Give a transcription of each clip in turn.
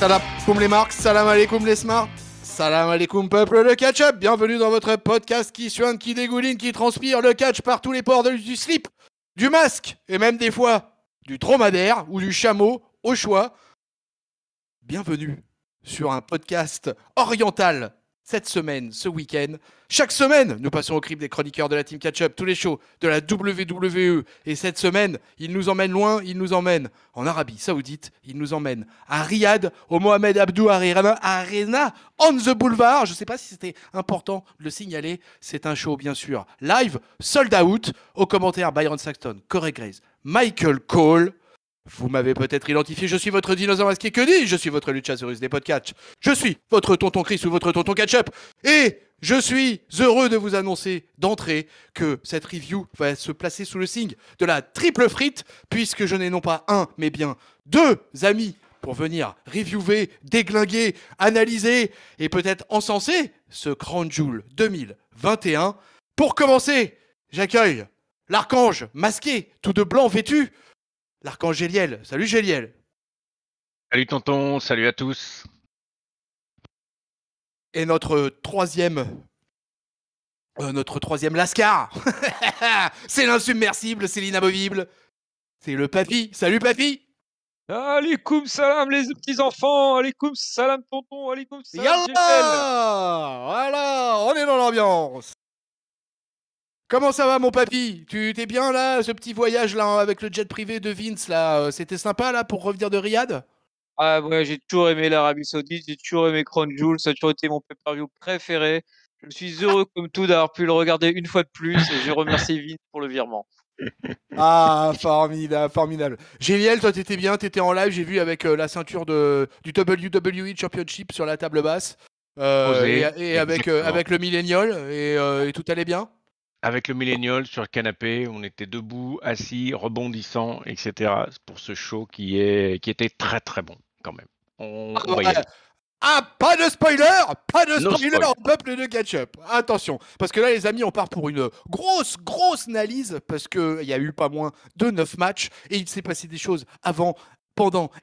Salam les marques, salam alaikum les smart, salam alaikum peuple le catch-up, bienvenue dans votre podcast qui suinte, qui dégouline, qui transpire le catch par tous les ports de, du slip, du masque et même des fois du dromadaire ou du chameau au choix. Bienvenue sur un podcast oriental cette semaine, ce week-end. Chaque semaine, nous passons au crime des chroniqueurs de la Team Catch-Up, tous les shows de la WWE. Et cette semaine, il nous emmène loin, il nous emmène en Arabie Saoudite, il nous emmène à Riyad, au Mohamed Abdou Arena, on the boulevard. Je ne sais pas si c'était important de le signaler. C'est un show, bien sûr, live, sold out. Au commentaire, Byron Saxton, Corey Grace, Michael Cole. Vous m'avez peut-être identifié, je suis votre dinosaure masqué, que dit je suis votre Luchasaurus des podcasts. Je suis votre tonton Chris ou votre tonton Ketchup. Et je suis heureux de vous annoncer d'entrée que cette review va se placer sous le signe de la triple frite, puisque je n'ai non pas un, mais bien deux amis pour venir reviewer, déglinguer, analyser et peut-être encenser ce Grand 2021. Pour commencer, j'accueille l'archange masqué, tout de blanc vêtu, l'archange Géliel. Salut Géliel. Salut tonton, salut à tous. Et notre troisième. Euh, notre troisième Lascar C'est l'insubmersible, c'est l'inamovible. C'est le papy. Salut papy Alikoum salam les petits enfants, alikoum salam tonton, alikoum salam Yalla Voilà, on est dans l'ambiance Comment ça va, mon papy Tu t'es bien là, ce petit voyage là avec le jet privé de Vince là euh, C'était sympa là pour revenir de Riyad Ah ouais, j'ai toujours aimé l'Arabie Saoudite, j'ai toujours aimé Crown Jewel, ça a toujours été mon pay per préféré. Je suis heureux comme tout d'avoir pu le regarder une fois de plus et je remercie Vince pour le virement. Ah, formidable, formidable. Géliel, toi, t'étais bien, t'étais en live, j'ai vu avec euh, la ceinture de, du WWE Championship sur la table basse euh, et, avec, avec le Millennial, et tout allait bien avec le millénial sur le canapé, on était debout, assis, rebondissant, etc. pour ce show qui, est, qui était très très bon quand même. On ah, ah, pas de spoiler Pas de spoiler au peuple de catch-up. Attention, parce que là les amis, on part pour une grosse, grosse analyse, parce qu'il y a eu pas moins de neuf matchs, et il s'est passé des choses avant,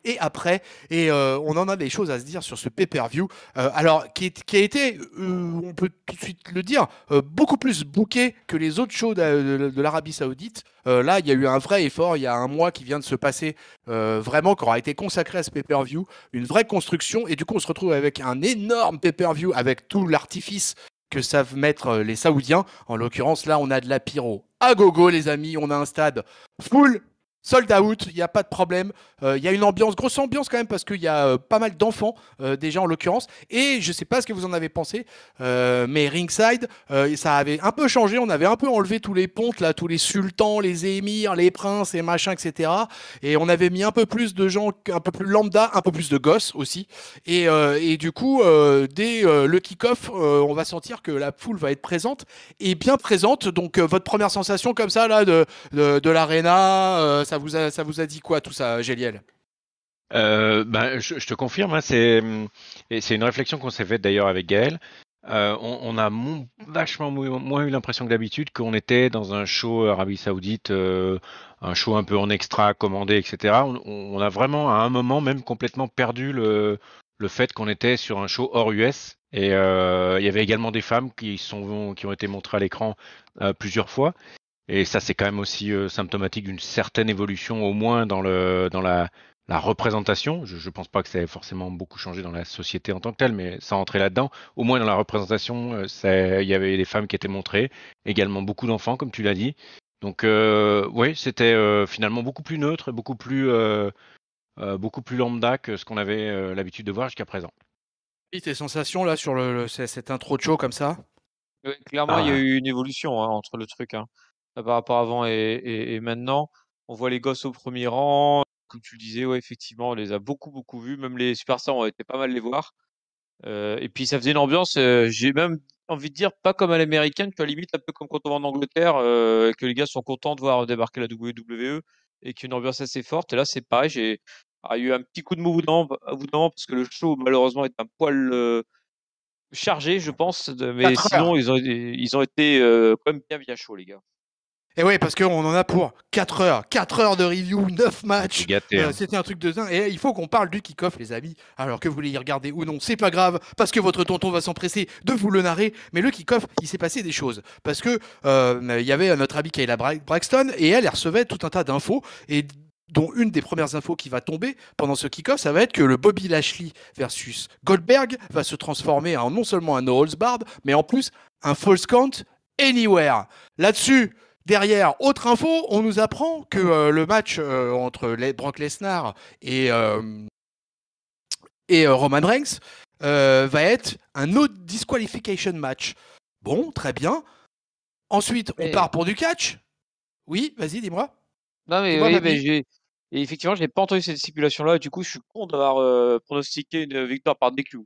et après. Et euh, on en a des choses à se dire sur ce pay-per-view. Euh, alors, qui, a été, euh, on peut tout de suite le dire, beaucoup plus bouqué que les autres shows de, de l'Arabie Saoudite. là, il y a eu un vrai effort. Il y a un mois qui vient de se passer, vraiment, qui aura été consacré à ce pay-per-view. Une vraie construction. Et du coup, on se retrouve avec un énorme pay-per-view avec tout l'artifice que savent mettre les Saoudiens. En l'occurrence, là, on a de la pyro à gogo, les amis. On a un stade full Sold out, il n'y a pas de problème. Euh, il y a une ambiance, grosse ambiance quand même, parce qu'il y a euh, pas mal d'enfants, euh, déjà en l'occurrence. Et je ne sais pas ce que vous en avez pensé, mais Ringside, ça avait un peu changé. On avait un peu enlevé tous les pontes, là, tous les sultans, les émirs, les princes et machins, etc. Et on avait mis un peu plus de gens, un peu plus lambda, un peu plus de gosses aussi. Et, du coup, dès le kick-off, on va sentir que la foule va être présente et bien présente. Donc, votre première sensation comme ça, là, de, de, de ça ça vous a, ça vous a dit quoi tout ça, Géliel euh, ben, je, te confirme, hein, c'est une réflexion qu'on s'est faite d'ailleurs avec Gaël. Euh, on, a vachement moins, eu l'impression que d'habitude qu'on était dans un show Arabie Saoudite, euh, un show un peu en extra commandé, etc. On, on a vraiment à un moment même complètement perdu le, le fait qu'on était sur un show hors US. Et il y avait également des femmes qui, sont, qui ont été montrées à l'écran plusieurs fois. Et ça, c'est quand même aussi euh, symptomatique d'une certaine évolution, au moins dans, le, dans la, la représentation. Je ne pense pas que ça ait forcément beaucoup changé dans la société en tant que telle, mais ça entré là-dedans, au moins dans la représentation, euh, il y avait des femmes qui étaient montrées, également beaucoup d'enfants, comme tu l'as dit. Donc, euh, oui, c'était finalement beaucoup plus neutre, beaucoup plus, beaucoup plus lambda que ce qu'on avait l'habitude de voir jusqu'à présent. Et tes sensations là sur le, intro de show comme ça Clairement, il y a ah. eu une évolution hein, entre le truc. Hein. Euh, par rapport avant et, maintenant. On voit les gosses au premier rang. Comme tu le disais, effectivement, on les a beaucoup, beaucoup vus. Même les superstars, ont été pas mal les voir. Euh, et puis, ça faisait une ambiance, euh, j'ai même envie de dire, pas comme à l'américaine, tu vois, limite un peu comme quand on va en Angleterre, que les gars sont contents de voir débarquer la WWE et qu'il y a une ambiance assez forte. Et là, c'est pareil, j'ai ah, eu un petit coup de mou à vous parce que le show, malheureusement, est un poil chargé, je pense. Mais sinon, ils ont, ils ont été quand même bien, bien chaud, les gars. Et oui, parce qu'on en a pour 4 heures. 4 heures de review, 9 matchs. Euh, hein. C'était un truc de zin. Et il faut qu'on parle du kick-off, les amis. Alors que vous voulez y regarder ou non, c'est pas grave, parce que votre tonton va s'empresser de vous le narrer. Mais le kick-off, il s'est passé des choses. Parce que euh, il y avait euh, notre amie Kayla la Braxton, et elle, elle recevait tout un tas d'infos. Et dont une des premières infos qui va tomber pendant ce kick-off, ça va être que le Bobby Lashley versus Goldberg va se transformer en non seulement un no holds mais en plus un false count anywhere. Là-dessus, Derrière, autre info, on nous apprend que euh, le match euh, entre les Brock Lesnar et, euh, et Roman Reigns va être un autre disqualification match. Bon, très bien. Ensuite, on part pour du catch. Oui, vas-y, dis-moi. Non, mais, effectivement, je n'ai pas entendu cette stipulation-là. du coup, je suis con d'avoir pronostiqué une victoire par DQ.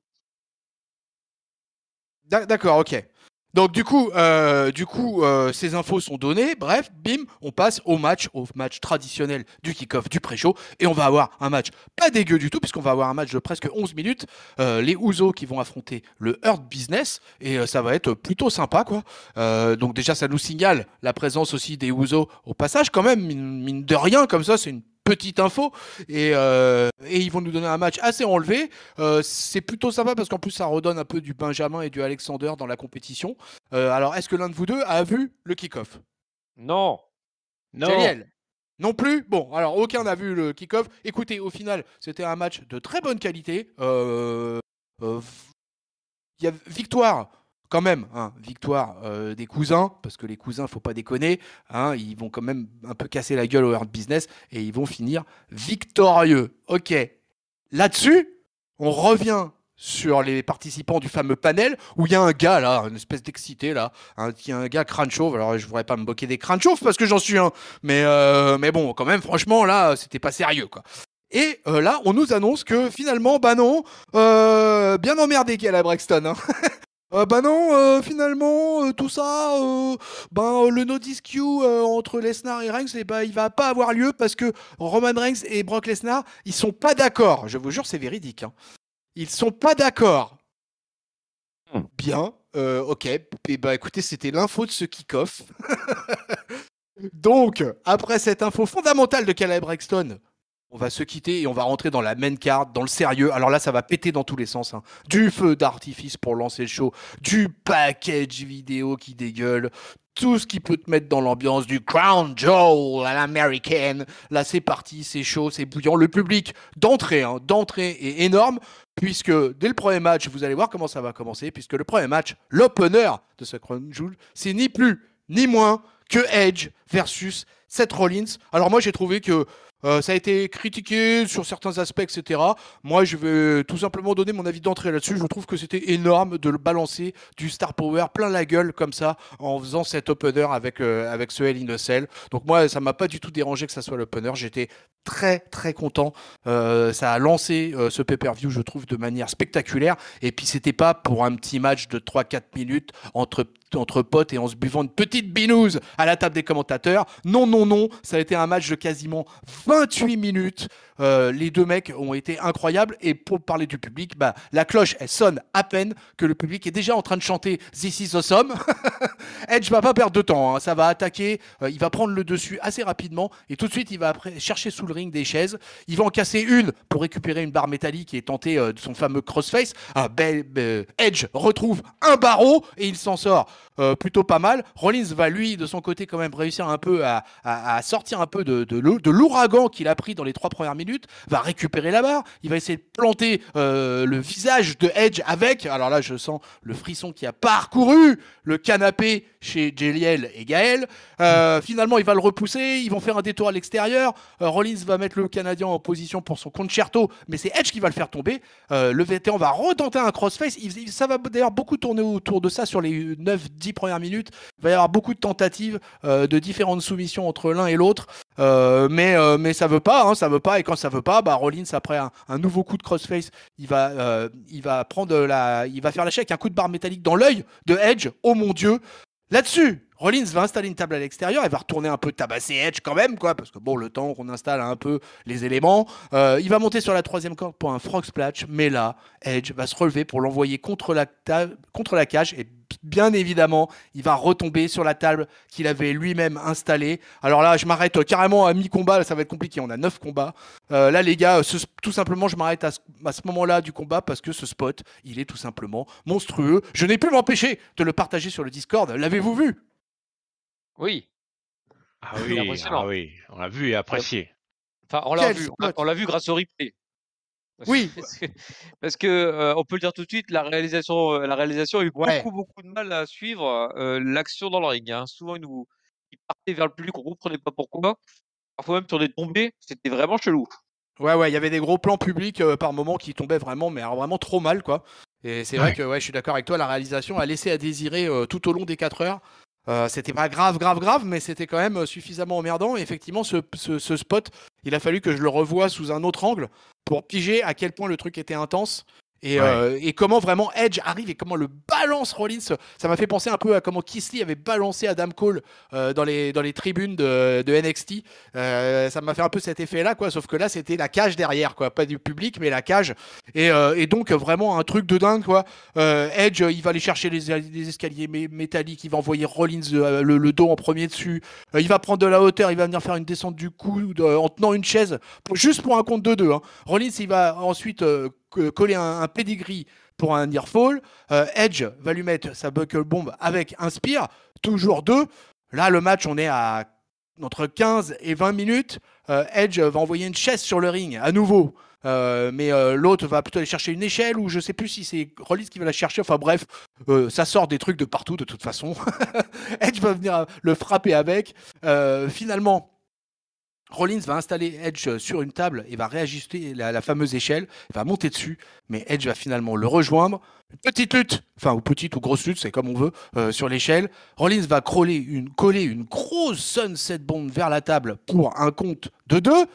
D'accord, ok. Donc du coup, euh, du coup euh, ces infos sont données, bref, bim, on passe au match, au match traditionnel du kick-off du pré-show, et on va avoir un match pas dégueu du tout, puisqu'on va avoir un match de presque 11 minutes, euh, les Ouzo qui vont affronter le Earth Business, et ça va être plutôt sympa, quoi. donc déjà, ça nous signale la présence aussi des Ouzo au passage, quand même, mine de rien, comme ça, c'est une petite info. Euh, et, ils vont nous donner un match assez enlevé. Euh, c'est plutôt sympa parce qu'en plus, ça redonne un peu du Benjamin et du Alexander dans la compétition. Euh, alors, est-ce que l'un de vous deux a vu le kick-off Non. Non. Non plus Bon, alors aucun n'a vu le kick-off. Écoutez, au final, c'était un match de très bonne qualité. Il y a victoire quand même, hein, victoire euh, des cousins, parce que les cousins, faut pas déconner, hein, ils vont quand même un peu casser la gueule au hard business et ils vont finir victorieux. Ok. Là-dessus, on revient sur les participants du fameux panel où il y a un gars là, une espèce d'excité là, hein, qui est un gars crâne chauve. Alors je voudrais pas me moquer des crânes chauves parce que j'en suis un, mais euh, bon, quand même, franchement là, c'était pas sérieux quoi. Et euh, là, on nous annonce que finalement, bah non, euh, bien emmerdé qu'elle à Braxton. Hein. Euh, bah non, euh, finalement, euh, tout ça, ben, le no disque entre Lesnar et Reigns, il eh ben, il va pas avoir lieu parce que Roman Reigns et Brock Lesnar, ils sont pas d'accord. Je vous jure, c'est véridique. Ils hein. Ils sont pas d'accord. Hmm. Bien, ok. Et eh bah ben, écoutez, c'était l'info de ce kick-off. Donc, après cette info fondamentale de Caleb Braxton, on va se quitter et on va rentrer dans la main card, dans le sérieux. Alors là, ça va péter dans tous les sens. Hein. Du feu d'artifice pour lancer le show, du package vidéo qui dégueule, tout ce qui peut te mettre dans l'ambiance du Crown Joe à l'américaine. Là, c'est parti, c'est chaud, c'est bouillant. Le public d'entrée, hein, d'entrée est énorme, puisque dès le premier match, vous allez voir comment ça va commencer, puisque le premier match, l'opener de ce Crown Jewel, c'est ni plus ni moins que Edge versus Seth Rollins. Alors moi, j'ai trouvé que euh, ça a été critiqué sur certains aspects, etc. Moi, je vais tout simplement donner mon avis d'entrée là-dessus. Je trouve que c'était énorme de le balancer du star power plein la gueule comme ça en faisant cet opener avec, euh, avec ce Hell in a Cell. Donc moi, ça m'a pas du tout dérangé que ça soit l'opener. J'étais très très content. Euh, ça a lancé ce pay-per-view, je trouve, de manière spectaculaire. Et puis c'était pas pour un petit match de 3-4 minutes entre entre potes et en se buvant une petite binouze à la table des commentateurs. Non, non, non, ça a été un match de quasiment 28 minutes euh, les deux mecs ont été incroyables. Et pour parler du public, bah, la cloche, elle sonne à peine que le public est déjà en train de chanter This is awesome. Edge va pas perdre de temps. Hein. Ça va attaquer. Euh, il va prendre le dessus assez rapidement. Et tout de suite, il va chercher sous le ring des chaises. Il va en casser une pour récupérer une barre métallique et tenter euh, son fameux crossface. Ah, bah, bah, Edge retrouve un barreau et il s'en sort plutôt pas mal. Rollins va lui, de son côté, quand même réussir un peu à, sortir un peu de, de l'ouragan qu'il a pris dans les trois premières minutes va récupérer la barre, il va essayer de planter euh, le visage de Edge avec. Alors là, je sens le frisson qui a parcouru le canapé chez Jeliel et Gaël. Euh, mm. finalement, il va le repousser, ils vont faire un détour à l'extérieur. Euh, Rollins va mettre le Canadien en position pour son concerto, mais c'est Edge qui va le faire tomber. le vétéran va retenter un cross face, ça va d'ailleurs beaucoup tourner autour de ça sur les 9-10 premières minutes. Il va y avoir beaucoup de tentatives de différentes soumissions entre l'un et l'autre. mais, mais ça veut pas, hein, ça veut pas. Et ça veut pas, bah, Rollins, après un, nouveau coup de crossface, il va, euh, il va prendre la, il va faire la avec un coup de barre métallique dans l'œil de Edge. Oh mon Dieu! Là-dessus, Rollins va installer une table à l'extérieur, elle va retourner un peu tabasser Edge quand même, quoi, parce que bon, le temps qu'on installe un peu les éléments, euh, il va monter sur la troisième corde pour un frog splash, mais là, Edge va se relever pour l'envoyer contre la, contre la cage et bien évidemment, il va retomber sur la table qu'il avait lui-même installée. Alors là, je m'arrête carrément à mi-combat, ça va être compliqué, on a neuf combats. Euh, là, les gars, tout simplement, je m'arrête à ce, moment-là du combat parce que ce spot, il est tout simplement monstrueux. Je n'ai plus m'empêcher de le partager sur le Discord, l'avez-vous vu oui. Ah, ah oui, on l'a vu et apprécié. Enfin, on l'a vu, on l'a vu grâce au replay. oui. parce que euh, on peut le dire tout de suite, la réalisation, euh, la réalisation a eu beaucoup, beaucoup de mal à suivre euh, l'action dans le ring. Hein. Souvent, ils, partaient vers le public, on ne comprenait pas pourquoi. Parfois même sur des tombées, c'était vraiment chelou. Ouais, ouais, il y avait des gros plans publics par moments qui tombaient vraiment, mais vraiment trop mal, quoi. Et c'est vrai que ouais, je suis d'accord avec toi, la réalisation a laissé à désirer tout au long des 4 heures. Euh, c'était pas grave, grave, grave, mais c'était quand même euh, suffisamment emmerdant. effectivement, ce, ce, spot, il a fallu que je le revoie sous un autre angle pour piger à quel point le truc était intense et, euh, et, comment vraiment Edge arrive et comment le balance Rollins. Ça m'a fait penser un peu à comment Kissley avait balancé Adam Cole euh, dans, les, dans les tribunes de, de NXT. Euh, ça m'a fait un peu cet effet-là, quoi. Sauf que là, c'était la cage derrière, quoi. Pas du public, mais la cage. Et, et donc, vraiment un truc de dingue, quoi. Edge, il va aller chercher les, escaliers métalliques. Il va envoyer Rollins le, dos en premier dessus. il va prendre de la hauteur. Il va venir faire une descente du coude en tenant une chaise. juste pour un compte de deux. Hein. Rollins, il va ensuite coller un, pedigree pour un Nearfall. fall, euh, Edge va lui mettre sa Buckle Bomb avec un spear, toujours deux, Là, le match, on est à entre 15 et 20 minutes. Euh, Edge va envoyer une chaise sur le ring, à nouveau. Euh, mais l'autre va plutôt aller chercher une échelle ou je sais plus si c'est Rollins qui va la chercher. Enfin bref, ça sort des trucs de partout de toute façon. Edge va venir le frapper avec. finalement, Rollins va installer Edge euh, sur une table et va réajuster la, fameuse échelle, va monter dessus, mais Edge va finalement le rejoindre. petite lutte, enfin ou petite ou grosse lutte, c'est comme on veut, euh, sur l'échelle. Rollins va coller une, coller une grosse sunset bomb vers la table pour un compte de deux.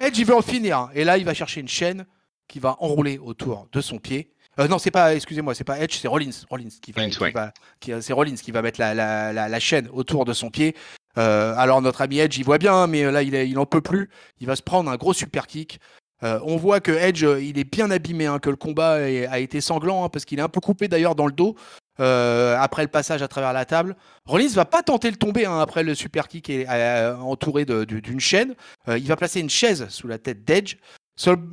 Edge, il veut en finir. Hein, et là, il va chercher une chaîne qui va enrouler autour de son pied. Euh, non, c'est pas, excusez-moi, c'est pas Edge, c'est Rollins. Rollins qui va, qui c'est Rollins qui va mettre la, chaîne autour de son pied euh, alors notre ami Edge, il voit bien, hein, mais euh, là, il, n'en en peut plus. Il va se prendre un gros super kick. Euh, on voit que Edge, il est bien abîmé, hein, que le combat a été sanglant, hein, parce qu'il est un peu coupé d'ailleurs dans le dos. après le passage à travers la table. Rollins va pas tenter de tomber après le super kick entouré d'une chaîne. il va placer une chaise sous la tête d'Edge.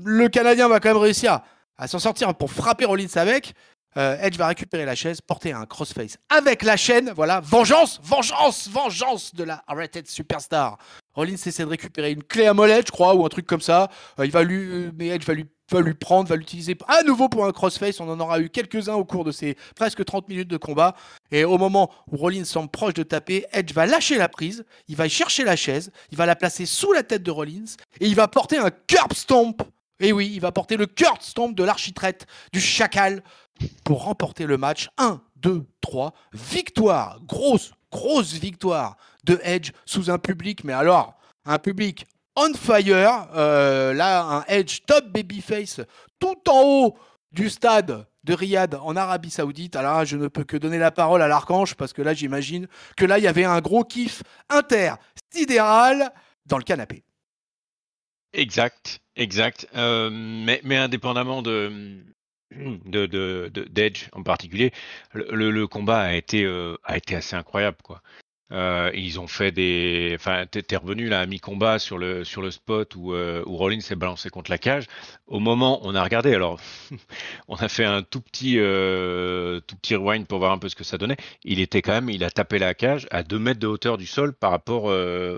Le Canadien va quand même réussir à s'en sortir pour frapper Rollins avec. Euh, Edge va récupérer la chaise, porter un crossface avec la chaîne. Voilà, vengeance, vengeance, vengeance de la Rated Superstar. Rollins essaie de récupérer une clé à molette, je crois, ou un truc comme ça. Euh, il va lui, euh, mais Edge va lui, va lui prendre, va l'utiliser à nouveau pour un crossface. On en aura eu quelques-uns au cours de ces presque 30 minutes de combat. Et au moment où Rollins semble proche de taper, Edge va lâcher la prise, il va chercher la chaise, il va la placer sous la tête de Rollins, et il va porter un curb stomp et eh oui, il va porter le Stomp de l'architraite du Chacal pour remporter le match. 1, 2, 3. Victoire, grosse, grosse victoire de Edge sous un public, mais alors, un public on fire. Euh, là, un Edge top babyface tout en haut du stade de Riyad en Arabie Saoudite. Alors ah je ne peux que donner la parole à l'archange parce que là, j'imagine que là, il y avait un gros kiff inter sidéral dans le canapé. Exact, exact. Euh, mais, mais, indépendamment de d'Edge de, en particulier, le, le, combat a été, euh, a été assez incroyable. Quoi. Euh, ils ont fait des. Enfin, t'es revenu là à mi-combat sur le, sur le spot euh, où, Rollins s'est balancé contre la cage. Au moment, on a regardé. Alors, on a fait un tout petit, euh, tout petit rewind pour voir un peu ce que ça donnait. Il était quand même, il a tapé la cage à 2 mètres de hauteur du sol par rapport,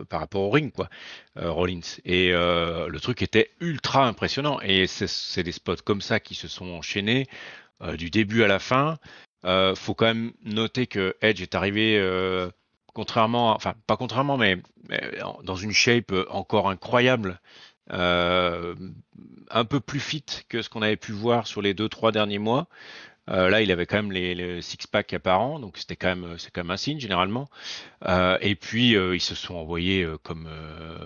par rapport au ring, quoi, Rollins. Et le truc était ultra impressionnant. Et c'est des spots comme ça qui se sont enchaînés du début à la fin. faut quand même noter que Edge est arrivé contrairement, enfin pas contrairement, mais, dans une shape euh, encore incroyable, euh, un peu plus fit que ce qu'on avait pu voir sur les deux trois derniers mois. Euh, là, il avait quand même les, six packs apparents, donc c'était quand même c'est quand même un signe généralement. et puis ils se sont envoyés comme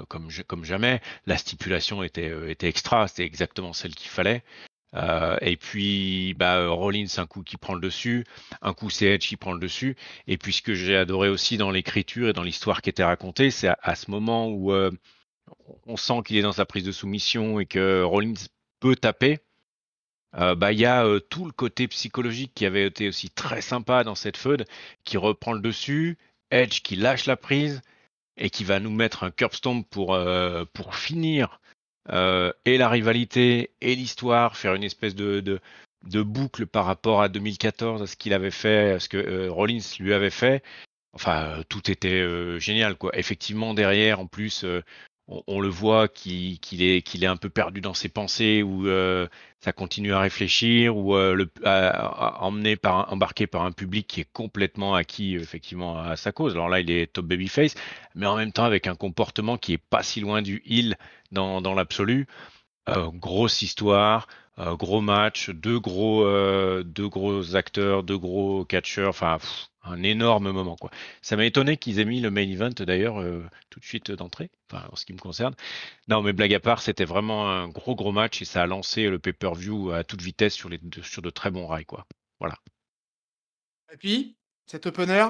comme comme jamais. La stipulation était était extra, c'était exactement celle qu'il fallait. Euh, et puis, bah, euh, Rollins, un coup qui prend le dessus, un coup c'est Edge qui prend le dessus. Et puis, ce que j'ai adoré aussi dans l'écriture et dans l'histoire qui était racontée, c'est à, ce moment où euh, on sent qu'il est dans sa prise de soumission et que Rollins peut taper. bah, il y a tout le côté psychologique qui avait été aussi très sympa dans cette feud, qui reprend le dessus, Edge qui lâche la prise et qui va nous mettre un curbstone pour, pour finir euh, et la rivalité et l'histoire, faire une espèce de, de, boucle par rapport à 2014, à ce qu'il avait fait, à ce que euh, Rollins lui avait fait. Enfin, euh, tout était génial, quoi. Effectivement, derrière, en plus, on, le voit qu'il est, un peu perdu dans ses pensées ou euh, ça continue à réfléchir ou euh, le, par, embarqué par un public qui est complètement acquis effectivement à sa cause. Alors là, il est top babyface, mais en même temps avec un comportement qui est pas si loin du il » dans, l'absolu. Euh, grosse histoire, euh, gros match, deux gros, euh, deux gros acteurs, deux gros catcheurs, enfin un énorme moment. Quoi. Ça m'a étonné qu'ils aient mis le main event d'ailleurs euh, tout de suite d'entrée, enfin, en ce qui me concerne. Non, mais blague à part, c'était vraiment un gros gros match et ça a lancé le pay-per-view à toute vitesse sur, les, sur de très bons rails. Quoi. Voilà. Et puis, cet opener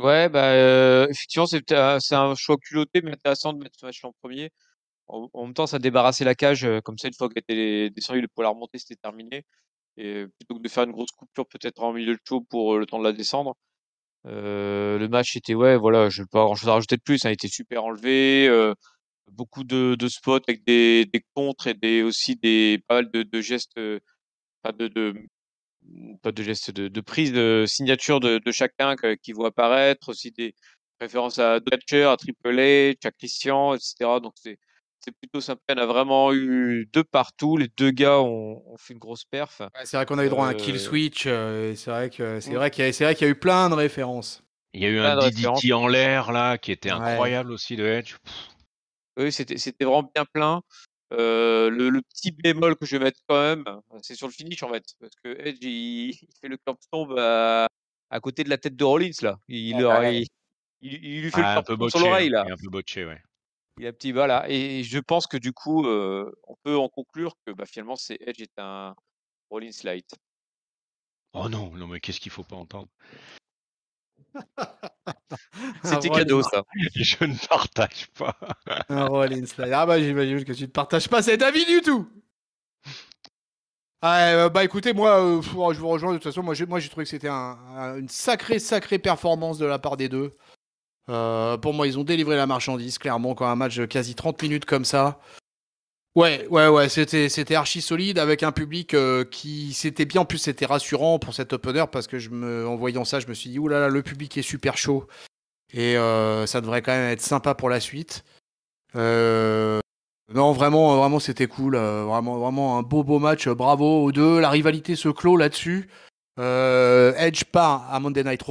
Ouais, bah, effectivement, ah, c'est un choix culotté, mais intéressant de mettre ce match en premier en, même temps, ça débarrassait la cage. Euh, comme ça, une fois qu'elle était descendue, de la remonter, c'était terminé. Et euh, plutôt que de faire une grosse coupure, peut-être en milieu de show pour euh, le temps de la descendre. le match était, ouais, voilà, je vais pas grand rajouter de plus. Ça a été super enlevé. beaucoup de, spots avec des, contres et des, aussi des, pas mal de, gestes, pas de, gestes de, prise de signature de, chacun qui voit apparaître, aussi des références à Dutcher, à Triple H, à Christian, etc. Donc c'est c'est plutôt sympa. On a vraiment eu deux partout. Les deux gars ont, fait une grosse perf. c'est vrai qu'on a eu droit à un kill euh, switch. Euh, c'est vrai que mm. c'est vrai qu'il y, a eu plein de références. Il y a eu un DDT en l'air là qui était incroyable aussi de Edge. Oui, c'était vraiment bien plein. Euh, le, petit bémol que je vais mettre quand même, c'est sur le finish en fait, parce que Edge il, fait le clamp tombe à, côté de la tête de Rollins là. Il, ah, il, lui fait le ah, clamp sur l'oreille hein. là. un peu botché, ouais. Il a petit voilà. Et je pense que du coup, on peut en conclure que bah, finalement, c'est Edge est un Rollins Light. Oh non, non mais qu'est-ce qu'il faut pas entendre C'était cadeau ça. Je ne partage pas. un Rollins Light. Ah bah j'imagine que tu ne partages pas cet avis du tout. Ah, eh, bah écoutez, moi, oh, je vous rejoins de toute façon. Moi, j'ai, moi, trouvé que c'était une sacrée, sacrée performance de la part des deux. Euh, pour moi, ils ont délivré la marchandise, clairement, quand un match de quasi 30 minutes comme ça. Ouais, ouais, ouais, c'était, c'était archi solide avec un public euh, qui c'était bien. En plus, c'était rassurant pour cet opener parce que je me, en voyant ça, je me suis dit, oulala, là là, le public est super chaud et euh, ça devrait quand même être sympa pour la suite. non, vraiment, vraiment, c'était cool. vraiment, vraiment un beau, beau match. Bravo aux deux. La rivalité se clôt là-dessus. Edge part à Monday Night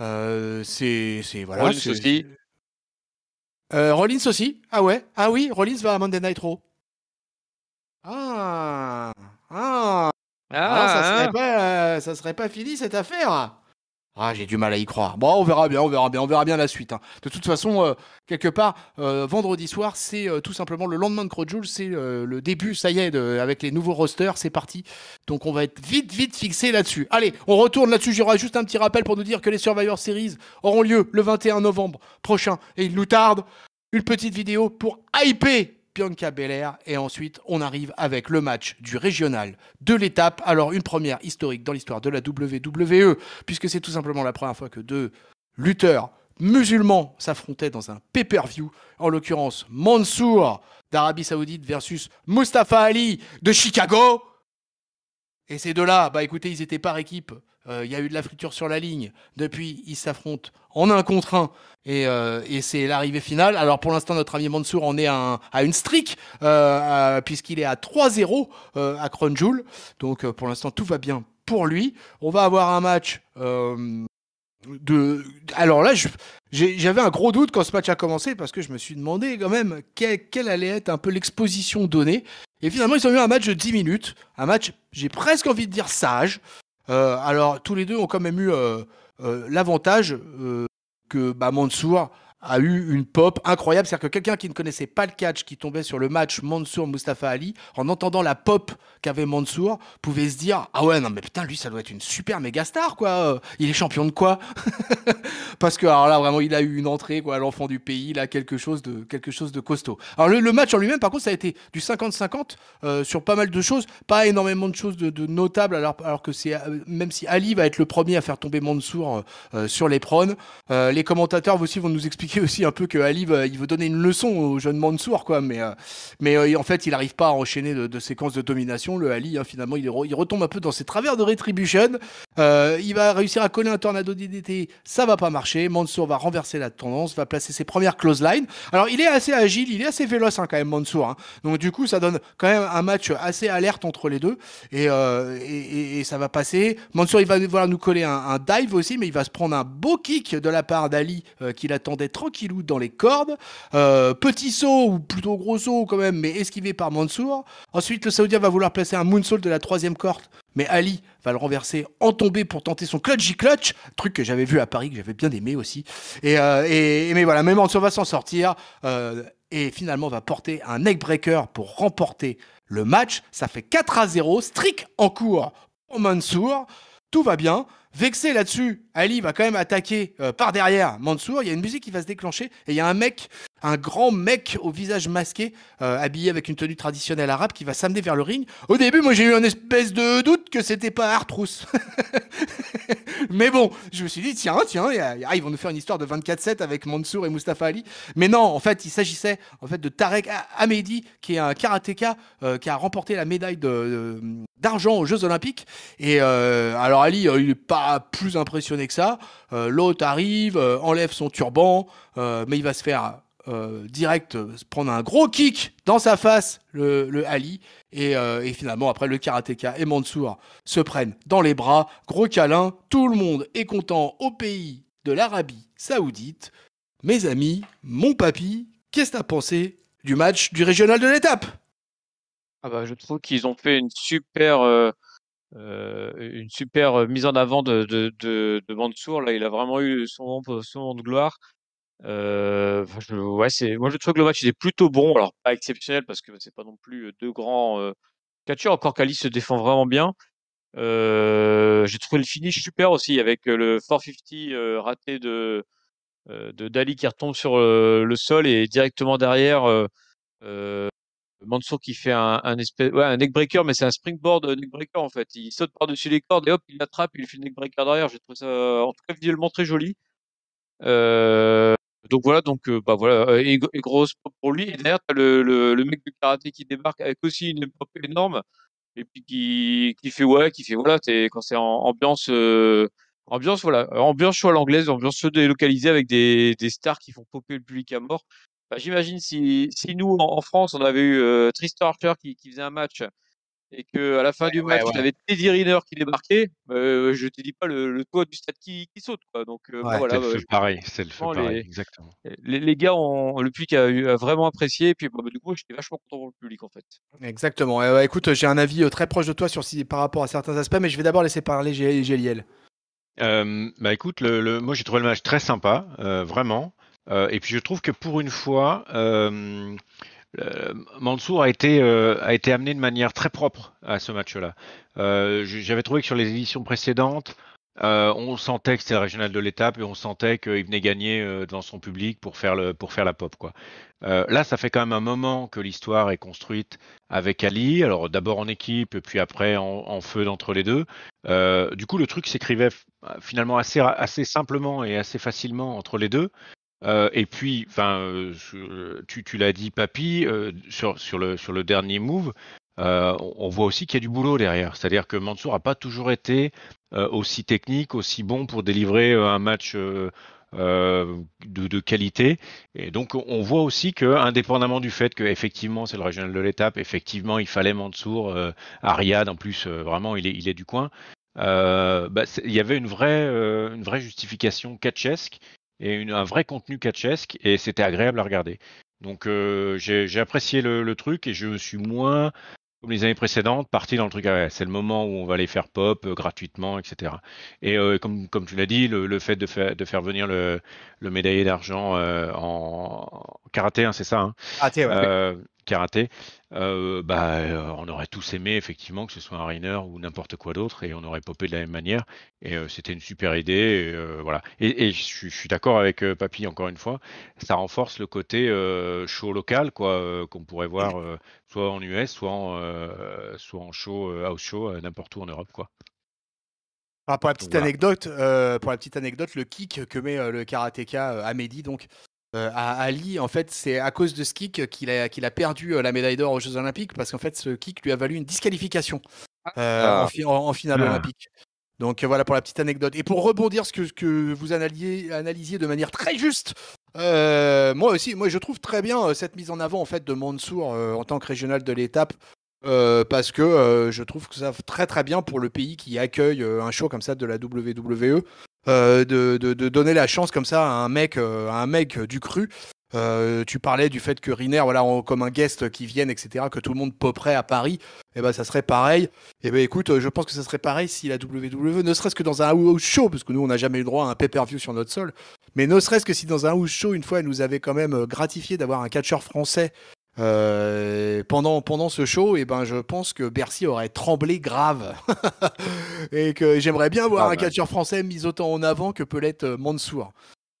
euh, c'est, c'est voilà. Rollins aussi. Euh, Rollins aussi. Ah ouais. Ah oui, Rollins va à Monday Night Raw. Ah. Ah. Ah, ça, ah, serait hein. pas, euh, ça serait pas fini cette affaire. Ah, j'ai du mal à y croire. Bon, on verra bien, on verra bien, on verra bien la suite. Hein. De toute façon, euh, quelque part, euh, vendredi soir, c'est euh, tout simplement le lendemain de Crojoule, c'est le début, ça y est, avec les nouveaux rosters, c'est parti. Donc on va être vite, vite fixé là-dessus. Allez, on retourne là-dessus. J'aurai juste un petit rappel pour nous dire que les Survivor Series auront lieu le 21 novembre prochain. Et il nous tarde une petite vidéo pour hyper Bianca Belair. Et ensuite, on arrive avec le match du régional de l'étape. Alors, une première historique dans l'histoire de la WWE, puisque c'est tout simplement la première fois que deux lutteurs musulmans s'affrontaient dans un pay-per-view. En l'occurrence, Mansour d'Arabie Saoudite versus Mustafa Ali de Chicago. Et ces deux-là, bah écoutez, ils étaient par équipe euh, il y a eu de la friture sur la ligne. Depuis, ils s'affrontent en un contre un. Et, euh, c'est l'arrivée finale. Alors pour l'instant, notre ami Mansour en est à, une streak, euh, puisqu'il est à 3-0 à Kronjoul. Donc pour l'instant, tout va bien pour lui. On va avoir un match de. Alors là, j'avais un gros doute quand ce match a commencé, parce que je me suis demandé quand même quelle, quelle allait être un peu l'exposition donnée. Et finalement, ils ont eu un match de 10 minutes. Un match, j'ai presque envie de dire sage. Euh, alors, tous les deux ont quand même eu euh, euh, l'avantage que bah, Mansour a eu une pop incroyable. C'est-à-dire que quelqu'un qui ne connaissait pas le catch, qui tombait sur le match Mansour-Mustafa Ali, en entendant la pop qu'avait Mansour, pouvait se dire Ah ouais, non, mais putain, lui, ça doit être une super méga star, quoi. Euh, il est champion de quoi Parce que, alors là, vraiment, il a eu une entrée, quoi, l'enfant du pays, là, quelque chose de, quelque chose de costaud. Alors, le, match en lui-même, par contre, ça a été du 50-50 euh, sur pas mal de choses, pas énormément de choses de, notables, alors, alors que c'est, euh, même si Ali va être le premier à faire tomber Mansour sur les prônes, les commentateurs aussi vont nous expliquer aussi un peu que Ali il veut donner une leçon au jeune Mansour, quoi. Mais, euh, mais euh, en fait, il n'arrive pas à enchaîner de, séquences de domination. Le Ali, hein, finalement, il, il, retombe un peu dans ses travers de Retribution. Euh, il va réussir à coller un tornado DDT, ça va pas marcher. Mansour va renverser la tendance, va placer ses premières close lines. Alors, il est assez agile, il est assez véloce hein, quand même, Mansour. Hein. Donc, du coup, ça donne quand même un match assez alerte entre les deux. Et, ça va passer. Mansour, il va devoir nous coller un, dive aussi, mais il va se prendre un beau kick de la part d'Ali qu'il attendait qui loue dans les cordes. Euh, petit saut, ou plutôt gros saut quand même, mais esquivé par Mansour. Ensuite, le Saoudien va vouloir placer un moonsault de la troisième corde, mais Ali va le renverser en tombée pour tenter son clutchy clutch, truc que j'avais vu à Paris, que j'avais bien aimé aussi. Et, euh, mais voilà, même Mansour va s'en sortir. Euh, et finalement va porter un neckbreaker pour remporter le match. Ça fait 4 à 0, strict en cours pour Mansour tout va bien. Vexé là-dessus, Ali va quand même attaquer euh, par derrière Mansour. Il y a une musique qui va se déclencher et il y a un mec un grand mec au visage masqué, euh, habillé avec une tenue traditionnelle arabe, qui va s'amener vers le ring. Au début, moi, j'ai eu une espèce de doute que c'était pas Artrousse. Mais bon, je me suis dit, tiens, tiens, ah, ils vont nous faire une histoire de 24-7 avec Mansour et Mustafa Ali. Mais non, en fait, il s'agissait en fait de Tarek Hamedi, qui est un karatéka euh, qui a remporté la médaille de, d'argent aux Jeux Olympiques. Et euh, alors Ali, il n'est pas plus impressionné que ça. L'autre arrive, enlève son turban, mais il va se faire euh, direct euh, prendre un gros kick dans sa face, le, Ali. Euh, et, finalement, après, le karatéka et Mansour se prennent dans les bras. Gros câlin. Tout le monde est content au pays de l'Arabie Saoudite. Mes amis, mon papy, qu'est-ce que t'as pensé du match du régional de l'étape ah bah, Je trouve qu'ils ont fait une super. une super mise en avant de, Mansour. Là, il a vraiment eu son, son moment de gloire. Euh, ouais, c'est, moi, je trouve que le match il est plutôt bon. Alors, pas exceptionnel parce que c'est pas non plus euh, deux grands euh, Encore qu'Ali se défend vraiment bien. Euh, j'ai trouvé le finish super aussi avec euh, le 450 euh, raté de, de Dali qui retombe sur le, sol et directement derrière Mansour qui fait un, un espèce, un neckbreaker, mais c'est un springboard neckbreaker en fait. Il saute par-dessus les cordes et hop, il l'attrape, il fait le neckbreaker derrière. J'ai trouvé ça, en tout cas, visuellement très joli. Euh, donc voilà, donc euh, bah voilà, euh, et, grosse pour lui. Et derrière, t'as le, le, mec de karaté qui débarque avec aussi une pop énorme, et puis qui, qui fait ouais, qui fait voilà, t'es quand c'est ambiance, euh, ambiance voilà, ambiance soit l'anglaise, ambiance délocalisée avec des, des stars qui font popper le public à mort. Bah, J'imagine si, si nous en, France on avait eu euh, Tristan Archer qui, qui faisait un match et que à la fin du match, ouais, ouais. tu avais Teddy Riner qui débarquait, euh, je te dis pas le, le toit du stade qui, saute quoi. Donc euh, voilà, bah, pareil, c'est le feu pareil, les, exactement. Euh, les, gars ont le public a, vraiment apprécié et puis bah, du coup, j'étais vachement content pour le public en fait. Exactement. écoute, j'ai un avis euh, très proche de toi sur si, par rapport à certains aspects, mais je vais d'abord laisser parler Géliel. bah écoute, le, moi j'ai trouvé le match très sympa, vraiment. et puis je trouve que pour une fois, euh, Mansour euh, a été, amené de manière très propre à ce match-là. Euh, j'avais trouvé que sur les éditions précédentes, on sentait que c'était le régional de l'étape et on sentait qu'il venait gagner devant son public pour faire, pour faire la pop. Quoi. là, ça fait quand même un moment que l'histoire est construite avec Ali. Alors d'abord en équipe, puis après en, feu d'entre les deux. du coup, le truc s'écrivait finalement assez simplement et assez facilement entre les deux. Euh, et puis, euh, tu, l'as dit, Papy, euh, sur, le, dernier move, on voit aussi qu'il y a du boulot derrière. C'est-à-dire que Mansour n'a pas toujours été aussi technique, aussi bon pour délivrer un match de, qualité. Et donc, on voit aussi que, indépendamment du fait que effectivement c'est le régional de l'étape, effectivement il fallait Mansour, Ariad en plus, vraiment il est, du coin. Bah, il y avait une vraie, une vraie justification catchesque et un vrai contenu catchesque et c'était agréable à regarder. Donc euh, j'ai apprécié le, truc et je suis moins, comme les années précédentes, parti dans le truc. Ah c'est le moment où on va les faire pop euh, gratuitement, etc. Et euh, comme, comme tu l'as dit, le, fait de, de, faire venir le, le médaillé d'argent euh, en... karaté, hein, c'est ça hein Karaté. Euh, euh, bah, on aurait tous aimé effectivement que ce soit un Rainer ou n'importe quoi d'autre et on aurait popé de la même manière. Et c'était une super idée. Et, voilà. Et, je suis d'accord avec Papy encore une fois. Ça renforce le côté show local quoi qu'on pourrait voir soit en US, soit en, soit en show house show n'importe où en Europe quoi pour la petite anecdote, euh, pour la petite anecdote, le kick que met euh, le karatéka euh, donc euh, à Ali, en fait, c'est à cause de ce kick qu'il a, qu'il a perdu la médaille d'or aux Jeux Olympiques parce qu'en fait, ce kick lui a valu une disqualification ah. ah. en, finale ah. olympique. Donc voilà pour la petite anecdote. Et pour rebondir ce que, vous analysiez, de manière très juste, moi aussi, moi je trouve très bien cette mise en avant en fait de Mansour en tant que régional de l'étape euh, parce que euh, je trouve que ça très très bien pour le pays qui accueille euh, un show comme ça de la WWE de, donner la chance comme ça à un mec un mec du cru. tu parlais du fait que Riner, voilà, comme un guest qui vienne, etc., que tout le monde poperait à Paris, et eh ben ça serait pareil. Et eh ben écoute, je pense que ça serait pareil si la WWE, ne serait-ce que dans un house show, parce que nous on n'a jamais eu droit à un pay-per-view sur notre sol, mais ne serait-ce que si dans un house show, une fois, elle nous avait quand même gratifié d'avoir un catcheur français euh, pendant, pendant ce show, et eh ben, je pense que Bercy aurait tremblé grave. et que j'aimerais bien voir ah un bah. catcheur français mis autant en avant que peut l'être euh, Mansour.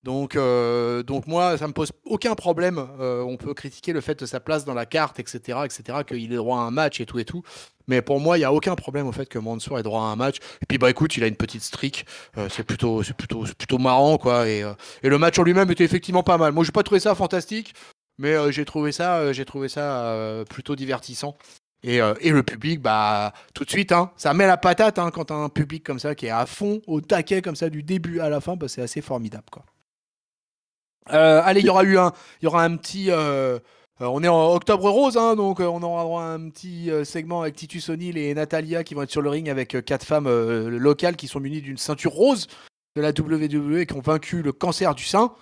Donc, euh, donc moi, ça me pose aucun problème. on peut critiquer le fait de sa place dans la carte, etc., etc., qu'il ait droit à un match et tout et tout. Mais pour moi, il n'y a aucun problème au fait que Mansour ait droit à un match. Et puis, bah écoute, il a une petite streak. c'est plutôt, c'est plutôt, plutôt marrant, quoi. Et, le match en lui-même était effectivement pas mal. Moi, je n'ai pas trouvé ça fantastique. Mais euh, j'ai trouvé ça, euh, j'ai trouvé ça euh, plutôt divertissant. Et, le public, bah, tout de suite, hein, ça met la patate hein, quand un public comme ça qui est à fond, au taquet comme ça du début à la fin, bah, c'est assez formidable, quoi. allez, il y aura eu un, y aura un petit. on est en octobre rose, hein, donc on aura un petit segment avec Titus O'Neill et Natalia qui vont être sur le ring avec quatre femmes locales qui sont munies d'une ceinture rose de la WWE et qui ont vaincu le cancer du sein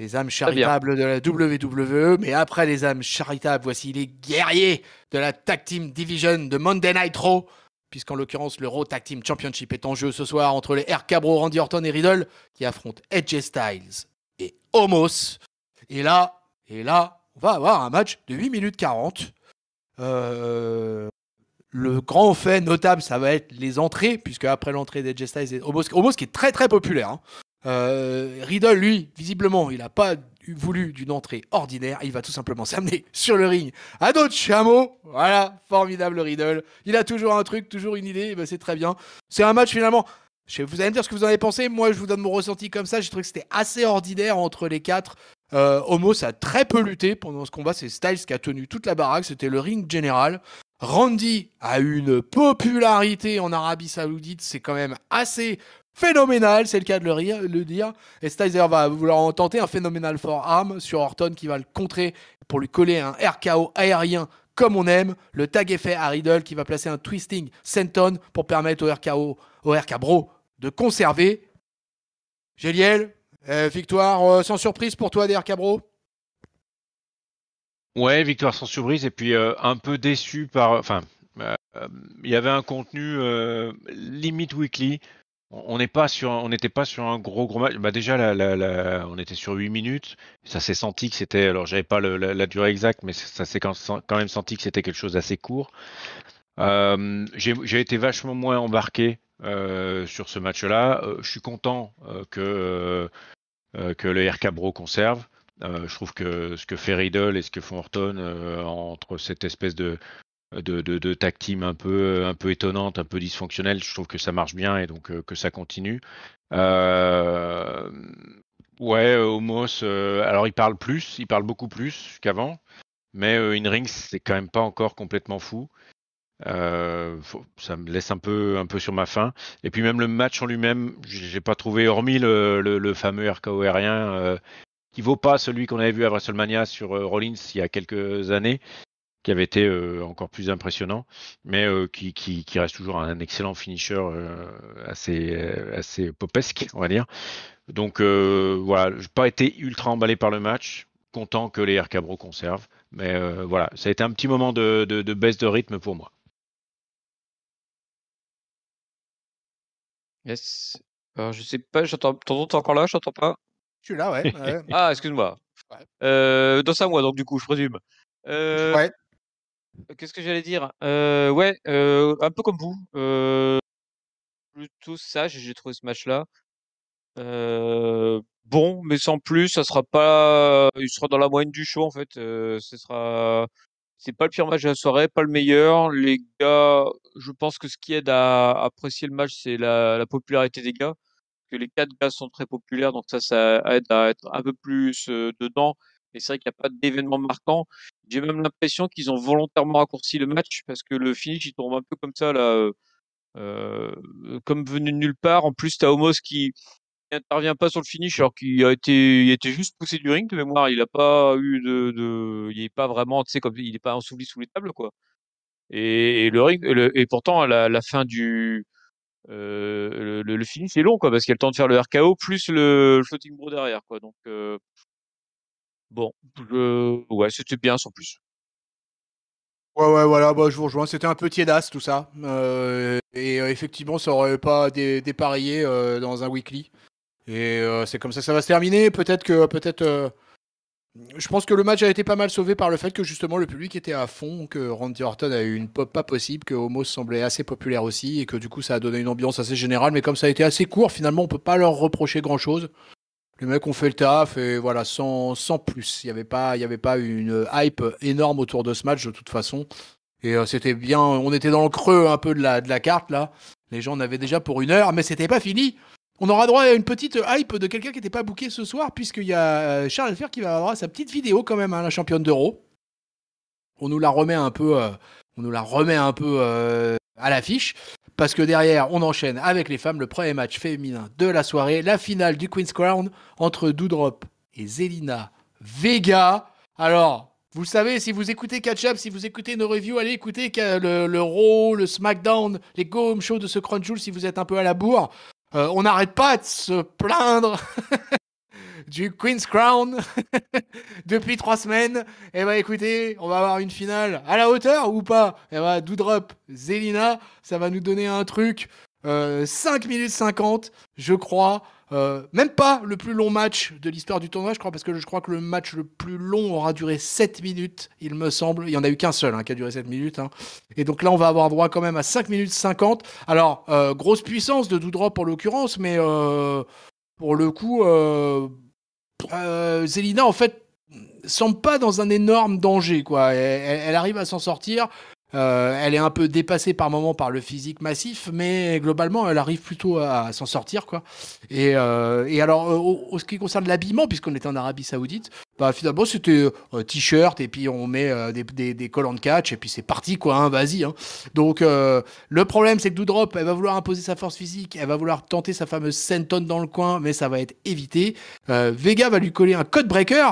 les âmes charitables de la WWE, mais après les âmes charitables, voici les guerriers de la Tag Team Division de Monday Night Raw, puisqu'en l'occurrence le Raw Tag Team Championship est en jeu ce soir entre les R Cabro, Randy Orton et Riddle, qui affrontent Edge Styles et Homos. Et là, et là, on va avoir un match de 8 minutes 40. Euh, le grand fait notable, ça va être les entrées, puisque après l'entrée d'Edge Styles et Homos, Homos qui est très très populaire, hein. Euh, Riddle, lui, visiblement, il n'a pas voulu d'une entrée ordinaire. Il va tout simplement s'amener sur le ring à d'autres chameaux. Voilà, formidable Riddle. Il a toujours un truc, toujours une idée. Eh ben, c'est très bien. C'est un match finalement. Vous allez me dire ce que vous en avez pensé. Moi, je vous donne mon ressenti comme ça. J'ai trouvé que c'était assez ordinaire entre les quatre. Euh, Homo, ça a très peu lutté pendant ce combat. C'est Styles qui a tenu toute la baraque. C'était le ring général. Randy a une popularité en Arabie Saoudite, c'est quand même assez phénoménal, c'est le cas de le, dire. Et Stizer va vouloir en tenter un phénoménal Forearm sur Orton qui va le contrer pour lui coller un RKO aérien comme on aime. Le tag effet à Riddle qui va placer un twisting senton pour permettre au RKO, au Bro de conserver. Géliel, euh, victoire euh, sans surprise pour toi des RK-Bro Ouais, victoire sans surprise et puis euh, un peu déçu par. Enfin, il y avait un contenu limite weekly on n'est pas sur, on n'était pas sur un gros gros match. Bah, déjà, on était sur 8 minutes. Ça s'est senti que c'était, alors j'avais pas la, durée exacte, mais ça s'est quand, même senti que c'était quelque chose d'assez court. Euh, j'ai été vachement moins embarqué euh, sur ce match-là. Euh, je suis content que que le RK Bro conserve. je trouve que ce que fait Riddle et ce que font Horton entre cette espèce de, de, de, tag team un peu, euh, un peu étonnante, un peu dysfonctionnelle. Je trouve que ça marche bien et donc euh, que ça continue. Euh, ouais, Homos, alors il parle plus, il parle beaucoup plus qu'avant, mais in rings c'est quand même pas encore complètement fou. ça me laisse un peu, un peu sur ma faim. Et puis même le match en lui-même, j'ai pas trouvé, hormis le, le, fameux RKO aérien qui vaut pas celui qu'on avait vu à WrestleMania sur Rollins il y a quelques années, qui avait été euh, encore plus impressionnant, mais euh, qui, qui, reste toujours un excellent finisher euh, assez, assez popesque, on va dire. Donc voilà, je n'ai pas été ultra emballé par le match, content que les Air conservent, mais voilà, ça a été un petit moment de, de, baisse de rythme pour moi. Yes. Alors, je sais pas, j'entends. T'entends encore là je t'entends pas Je suis là, ouais. ah, excuse-moi. dans ça, moi, donc, du coup, je présume. ouais. Qu'est-ce que j'allais dire? ouais, un peu comme vous, Euh, plutôt sage, j'ai trouvé ce match-là. bon, mais sans plus, ça sera pas il sera dans la moyenne du show, en fait, ce sera c'est pas le pire match de la soirée, pas le meilleur. Les gars, je pense que ce qui aide à apprécier le match, c'est la la popularité des gars, que les quatre gars sont très populaires, donc ça, ça aide à être un peu plus, dedans. Et c'est vrai qu'il n'y a pas d'événement marquant. J'ai même l'impression qu'ils ont volontairement raccourci le match parce que le finish, il tombe un peu comme ça, là, euh, euh comme venu de nulle part. En plus, tu qui n'intervient pas sur le finish alors qu'il a été, il a juste poussé du ring de mémoire. Il n'a pas eu de, de il n'est pas vraiment, tu sais, comme il n'est pas sous les tables, quoi. Et, le ring, et, pourtant, la, la fin du, euh, le, finish est long quoi parce qu'il y a le temps de faire le RKO plus le, le floating bro derrière quoi donc euh, Bon, ouais, c'était bien sans plus. Ouais, ouais, voilà, bah, je vous rejoins. C'était un peu tiédasse tout ça. Euh, et euh, effectivement, ça aurait pas dépareillé euh, dans un weekly. Et c'est comme ça que ça va se terminer. Peut-être que. peut-être. je pense que le match a été pas mal sauvé par le fait que justement le public était à fond, que Randy Orton a eu une pop pas possible, que Homo semblait assez populaire aussi, et que du coup ça a donné une ambiance assez générale. Mais comme ça a été assez court, finalement on peut pas leur reprocher grand chose les mecs ont fait le taf et voilà, sans, sans plus. Il n'y avait, pas, y avait pas une hype énorme autour de ce match de toute façon. Et euh, c'était bien, on était dans le creux un peu de la, de la carte là. Les gens en avaient déjà pour une heure, mais c'était pas fini. On aura droit à une petite hype de quelqu'un qui n'était pas booké ce soir, puisqu'il y a euh, Charles Fer qui va avoir sa petite vidéo quand même, à hein, la championne d'Euro. On nous la remet un peu, euh, on nous la remet un peu à l'affiche parce que derrière, on enchaîne avec les femmes le premier match féminin de la soirée, la finale du Queen's Crown entre Doudrop et Zelina Vega. Alors, vous le savez, si vous écoutez Catch Up, si vous écoutez nos reviews, allez écouter le, Raw, le SmackDown, les Go Home Show de ce Jules si vous êtes un peu à la bourre. Euh, on n'arrête pas de se plaindre du Queen's Crown depuis trois semaines. Et eh bah ben, écoutez, on va avoir une finale à la hauteur ou pas Et eh bah ben, Doudrop, Zelina, ça va nous donner un truc. 5 euh, minutes 50, je crois. Euh, même pas le plus long match de l'histoire du tournoi, je crois, parce que je crois que le match le plus long aura duré 7 minutes, il me semble. Il n'y en a eu qu'un seul hein, qui a duré 7 minutes. Hein. Et donc là, on va avoir droit quand même à 5 minutes 50. Alors, euh, grosse puissance de Doudrop pour l'occurrence, mais pour le coup, euh, Zelina, en fait, semble pas dans un énorme danger, quoi. elle arrive à s'en sortir. Euh, elle est un peu dépassée par moment par le physique massif, mais globalement, elle arrive plutôt à, s'en sortir. quoi. Et, euh, alors, en euh, ce qui concerne l'habillement, puisqu'on était en Arabie Saoudite, bah, finalement, c'était t-shirt et puis on met des, des, collants de catch et puis c'est parti, quoi, hein, vas-y. Hein. Donc, le problème, c'est que Doudrop, elle va vouloir imposer sa force physique, elle va vouloir tenter sa fameuse senton dans le coin, mais ça va être évité. Vega va lui coller un code breaker,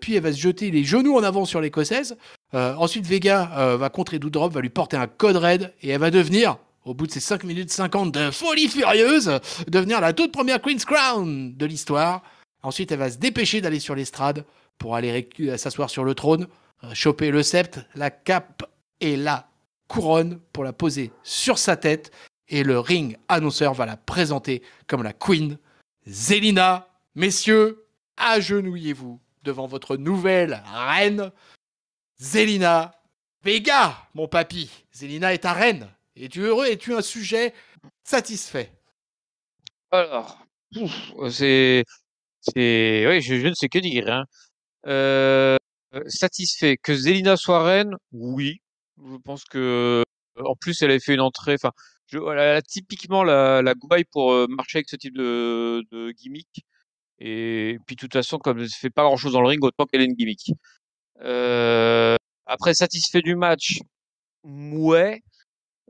puis elle va se jeter les genoux en avant sur l'écossaise. Euh, ensuite, Vega euh, va contrer Doudrop, va lui porter un code raid et elle va devenir, au bout de ces 5 minutes 50 de folie furieuse, devenir la toute première Queen's Crown de l'histoire. Ensuite, elle va se dépêcher d'aller sur l'estrade pour aller euh, s'asseoir sur le trône, choper le sceptre, la cape et la couronne pour la poser sur sa tête. Et le ring annonceur va la présenter comme la Queen Zelina. Messieurs, agenouillez-vous devant votre nouvelle reine Zelina Vega, mon papy. Zelina est ta reine. Es-tu heureux Es-tu un sujet satisfait Alors, c'est. Oui, je, ne sais que dire. Hein. Euh, satisfait. Que Zelina soit reine, oui. Je pense que. En plus, elle avait fait une entrée. Enfin, a typiquement la, la gouaille pour euh, marcher avec ce type de, gimmick. Et puis, de toute façon, comme elle ne fait pas grand chose dans le ring, autant qu'elle ait une gimmick. Euh, après, satisfait du match, mouet.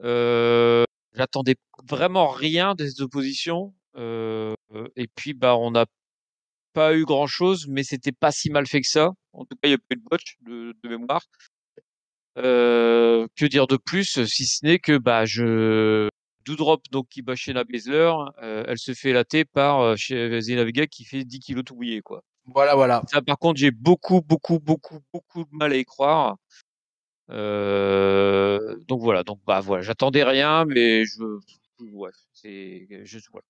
Euh, j'attendais vraiment rien des oppositions. Euh, et puis, bah, on n'a pas eu grand chose, mais c'était pas si mal fait que ça. En tout cas, il n'y a pas eu de botch de, mémoire. Euh, que dire de plus si ce n'est que bah je Doudrop donc qui bat chez Baszler, elle se fait latter par euh, qui fait 10 kilos tout quoi. Voilà, voilà. par contre, j'ai beaucoup, beaucoup, beaucoup, beaucoup de mal à y croire. Euh, donc voilà, donc bah voilà, j'attendais rien, mais je, ouais, c'est, je, voilà,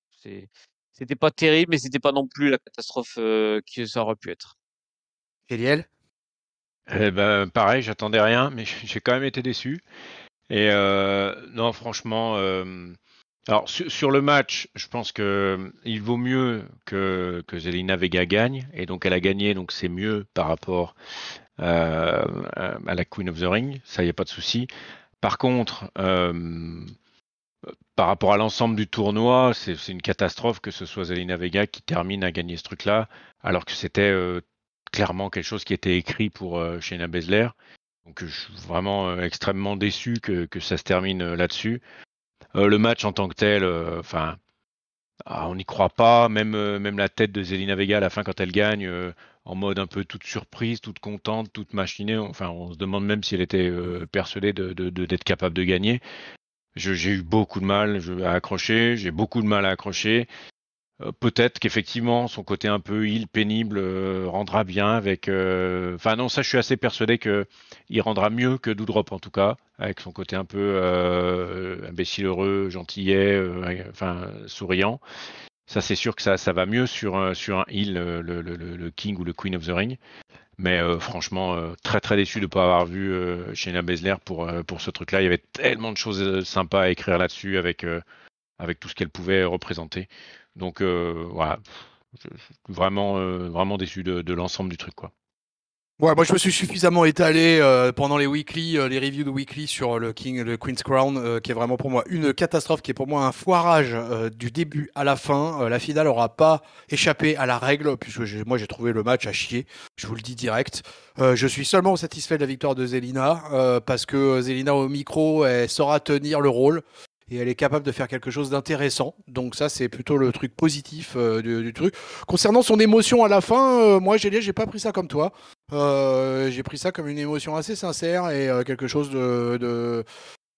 c'était pas terrible, mais c'était pas non plus la catastrophe euh, qui ça aurait pu être. Eliel Eh ben, pareil, j'attendais rien, mais j'ai quand même été déçu. Et euh, non, franchement, euh, alors sur, le match, je pense qu'il euh, vaut mieux que, que Zelina Vega gagne, et donc elle a gagné, donc c'est mieux par rapport euh, à la Queen of the Ring, ça y a pas de souci. Par contre, euh, par rapport à l'ensemble du tournoi, c'est une catastrophe que ce soit Zelina Vega qui termine à gagner ce truc-là, alors que c'était clairement quelque chose qui était écrit pour Shayna Baszler. Donc je suis vraiment extrêmement déçu que, que ça se termine là-dessus. Euh, le match en tant que tel, euh, enfin, ah, on n'y croit pas. Même, euh, même la tête de Zelina Vega à la fin quand elle gagne, en mode un peu toute surprise, toute contente, toute machinée. Enfin, on se demande même si elle était persuadée d'être de, capable de gagner. J'ai eu beaucoup de mal à accrocher, j'ai beaucoup de mal à accrocher. Euh, peut-être qu'effectivement son côté un peu il pénible euh, rendra bien avec. Euh, enfin non, ça je suis assez persuadé que il rendra mieux que Doudrop en tout cas, avec son côté un peu imbécile heureux, gentillet, enfin souriant. Ça c'est sûr que ça, va mieux sur, un il le, King ou le Queen of the Ring. Mais franchement, très très déçu de ne pas avoir vu euh, Shayna Baszler pour, pour ce truc-là. Il y avait tellement de choses sympas à écrire là-dessus avec, avec tout ce qu'elle pouvait représenter. Donc euh, voilà, vraiment, euh, vraiment déçu de, l'ensemble du truc quoi. Ouais, moi je me suis suffisamment étalé euh, pendant les weekly, les reviews de weekly sur le King, le Queen's Crown, qui est vraiment pour moi une catastrophe, qui est pour moi un foirage du début à la fin. la finale aura pas échappé à la règle, puisque moi j'ai trouvé le match à chier. Je vous le dis direct. je suis seulement satisfait de la victoire de Zelina, parce que Zelina au micro, elle saura tenir le rôle et elle est capable de faire quelque chose d'intéressant. Donc ça, c'est plutôt le truc positif euh, du, truc. Concernant son émotion à la fin, euh, moi, j'ai j'ai pas pris ça comme toi. Euh, j'ai pris ça comme une émotion assez sincère et quelque chose de,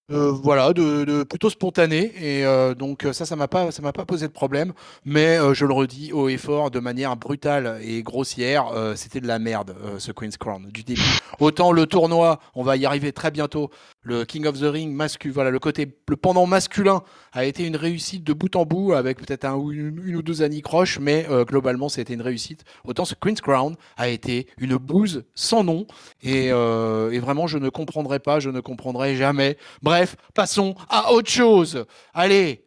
voilà, de, plutôt spontané. Et donc ça, ça m'a pas, ça m'a pas posé de problème. Mais je le redis haut et fort, de manière brutale et grossière, c'était de la merde ce Queen's Crown du début. Autant le tournoi, on va y arriver très bientôt le King of the Ring masculin, voilà, le côté, le pendant masculin a été une réussite de bout en bout avec peut-être un, une, ou deux croches, mais euh, globalement, c'était une réussite. Autant ce Queen's Crown a été une bouse sans nom euh, et, vraiment, je ne comprendrai pas, je ne comprendrai jamais. Bref, passons à autre chose. Allez,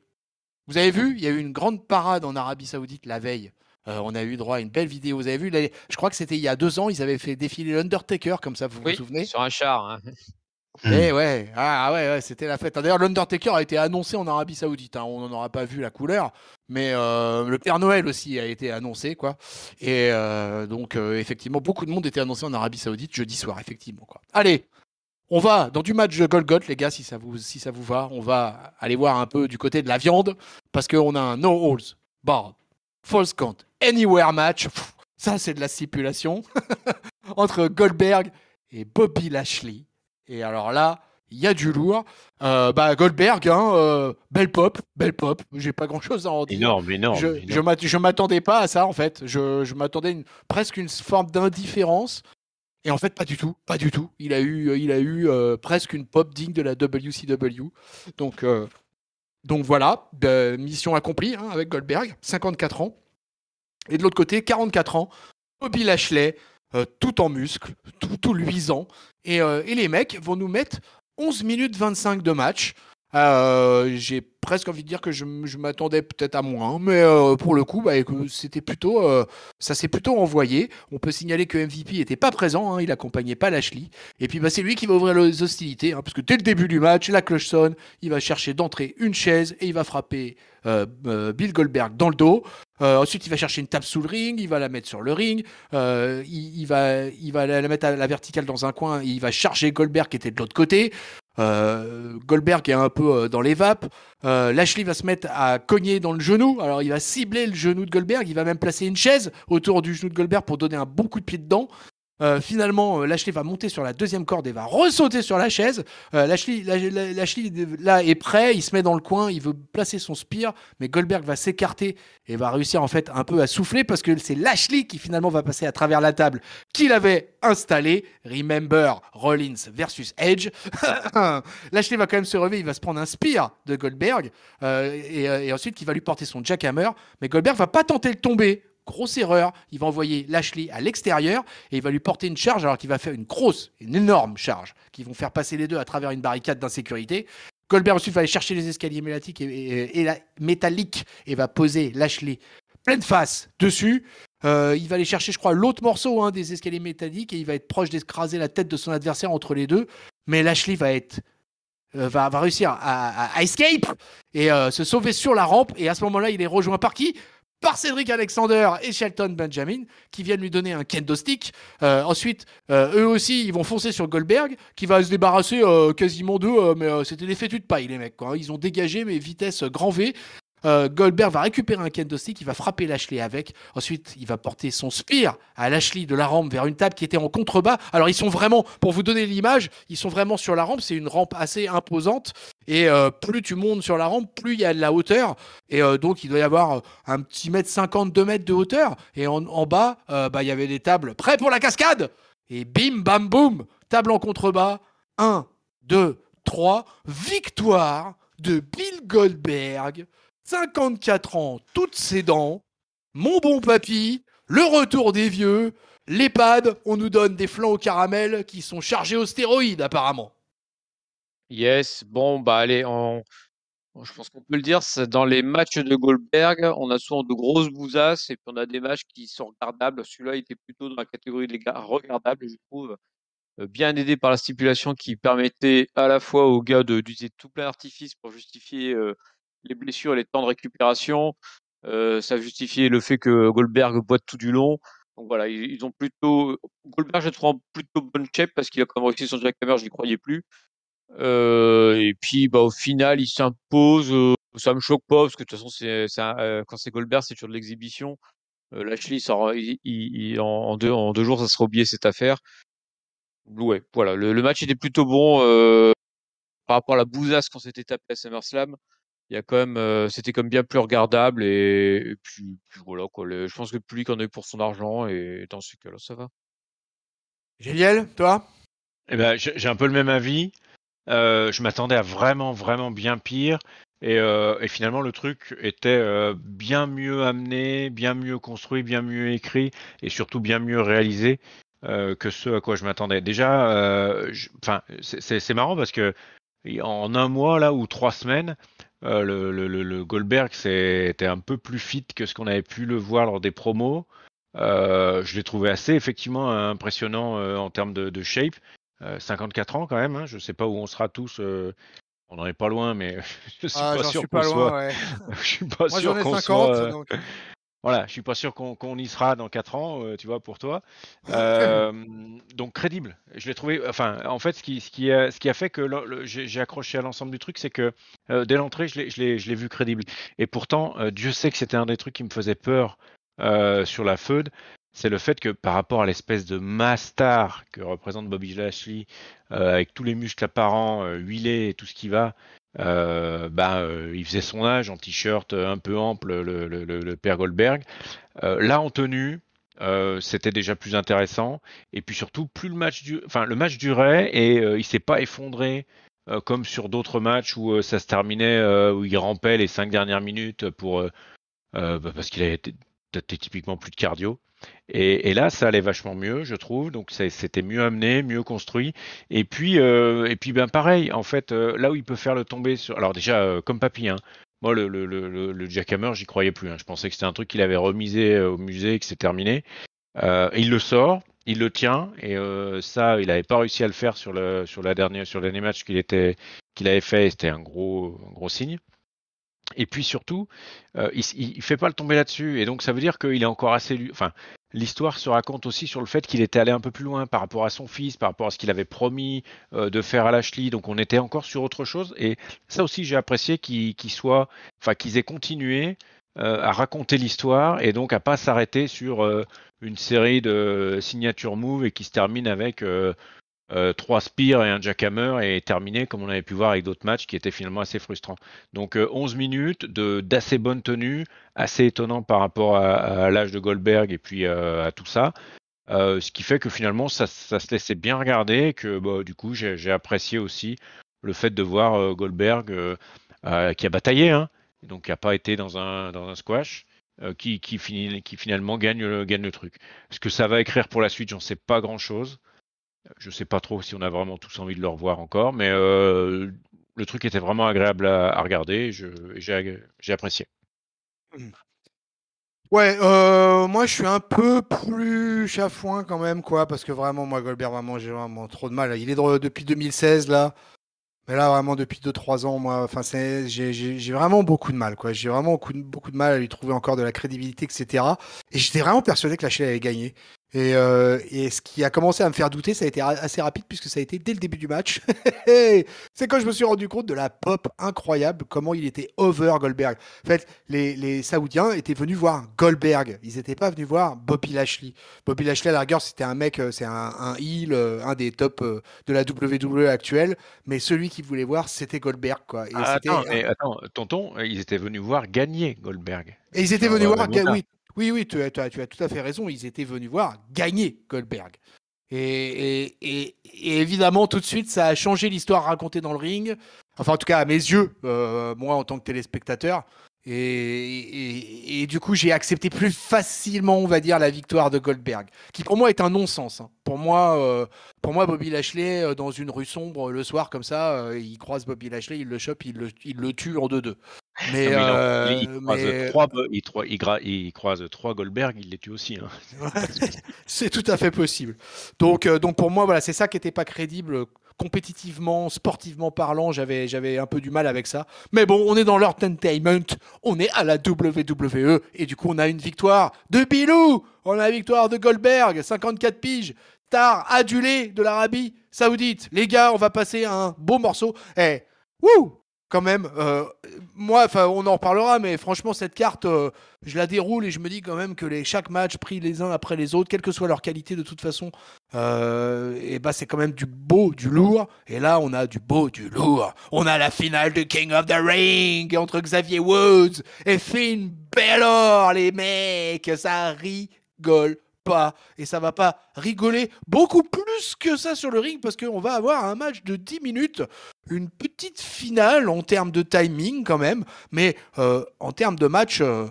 vous avez vu, il y a eu une grande parade en Arabie Saoudite la veille. Euh, on a eu droit à une belle vidéo. Vous avez vu, je crois que c'était il y a deux ans, ils avaient fait défiler l'Undertaker, comme ça, vous vous souvenez Sur un char. Hein. Et mm. ouais, ah, ah ouais, c'était la fête. D'ailleurs, l'Undertaker a été annoncé en Arabie Saoudite. Hein. On n'en aura pas vu la couleur, mais euh, le Père Noël aussi a été annoncé, quoi. Et euh, donc, euh, effectivement, beaucoup de monde était annoncé en Arabie Saoudite jeudi soir, effectivement, Allez, on va dans du match de Golgot, les gars, si ça vous si ça vous va, on va aller voir un peu du côté de la viande parce qu'on a un no holds bar false count, anywhere match. ça, c'est de la stipulation entre Goldberg et Bobby Lashley et alors là, il y a du lourd. Euh, bah, Goldberg, hein, euh, belle pop, belle pop. J'ai pas grand chose à en dire. Énorme, énorme. Je, ne m'attendais pas à ça en fait. Je, je m'attendais une, presque une forme d'indifférence. Et en fait, pas du tout, pas du tout. Il a eu, euh, il a eu presque une pop digne de la WCW. Donc, donc voilà, bah, mission accomplie hein, avec Goldberg, 54 ans. Et de l'autre côté, 44 ans, Bobby Lashley, tout en muscles, tout, tout luisant, euh, et, les mecs vont nous mettre 11 minutes 25 de match euh, j'ai presque envie de dire que je, m'attendais peut-être à moins, mais euh, pour le coup, bah, c'était plutôt, euh, ça s'est plutôt envoyé. On peut signaler que MVP était pas présent, hein, il accompagnait pas Lashley. Et puis bah, c'est lui qui va ouvrir les hostilités, hein, parce que dès le début du match, la cloche sonne, il va chercher d'entrer une chaise et il va frapper euh, Bill Goldberg dans le dos. ensuite, il va chercher une table sous le ring, il va la mettre sur le ring, il, va, il va la, la mettre à la verticale dans un coin, et il va charger Goldberg qui était de l'autre côté. Euh, Goldberg est un peu euh, dans les vapes. Euh, Lashley va se mettre à cogner dans le genou. Alors il va cibler le genou de Goldberg. Il va même placer une chaise autour du genou de Goldberg pour donner un bon coup de pied dedans. Euh, finalement, euh, Lashley va monter sur la deuxième corde et va ressauter sur la chaise. Euh, Lashley, la, là, est prêt, il se met dans le coin, il veut placer son spear, mais Goldberg va s'écarter et va réussir en fait un peu à souffler parce que c'est Lashley qui finalement va passer à travers la table qu'il avait installée. Remember, Rollins versus Edge. Lashley va quand même se relever, il va se prendre un spear de Goldberg et, et, ensuite qui va lui porter son jackhammer, mais Goldberg va pas tenter de tomber Grosse erreur. Il va envoyer Lashley à l'extérieur et il va lui porter une charge alors qu'il va faire une grosse, une énorme charge qui vont faire passer les deux à travers une barricade d'insécurité. Colbert ensuite va aller chercher les escaliers métalliques et, métallique et va poser Lashley pleine face dessus. Euh, il va aller chercher, je crois, l'autre morceau hein, des escaliers métalliques et il va être proche d'écraser la tête de son adversaire entre les deux. Mais Lashley va être euh, va, réussir à, escape et euh, se sauver sur la rampe. Et à ce moment-là, il est rejoint par qui par Cédric Alexander et Shelton Benjamin, qui viennent lui donner un kendo stick. Euh, ensuite, euh, eux aussi, ils vont foncer sur Goldberg, qui va se débarrasser euh, quasiment d'eux, mais c'était des fêtus de paille, les mecs. Quoi. Hein. Ils ont dégagé, mais vitesse grand V. Euh, Goldberg va récupérer un candlestick, il va frapper Lashley avec. Ensuite, il va porter son spear à Lashley de la rampe vers une table qui était en contrebas. Alors, ils sont vraiment, pour vous donner l'image, ils sont vraiment sur la rampe. C'est une rampe assez imposante. Et euh, plus tu montes sur la rampe, plus il y a de la hauteur. Et euh, donc, il doit y avoir un petit mètre 52 mètres de hauteur. Et en, bas, bah, il y avait des tables prêtes pour la cascade. Et bim, bam, boum, table en contrebas. 1, 2, 3, victoire de Bill Goldberg 54 ans, toutes ses dents, mon bon papy, le retour des vieux, l'EHPAD, on nous donne des flancs au caramel qui sont chargés aux stéroïdes apparemment. Yes, bon, bah allez, on... je pense qu'on peut le dire, c'est dans les matchs de Goldberg, on a souvent de grosses bousasses et puis on a des matchs qui sont regardables. Celui-là était plutôt dans la catégorie des gars regardables, je trouve, euh, bien aidé par la stipulation qui permettait à la fois aux gars d'utiliser tout plein d'artifices pour justifier euh, les blessures et les temps de récupération. Euh, ça justifiait le fait que Goldberg boite tout du long. Donc voilà, ils, ont plutôt. Goldberg, je trouve en plutôt bonne shape parce qu'il a quand même réussi son jackhammer, je n'y croyais plus. Euh, et puis, bah, au final, il s'impose. Euh, ça me choque pas parce que de toute façon, c'est, euh, quand c'est Goldberg, c'est sur de l'exhibition. Euh, Lashley, en, deux, en jours, ça sera oublié cette affaire. Ouais, voilà, le, le match était plutôt bon par rapport à la bousasse qu'on s'était tapé à SummerSlam il y a quand même, c'était comme bien plus regardable et, puis, voilà je pense que plus qu'on en a eu pour son argent et tant ce cas-là, ça va. Génial, toi eh ben, j'ai un peu le même avis. je m'attendais à vraiment, vraiment bien pire. Et, et finalement, le truc était bien mieux amené, bien mieux construit, bien mieux écrit et surtout bien mieux réalisé que ce à quoi je m'attendais. Déjà, enfin, c'est marrant parce que en un mois là ou trois semaines, euh, le, Goldberg c'était un peu plus fit que ce qu'on avait pu le voir lors des promos. Euh, je l'ai trouvé assez effectivement impressionnant euh, en termes de, shape. 54 ans quand même, hein. je ne sais pas où on sera tous. on n'en est pas loin, mais je ah, ne suis, pas sûr je suis pas sûr qu'on soit. Donc voilà, je suis pas sûr qu'on y sera dans 4 ans, euh, tu vois, pour toi. Euh, donc crédible. Je l'ai trouvé. Enfin, en fait, ce qui, a, ce qui a fait que j'ai accroché à l'ensemble du truc, c'est que euh, dès l'entrée, je l'ai vu crédible. Et pourtant, Dieu sait que c'était un des trucs qui me faisait peur sur la feud. C'est le fait que par rapport à l'espèce de master que représente Bobby Lashley, avec tous les muscles apparents, huilés et tout ce qui va, euh, ben, euh, il faisait son âge en t-shirt euh, un peu ample, le, père Goldberg. Euh, là, en tenue, c'était déjà plus intéressant. Et puis surtout, plus le match, enfin, le match durait et il s'est pas effondré comme sur d'autres matchs où ça se terminait, où il rampait les cinq dernières minutes pour. parce qu'il avait été typiquement plus de cardio. Et, là, ça allait vachement mieux, je trouve. Donc, c'était mieux amené, mieux construit. Et puis, euh, et puis ben, pareil, en fait, euh, là où il peut faire le tomber sur. Alors, déjà, euh, comme papy, hein. moi, le, le, le, Jackhammer, j'y croyais plus. Hein. Je pensais que c'était un truc qu'il avait remisé au musée, que c'est terminé. il le sort, il le tient. Et ça, il n'avait pas réussi à le faire sur, le, sur, la dernière, sur l'année match qu'il était qu'il avait fait. C'était un gros, un gros signe. Et puis surtout, euh, il ne fait pas le tomber là-dessus. Et donc ça veut dire qu'il est encore assez... Enfin, l'histoire se raconte aussi sur le fait qu'il était allé un peu plus loin par rapport à son fils, par rapport à ce qu'il avait promis euh, de faire à Lashley. Donc on était encore sur autre chose. Et ça aussi, j'ai apprécié qu'ils soit, Enfin, qu'ils aient continué euh, à raconter l'histoire et donc à pas s'arrêter sur une série de signature move et qui se termine avec euh, trois spires et un jackhammer et terminé comme on avait pu voir avec d'autres matchs qui étaient finalement assez frustrants. Donc 11 euh, minutes d'assez bonne tenue, assez étonnant par rapport à, l'âge de Goldberg et puis euh, à tout ça. Euh, ce qui fait que finalement ça, ça se laissait bien regarder et que bah, du coup j'ai apprécié aussi le fait de voir Goldberg qui a bataillé, hein, donc qui n'a pas été dans un, dans un squash. Qui, qui, finit, qui, finalement gagne le, gagne le truc. Ce que ça va écrire pour la suite, j'en sais pas grand chose. Je sais pas trop si on a vraiment tous envie de le revoir encore, mais euh, le truc était vraiment agréable à, regarder, regarder. J'ai apprécié. Ouais, euh, moi je suis un peu plus chafouin quand même, quoi, parce que vraiment, moi Goldberg, vraiment, j'ai vraiment trop de mal. Il est depuis 2016 là, mais là vraiment depuis 2-3 ans, moi, enfin, j'ai vraiment beaucoup de mal, quoi. J'ai vraiment beaucoup, de mal à lui trouver encore de la crédibilité, etc. Et j'étais vraiment persuadé que la chaîne avait gagné. Euh, et, ce qui a commencé à me faire douter, ça a été assez rapide puisque ça a été dès le début du match. c'est quand je me suis rendu compte de la pop incroyable, comment il était over Goldberg. En fait, les, Saoudiens étaient venus voir Goldberg. Ils n'étaient pas venus voir Bobby Lashley. Bobby Lashley, à la rigueur, c'était un mec, euh, c'est un, un heel, euh, un des tops de la WWE actuelle. Mais celui qu'ils voulaient voir, c'était Goldberg. Et ah, attends, tonton, ils étaient venus voir gagner Goldberg. Et ils étaient venus ah, voir, oui, oui, oui, tu as, tout à fait raison. Ils étaient venus voir gagner Goldberg. Et, évidemment, tout de suite, ça a changé l'histoire racontée dans le ring. Enfin, en tout cas, à mes yeux, euh, moi, en tant que téléspectateur. Et, du coup, j'ai accepté plus facilement, on va dire, la victoire de Goldberg, qui pour moi est un non-sens. Hein pour moi, euh, pour moi, Bobby Lashley, euh, dans une rue sombre euh, le soir, comme ça, il croise Bobby Lashley, il le chope, il le, il le tue en 2-2. Mais, il, croise trois, Goldberg, il les tue aussi. Hein. c'est tout à fait possible. Donc, donc pour moi, voilà, c'est ça qui n'était pas crédible compétitivement, sportivement parlant, j'avais, j'avais un peu du mal avec ça. Mais bon, on est dans l'entertainment, on est à la WWE, et du coup, on a une victoire de Bilou, on a la victoire de Goldberg, 54 piges. Adulé de l'Arabie Saoudite. Les gars, on va passer un beau morceau. Et eh, wouh quand même, euh, moi, enfin, on en reparlera, mais franchement, cette carte, euh, je la déroule et je me dis quand même que les, chaque match pris les uns après les autres, quelle que soit leur qualité, de toute façon, et euh, eh bah, ben, c'est quand même du beau, du lourd. Et là, on a du beau, du lourd. On a la finale du King of the Ring entre Xavier Woods et Finn Balor, les mecs, ça rigole pas et ça va pas rigoler beaucoup plus que ça sur le ring parce qu'on va avoir un match de 10 minutes, une petite finale en termes de timing quand même, mais euh, en termes de match, euh,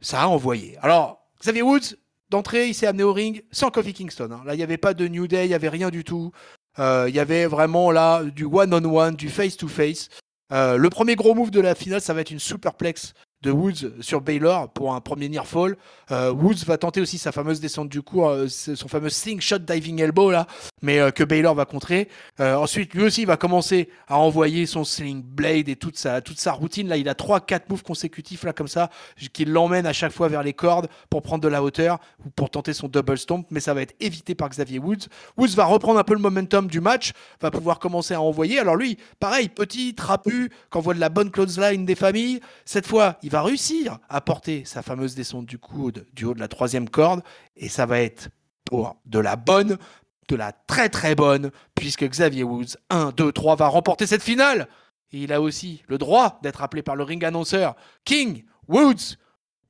ça a envoyé. Alors, Xavier Woods, d'entrée, il s'est amené au ring sans Kofi Kingston. Hein. Là, il n'y avait pas de New Day, il n'y avait rien du tout. Euh, il y avait vraiment là du one-on-one, du face-to-face. le premier gros move de la finale, ça va être une superplex de Woods sur Baylor pour un premier near fall. Euh, Woods va tenter aussi sa fameuse descente du cours, euh, son fameux slingshot shot diving elbow là, mais euh, que Baylor va contrer. ensuite, lui aussi va commencer à envoyer son sling blade et toute sa toute sa routine là. Il a trois quatre moves consécutifs là comme ça qui l'emmène à chaque fois vers les cordes pour prendre de la hauteur ou pour tenter son double stomp, mais ça va être évité par Xavier Woods. Woods va reprendre un peu le momentum du match, va pouvoir commencer à envoyer. Alors lui, pareil, petit trapu, voit de la bonne clothesline des familles. Cette fois, il va réussir à porter sa fameuse descente du coude du haut de la troisième corde, et ça va être pour de la bonne, de la très très bonne, puisque Xavier Woods, 1, 2, 3, va remporter cette finale. Et il a aussi le droit d'être appelé par le ring annonceur King Woods,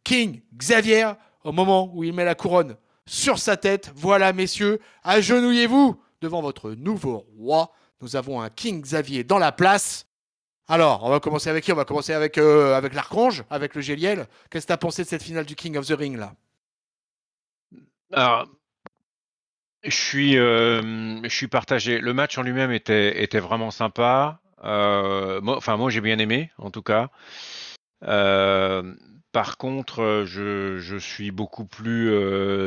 King Xavier, au moment où il met la couronne sur sa tête. Voilà, messieurs, agenouillez-vous devant votre nouveau roi. Nous avons un King Xavier dans la place. Alors, on va commencer avec qui On va commencer avec, euh, avec l'Archange, avec le Géliel. Qu'est-ce que tu as pensé de cette finale du King of the Ring, là ah, je suis, euh, je suis partagé. Le match en lui-même était, était vraiment sympa. Euh, enfin, moi, j'ai bien aimé, en tout cas. par contre, je, suis beaucoup plus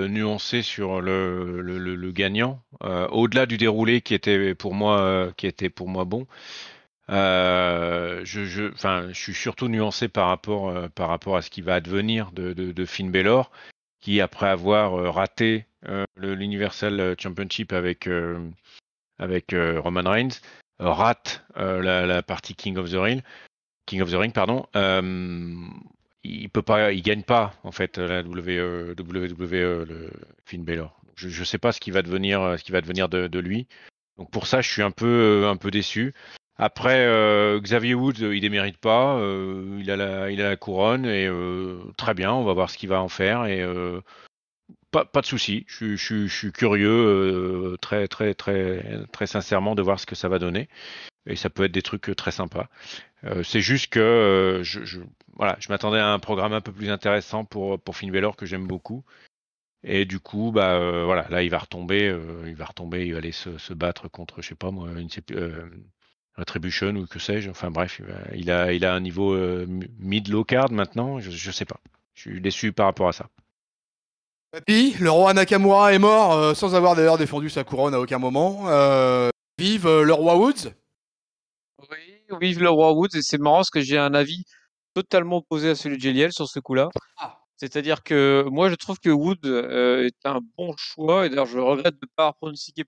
nuancé sur le, gagnant, au-delà du déroulé qui était pour moi, qui était pour moi bon. Euh, je, je, je suis surtout nuancé par rapport, euh, par rapport à ce qui va advenir de, de, de Finn Balor, qui après avoir euh, raté l'Universal Championship avec, avec Roman Reigns, rate la, partie King of the Ring. King of the Ring, pardon. il peut pas, il gagne pas en fait la WWE, Finn Balor. Je ne sais pas ce qui va devenir, ce qui va de, de lui. Donc pour ça, je suis un peu, un peu déçu. Après, euh, Xavier Woods, euh, il démérite pas. Euh, il, a la, il a la couronne et très bien, on va voir ce qu'il va en faire. Et pas, de souci. Je, suis curieux, très, très, très, très sincèrement, de voir ce que ça va donner. Et ça peut être des trucs très sympas. c'est juste que je, je, voilà, je m'attendais à un programme un peu plus intéressant pour, pour Finn Balor que j'aime beaucoup. Et du coup, bah voilà, là il va retomber, il va retomber, il va aller se, battre contre, je sais pas moi, une, Attribution ou que sais-je. Enfin bref, il a, il a un niveau euh, mid-low card maintenant. Je, sais pas. Je suis déçu par rapport à ça. Papy, le roi Nakamura est mort euh, sans avoir d'ailleurs défendu sa couronne à aucun moment. Euh, vive le roi Woods Oui, vive le roi Woods. Et c'est marrant parce que j'ai un avis totalement opposé à celui de Jeliel sur ce coup-là. Ah. C'est-à-dire que moi, je trouve que Wood euh, est un bon choix. Et d'ailleurs, je regrette de ne pas avoir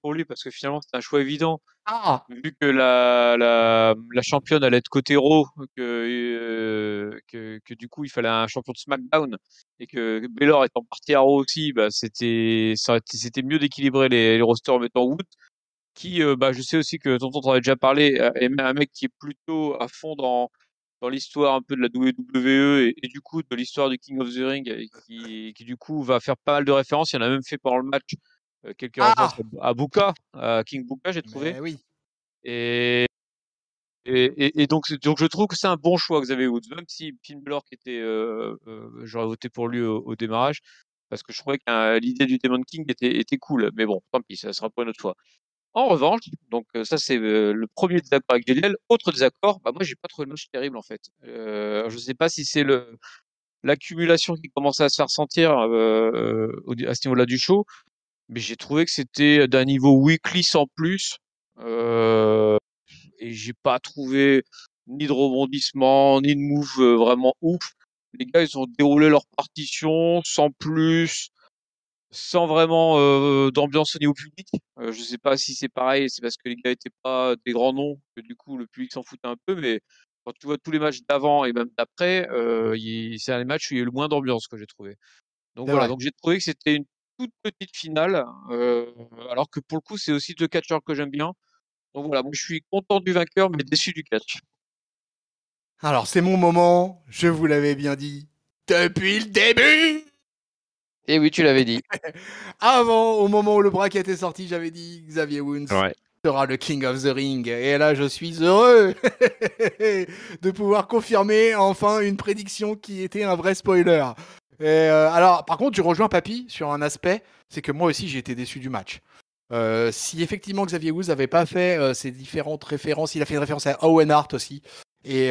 pour lui parce que finalement, c'est un choix évident. Ah vu que la, la, championne allait être côté Raw, euh, que, que, du coup, il fallait un champion de SmackDown et que est étant parti à Raw aussi, bah, c'était, c'était mieux d'équilibrer les, rosters en mettant Wood. Qui, euh, bah, je sais aussi que Tonton t'en avait déjà parlé, est un mec qui est plutôt à fond dans dans l'histoire un peu de la WWE et, et du coup de l'histoire du King of the Ring euh, qui, du coup va faire pas mal de références. Il y en a même fait pendant le match euh, quelques ah! références à Buka, King Buka, j'ai trouvé. oui. Et, et, donc, je trouve que c'est un bon choix que Xavier Woods, même si Pin Blork était, euh, j'aurais voté pour lui au, démarrage parce que je trouvais que l'idée du Demon King était, était cool. Mais bon, tant pis, ça sera pour une autre fois. En revanche, donc euh, ça c'est euh, le premier désaccord avec Géliel. Autre désaccord, bah moi j'ai pas trouvé le match terrible en fait. Euh, je sais pas si c'est le l'accumulation qui commençait à se faire sentir euh, à ce niveau-là du show, mais j'ai trouvé que c'était d'un niveau weekly sans plus. Euh, et j'ai pas trouvé ni de rebondissement, ni de move euh, vraiment ouf. Les gars, ils ont déroulé leur partition sans plus sans vraiment d'ambiance ni au public. Je je sais pas si c'est pareil, c'est parce que les gars n'étaient pas des grands noms que du coup le public s'en foutait un peu, mais quand tu vois tous les matchs d'avant et même d'après, euh, c'est des matchs où il y a eu le moins d'ambiance que j'ai trouvé. Donc voilà, donc j'ai trouvé que c'était une toute petite finale, alors que pour le coup c'est aussi deux catcheurs que j'aime bien. Donc voilà, je suis content du vainqueur mais déçu du catch. Alors c'est mon moment, je vous l'avais bien dit, depuis le début et eh oui, tu l'avais dit. Avant, au moment où le qui était sorti, j'avais dit Xavier Woods sera le King of the Ring. Et là, je suis heureux de pouvoir confirmer enfin une prédiction qui était un vrai spoiler. Et euh, alors, par contre, je rejoins Papy sur un aspect, c'est que moi aussi, j'ai été déçu du match. Euh, si effectivement Xavier Woods n'avait pas fait euh, ses différentes références, il a fait une référence à Owen Hart aussi, et,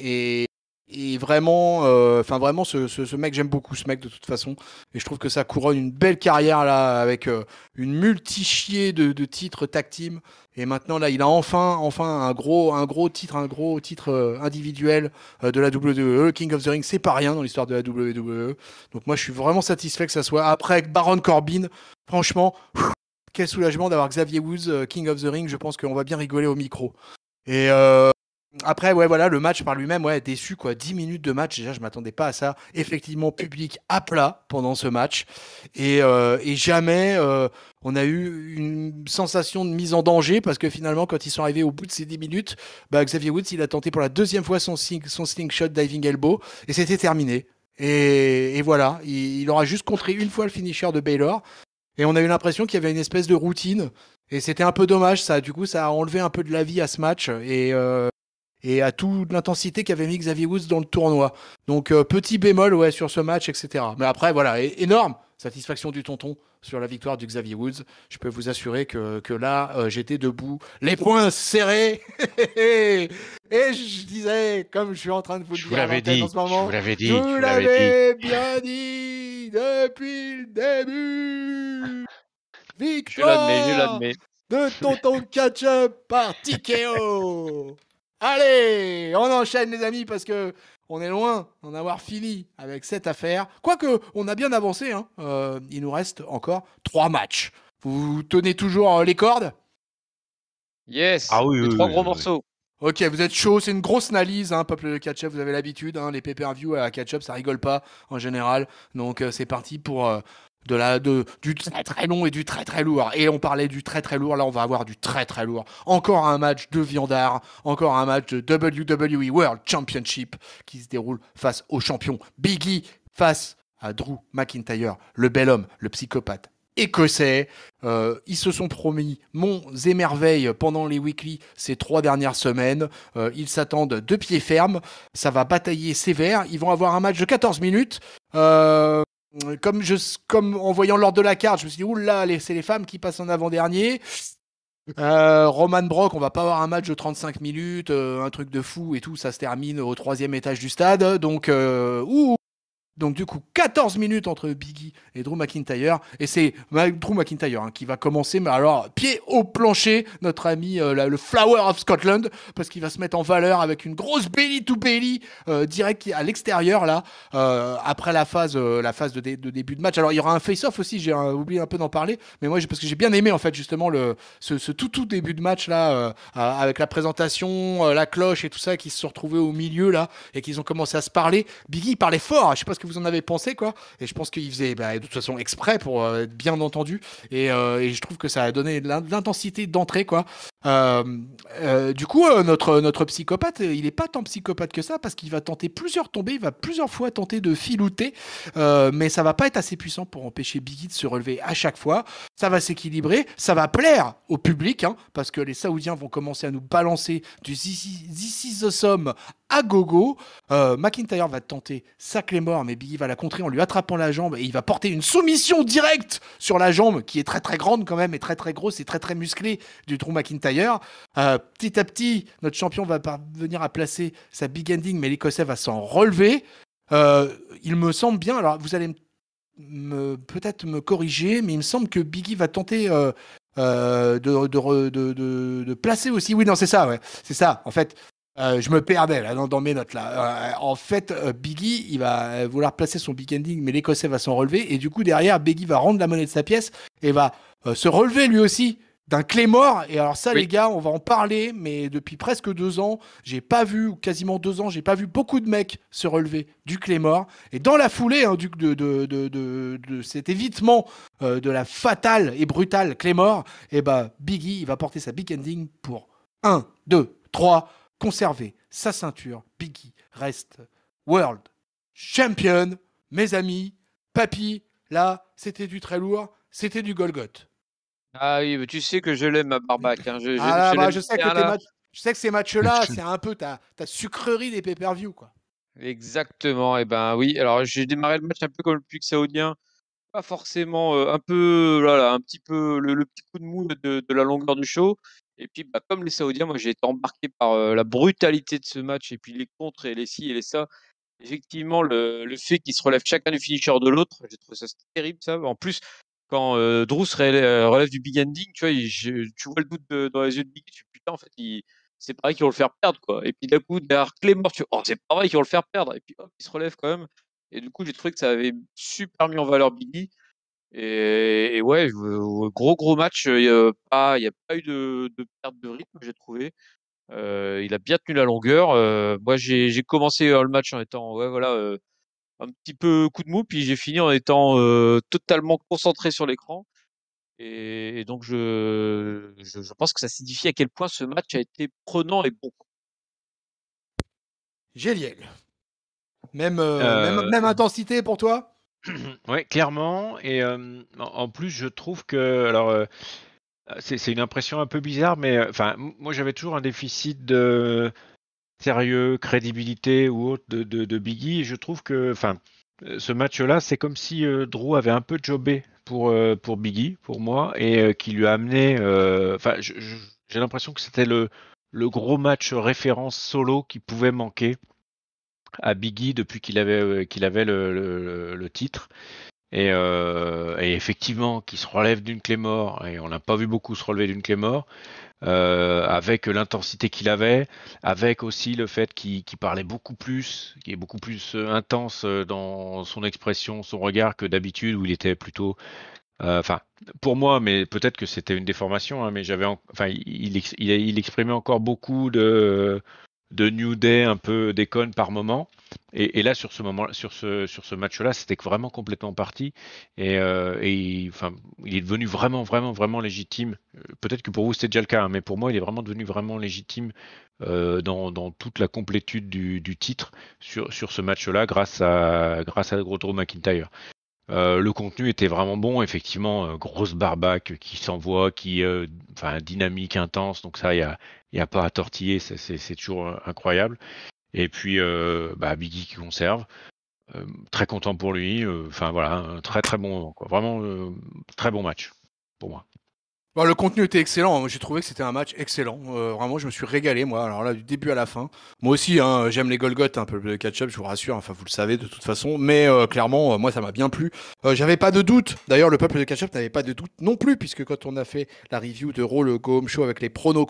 et, et vraiment, euh, enfin vraiment, ce, mec, j'aime beaucoup ce mec de toute façon. Et je trouve que ça couronne une belle carrière là, avec euh, une multi-chier de, titres tag team. Et maintenant là, il a enfin, enfin un gros, un gros titre, un gros titre euh, individuel de la WWE. King of the Ring, c'est pas rien dans l'histoire de la WWE. Donc moi, je suis vraiment satisfait que ça soit après Baron Corbin. Franchement, quel soulagement d'avoir Xavier Woods, King of the Ring. Je pense qu'on va bien rigoler au micro. Et après, ouais, voilà, le match par lui-même, ouais, déçu, quoi. 10 minutes de match, déjà, je m'attendais pas à ça. Effectivement, public à plat pendant ce match. Et, euh, et jamais euh, on a eu une sensation de mise en danger, parce que finalement, quand ils sont arrivés au bout de ces 10 minutes, bah, Xavier Woods, il a tenté pour la deuxième fois son, slingshot diving elbow, et c'était terminé. Et, et voilà, il, aura juste contré une fois le finisher de Baylor. Et on a eu l'impression qu'il y avait une espèce de routine. Et c'était un peu dommage, ça. Du coup, ça a enlevé un peu de la vie à ce match. Et, euh, et à toute l'intensité qu'avait mis Xavier Woods dans le tournoi. Donc euh, petit bémol ouais sur ce match, etc. Mais après voilà, énorme satisfaction du tonton sur la victoire du Xavier Woods. Je peux vous assurer que, là, euh, j'étais debout, les poings serrés. et je disais, comme je suis en train de vous le dire en ce moment, je vous l'avais dit, bien dit depuis le début. Victoire de tonton catch-up par TKO Allez, on enchaîne les amis parce que on est loin d'en avoir fini avec cette affaire. Quoique, on a bien avancé. Hein. Euh, il nous reste encore trois matchs. Vous tenez toujours euh, les cordes Yes. Ah oui. Les trois gros morceaux. Ok, vous êtes chaud, c'est une grosse analyse, hein, peuple de catch vous avez l'habitude, hein, les pay-per-view à catch ça rigole pas en général. Donc euh, c'est parti pour de la, de, du très très long et du très très lourd. Et on parlait du très très lourd, là on va avoir du très très lourd. Encore un match de viandard, encore un match de WWE World Championship qui se déroule face au champion Biggie, face à Drew McIntyre, le bel homme, le psychopathe écossais. Euh, ils se sont promis monts et pendant les weekly ces trois dernières semaines. Euh, ils s'attendent de pied ferme. Ça va batailler sévère. Ils vont avoir un match de 14 minutes. Euh, comme, je, comme en voyant l'ordre de la carte, je me suis dit, oula, c'est les femmes qui passent en avant-dernier. Euh, Roman Brock, on va pas avoir un match de 35 minutes, euh, un truc de fou et tout, ça se termine au troisième étage du stade. Donc, euh, ouh, donc du coup, 14 minutes entre Biggie et Drew McIntyre. Et c'est bah, Drew McIntyre hein, qui va commencer, mais alors pied au plancher, notre ami euh, le Flower of Scotland, parce qu'il va se mettre en valeur avec une grosse belly to belly euh, direct à l'extérieur là, euh, après la phase, la phase de, début de match. Alors il y aura un face-off aussi, j'ai oublié un peu d'en parler, mais moi parce que j'ai bien aimé en fait justement le, ce, tout tout début de match là, avec la présentation, la cloche et tout ça qui se sont retrouvés au milieu là, et qu'ils ont commencé à se parler. Biggie parlait fort, je sais pas que vous en avez pensé, quoi. Et je pense qu'il faisait bah, de toute façon exprès pour euh, être bien entendu. Et, euh, et, je trouve que ça a donné l'intensité d'entrée, quoi. Euh, euh, du coup, euh, notre, notre psychopathe, il n'est pas tant psychopathe que ça parce qu'il va tenter plusieurs tombées, il va plusieurs fois tenter de filouter, mais ça va pas être assez puissant pour empêcher Biggie de se relever à chaque fois. Ça va s'équilibrer, ça va plaire au public hein, parce que les Saoudiens vont commencer à nous balancer du This is the à gogo. McIntyre va tenter sa mort, mais Biggie va la contrer en lui attrapant la jambe et il va porter une soumission directe sur la jambe qui est très très grande quand même et très très grosse et très très musclée du trou McIntyre d'ailleurs. Euh, petit à petit, notre champion va venir à placer sa big ending, mais l'Écossais va s'en relever. Euh, il me semble bien, alors vous allez peut-être me corriger, mais il me semble que Biggie va tenter euh, de, placer aussi. Oui, non, c'est ça, ouais. c'est ça. En fait, je me perdais hein, dans, dans mes notes là. en fait, Biggie, il va vouloir placer son big ending, mais l'Écossais va s'en relever et du coup derrière, Biggie va rendre la monnaie de sa pièce et va se relever lui aussi d'un mort, Et alors ça, les gars, on va en parler, mais depuis presque deux ans, j'ai pas vu, ou quasiment deux ans, j'ai pas vu beaucoup de mecs se relever du mort. Et dans la foulée hein, du, de, de, cet évitement euh, de la fatale et brutale Claymore, et eh ben Biggie, il va porter sa big ending pour 1, 2, 3, conserver sa ceinture. Biggie reste World Champion, mes amis, papy, là, c'était du très lourd, c'était du Golgoth. Ah oui, tu sais que je l'aime, ma barbac. Hein. Ah, bah, je, sais que je sais que ces matchs-là, c'est un peu ta, sucrerie des pay-per-view. Exactement. Et eh ben oui, alors j'ai démarré le match un peu comme le public saoudien. Pas forcément euh, un peu, voilà, un petit peu le, petit coup de mou de, la longueur du show. Et puis, bah, comme les Saoudiens, moi j'ai été embarqué par euh, la brutalité de ce match et puis les contres et les si et les ça. Effectivement, le, le fait qu'ils se relèvent chacun du finisher de l'autre, j'ai trouvé ça terrible. Ça. En plus, quand euh, Drew relève, euh, relève du big ending, tu vois, tu vois le bout dans les yeux de Biggie, tu putain, en fait, c'est pareil qu'ils vont le faire perdre, quoi. Et puis d'un coup, derrière Claymore, tu oh, c'est pareil qu'ils vont le faire perdre. Et puis il se relève quand même. Et du coup, j'ai trouvé que ça avait super mis en valeur Biggie. Et, ouais, euh, gros gros match. Il n'y a, pas, eu de, perte de rythme, j'ai trouvé. il a bien tenu la longueur. moi, j'ai commencé le match en étant ouais voilà un petit peu coup de mou, puis j'ai fini en étant euh, totalement concentré sur l'écran. Et, donc, je, pense que ça signifie à quel point ce match a été prenant et bon. Géliel. Même, euh, même, euh, même intensité pour toi Oui, clairement. Et en plus, je trouve que. Alors, c'est une impression un peu bizarre, mais enfin, moi j'avais toujours un déficit de sérieux, crédibilité ou autre de, Biggie. Et je trouve que, enfin, ce match-là, c'est comme si euh, Drew avait un peu jobé pour, euh, pour Biggie, pour moi, et euh, qui lui a amené. Enfin, j'ai l'impression que c'était le, le gros match référence solo qui pouvait manquer à Biggie depuis qu'il avait, qu'il avait le, le, titre. Euh, et, effectivement qui se relève d'une clé mort, et on n'a pas vu beaucoup se relever d'une clé mort, euh, avec l'intensité qu'il avait, avec aussi le fait qu'il parlait beaucoup plus, qui est beaucoup plus euh, intense dans son expression, son regard que d'habitude où il était plutôt... Enfin, pour moi, mais peut-être que c'était une déformation, hein, mais j'avais, enfin, il, il, exprimait encore beaucoup de, de New Day un peu déconne par moment. Et, là, sur ce moment, sur ce, match-là, c'était vraiment complètement parti. Euh, et, il, enfin, il est devenu vraiment, vraiment, vraiment légitime. Peut-être que pour vous, c'était déjà le cas, hein, mais pour moi, il est vraiment devenu vraiment légitime euh, dans, toute la complétude du, titre sur, ce match-là grâce à, grâce à McIntyre. Euh, le contenu était vraiment bon, effectivement, euh, grosse barbaque qui s'envoie, qui, euh, dynamique, intense, donc ça, il n'y a, y a, pas à tortiller, c'est toujours incroyable. Et puis, bah, Biggie qui conserve, très content pour lui, enfin voilà, un très très bon quoi. vraiment très bon match pour moi. Bah, le contenu était excellent. J'ai trouvé que c'était un match excellent. Euh, vraiment, je me suis régalé, moi. Alors là, du début à la fin. Moi aussi, hein, j'aime les Golgoth, un peu de catch-up, je vous rassure. Enfin, vous le savez de toute façon. Mais euh, clairement, euh, moi, ça m'a bien plu. J'avais pas de doute. D'ailleurs, le peuple de catch-up n'avait pas de doute non plus, puisque quand on a fait la review de rôle le Show avec les pronos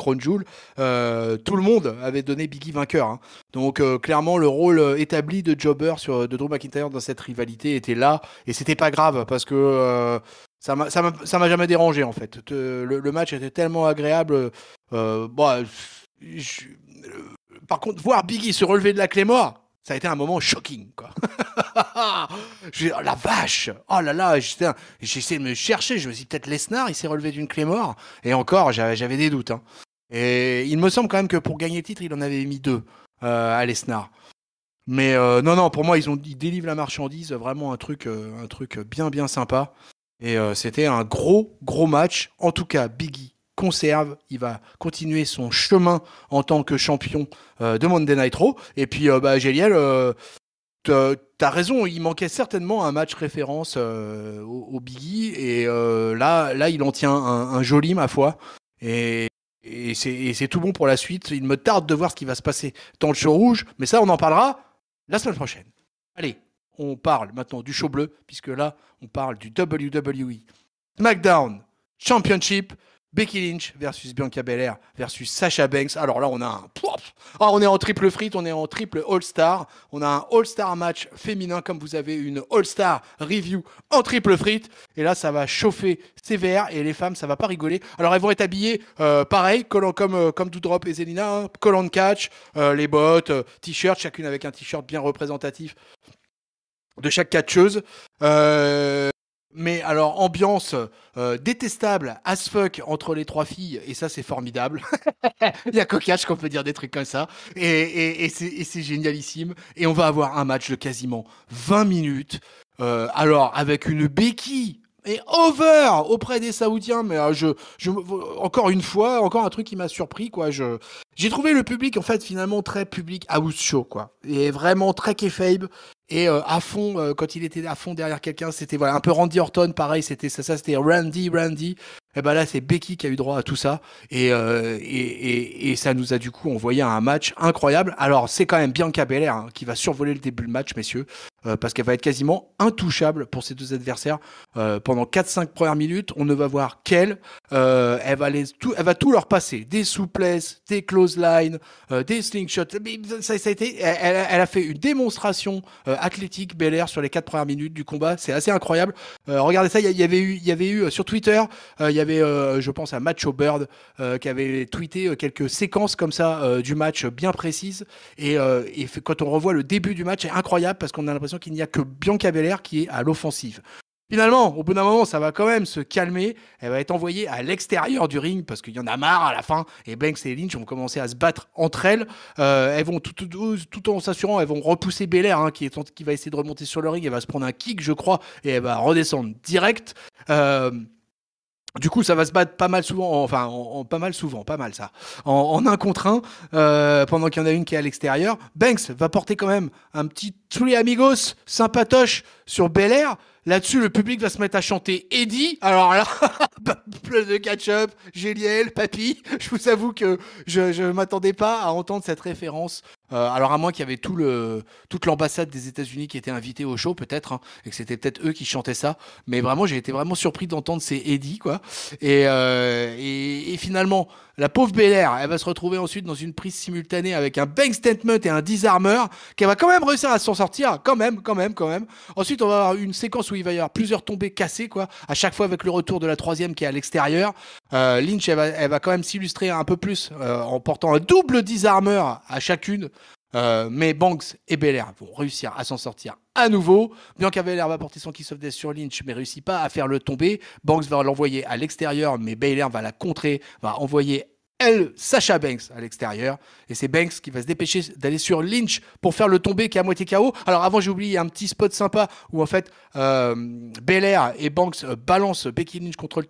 euh, tout le monde avait donné Biggie vainqueur. Hein. Donc, clairement, le rôle établi de Jobber sur, de Drew McIntyre dans cette rivalité était là. Et c'était pas grave, parce que ça m'a jamais dérangé en fait. Le, match était tellement agréable. Euh, bon, bah, euh, par contre, voir Biggie se relever de la clé mort, ça a été un moment shocking. Quoi. je, oh la vache Oh là là J'ai essayé de me chercher. Je me suis dit peut-être Lesnar, il s'est relevé d'une clé mort. Et encore, j'avais des doutes. Hein. Et il me semble quand même que pour gagner le titre, il en avait mis deux euh, à Lesnar. Mais non, non, pour moi, ils, ont, ils délivrent la marchandise. Vraiment un truc, un truc bien, bien sympa. Et euh, c'était un gros, gros match. En tout cas, Biggie conserve, il va continuer son chemin en tant que champion euh, de Monday Night Raw. Et puis, Géliel, euh, bah, Géliel, raison, il manquait certainement un match référence au, Biggy. Et là, là, il en tient un, joli, ma foi. Et, et c'est tout bon pour la suite. Il me tarde de voir ce qui va se passer dans le show rouge. Mais ça, on en parlera la semaine prochaine. Allez, on parle maintenant du show bleu, puisque là, on parle du WWE. SmackDown Championship, Becky Lynch versus Bianca Belair versus Sasha Banks. Alors là, on a un. Ah, on est en triple frite, on est en triple All-Star. On a un All-Star match féminin, comme vous avez une All-Star review en triple frite. Et là, ça va chauffer sévère et les femmes, ça va pas rigoler. Alors elles vont être habillées euh, pareil, euh, comme, Doudrop et Zelina, hein, collant de catch, euh, les bottes, t-shirt, chacune avec un t-shirt bien représentatif de chaque catcheuse. Euh, mais alors, ambiance euh, détestable as fuck entre les trois filles, et ça, c'est formidable. Il y a catch qu'on peut dire des trucs comme ça, et, c'est génialissime. Et on va avoir un match de quasiment 20 minutes. Euh, alors, avec une béquille et over auprès des Saoudiens. Mais je, je, encore une fois, encore un truc qui m'a surpris, quoi. Je, j'ai trouvé le public, en fait, finalement très public à show, quoi. Et vraiment très kefabe. Et euh, à fond, euh, quand il était à fond derrière quelqu'un, c'était voilà, un peu Randy Orton, pareil, c'était ça, ça c'était Randy, Randy. Et eh ben là, c'est Becky qui a eu droit à tout ça. Euh, et, et, ça nous a du coup envoyé un match incroyable. Alors, c'est quand même Bianca Belair hein, qui va survoler le début du match, messieurs, parce qu'elle va être quasiment intouchable pour ses deux adversaires. pendant 4-5 premières minutes, on ne va voir qu'elle. elle, va tout, elle va tout leur passer. Des souplesses, des close des slingshots. Ça, a été, elle, elle, a fait une démonstration Athletic Belair sur les quatre premières minutes du combat. C'est assez incroyable. Euh, regardez ça, il y, avait eu, il y avait eu euh, sur Twitter, euh, il y avait, je pense, à Macho Bird qui avait tweeté quelques séquences comme ça du match bien précises. Et, et, quand on revoit le début du match, c'est incroyable parce qu'on a l'impression qu'il n'y a que Bianca Belair qui est à l'offensive. Finalement, au bout d'un moment, ça va quand même se calmer. Elle va être envoyée à l'extérieur du ring parce qu'il y en a marre à la fin. Et Banks et Lynch vont commencer à se battre entre elles. Euh, elles vont tout, en s'assurant, elles vont repousser Belair hein, qui, qui va essayer de remonter sur le ring. Elle va se prendre un kick, je crois, et elle va redescendre direct. Euh, du coup, ça va se battre pas mal souvent, enfin, pas mal souvent, pas mal ça, en, un contre un, euh, pendant qu'il y en a une qui est à l'extérieur. Banks va porter quand même un petit Three Amigos sympatoche sur Bel Air. Là-dessus, le public va se mettre à chanter Eddie. Alors là, bah, plus de ketchup, Géliel, Papy. Je vous avoue que je ne m'attendais pas à entendre cette référence euh, alors à moins qu'il y avait tout le, toute l'ambassade des États-Unis qui était invitée au show peut-être, hein, et que c'était peut-être eux qui chantaient ça. Mais vraiment, j'ai été vraiment surpris d'entendre ces Eddie quoi. et, euh, et finalement, la pauvre Bellaire, elle va se retrouver ensuite dans une prise simultanée avec un bang statement et un disarmeur, qu'elle va quand même réussir à s'en sortir, quand même, quand même, quand même. Ensuite, on va avoir une séquence où il va y avoir plusieurs tombées cassées, quoi, à chaque fois avec le retour de la troisième qui est à l'extérieur. Euh, Lynch, elle va, elle va, quand même s'illustrer un peu plus euh, en portant un double disarmeur à chacune euh, mais Banks et Belair vont réussir à s'en sortir à nouveau. Bianca Belair va porter son kiss of death sur Lynch, mais réussit pas à faire le tomber. Banks va l'envoyer à l'extérieur, mais Belair va la contrer, va envoyer elle, Sacha Banks, à l'extérieur. Et c'est Banks qui va se dépêcher d'aller sur Lynch pour faire le tomber qui est à moitié KO. Alors avant, j'ai oublié un petit spot sympa où en fait, euh, Belair et Banks euh, balancent Becky Lynch contre le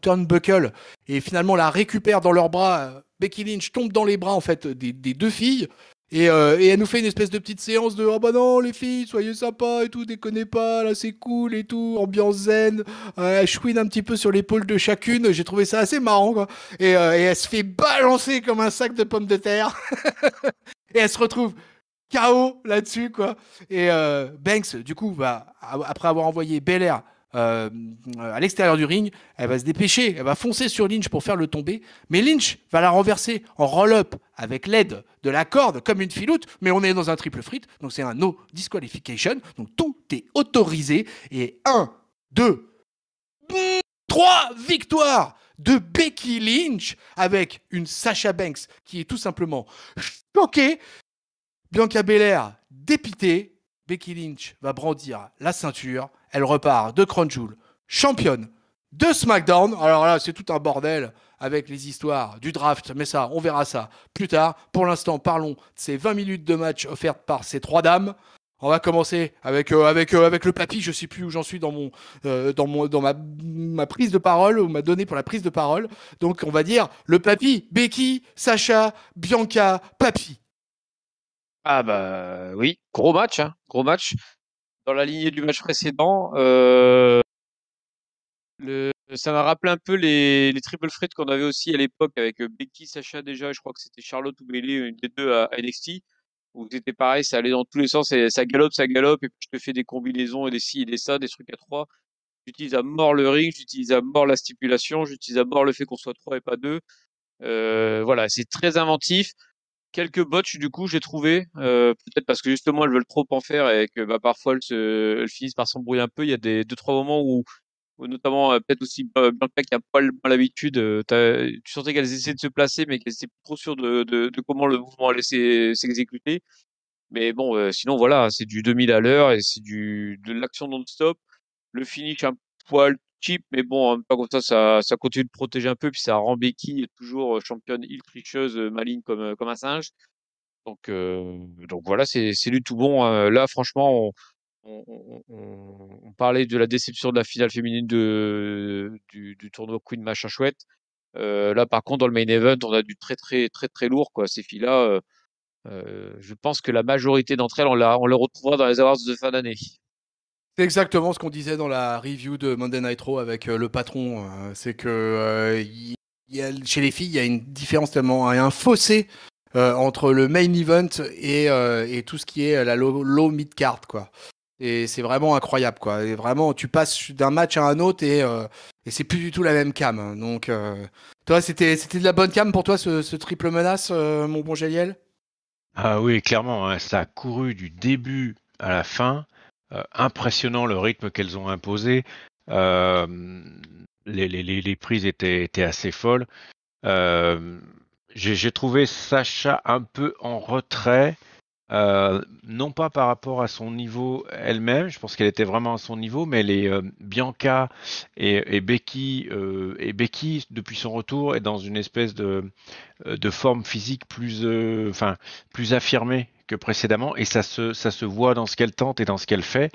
Turnbuckle et finalement la récupèrent dans leurs bras. Euh, Becky Lynch tombe dans les bras en fait des, des deux filles. Euh, et, elle nous fait une espèce de petite séance de oh bah non les filles soyez sympas et tout déconnez pas là c'est cool et tout ambiance zen euh, elle chouine un petit peu sur l'épaule de chacune j'ai trouvé ça assez marrant quoi et, euh, elle se fait balancer comme un sac de pommes de terre et elle se retrouve KO là-dessus quoi et Banks du coup va bah, après avoir envoyé Bel Air euh, à l'extérieur du ring, elle va se dépêcher, elle va foncer sur Lynch pour faire le tomber, mais Lynch va la renverser en roll-up avec l'aide de la corde comme une filoute, mais on est dans un triple frit, donc c'est un no disqualification, donc tout est autorisé, et 1, 2, 3 victoires de Becky Lynch avec une Sasha Banks qui est tout simplement choquée, Bianca Belair dépitée, Becky Lynch va brandir la ceinture elle repart de Crown championne de SmackDown. Alors là, c'est tout un bordel avec les histoires du draft, mais ça, on verra ça plus tard. Pour l'instant, parlons de ces 20 minutes de match offertes par ces trois dames. On va commencer avec euh, avec euh, avec le papy. Je sais plus où j'en suis dans mon euh, dans mon dans ma prise de parole ou ma donnée pour la prise de parole. Donc on va dire le papy, Becky, Sacha, Bianca, papy. Ah bah oui, gros match, hein. gros match dans la lignée du match précédent, euh, le, ça m'a rappelé un peu les, les triple frites qu'on avait aussi à l'époque avec euh, Becky, Sacha déjà, je crois que c'était Charlotte ou Bailey, une des deux à, NXT, où c'était pareil, ça allait dans tous les sens, et ça galope, ça galope, et puis je te fais des combinaisons et des ci et des ça, des trucs à trois. J'utilise à mort le ring, j'utilise à mort la stipulation, j'utilise à mort le fait qu'on soit trois et pas deux. Euh, voilà, c'est très inventif quelques botches du coup j'ai trouvé euh, peut-être parce que justement elles veulent trop en faire et que bah, parfois elles, se, finissent par s'embrouiller un peu il y a des deux trois moments où, notamment euh, peut-être aussi bah, Blanca qui a pas l'habitude euh, tu sentais qu'elles essayaient de se placer mais qu'elles étaient trop sûres de, de, de, comment le mouvement allait s'exécuter mais bon euh, sinon voilà c'est du 2000 à l'heure et c'est du de l'action non-stop le finish un poil cheap, mais bon, pas comme ça, ça, continue de protéger un peu, puis ça rend est toujours euh, championne il tricheuse, maligne comme, euh, comme un singe. Donc, euh, donc voilà, c'est du tout bon. Hein. là, franchement, on, parlait de la déception de la finale féminine de, du, tournoi Queen Machin Chouette. là, par contre, dans le main event, on a du très, très, très, très lourd, quoi. Ces filles-là, je pense que la majorité d'entre elles, on, la, on les retrouvera dans les awards de fin d'année. C'est exactement ce qu'on disait dans la review de Monday Night Raw avec euh, le patron. Euh, c'est que euh, chez les filles, il y a une différence tellement, un fossé entre le main event et, tout ce qui est la low, mid card, quoi. Et c'est vraiment incroyable, quoi. Et vraiment, tu passes d'un match à un autre et, c'est plus du tout la même cam. Hein. Donc, toi, c'était c'était de la bonne cam pour toi ce, triple menace, mon bon Géliel. Ah oui, clairement, hein. ça a couru du début à la fin. Euh, impressionnant le rythme qu'elles ont imposé. Euh, les, prises étaient, étaient assez folles. Euh, j'ai trouvé Sacha un peu en retrait. non pas par rapport à son niveau elle-même, je pense qu'elle était vraiment à son niveau, mais les Bianca et, Becky et Becky depuis son retour est dans une espèce de, de forme physique plus enfin plus affirmée que précédemment et ça se, ça se voit dans ce qu'elle tente et dans ce qu'elle fait.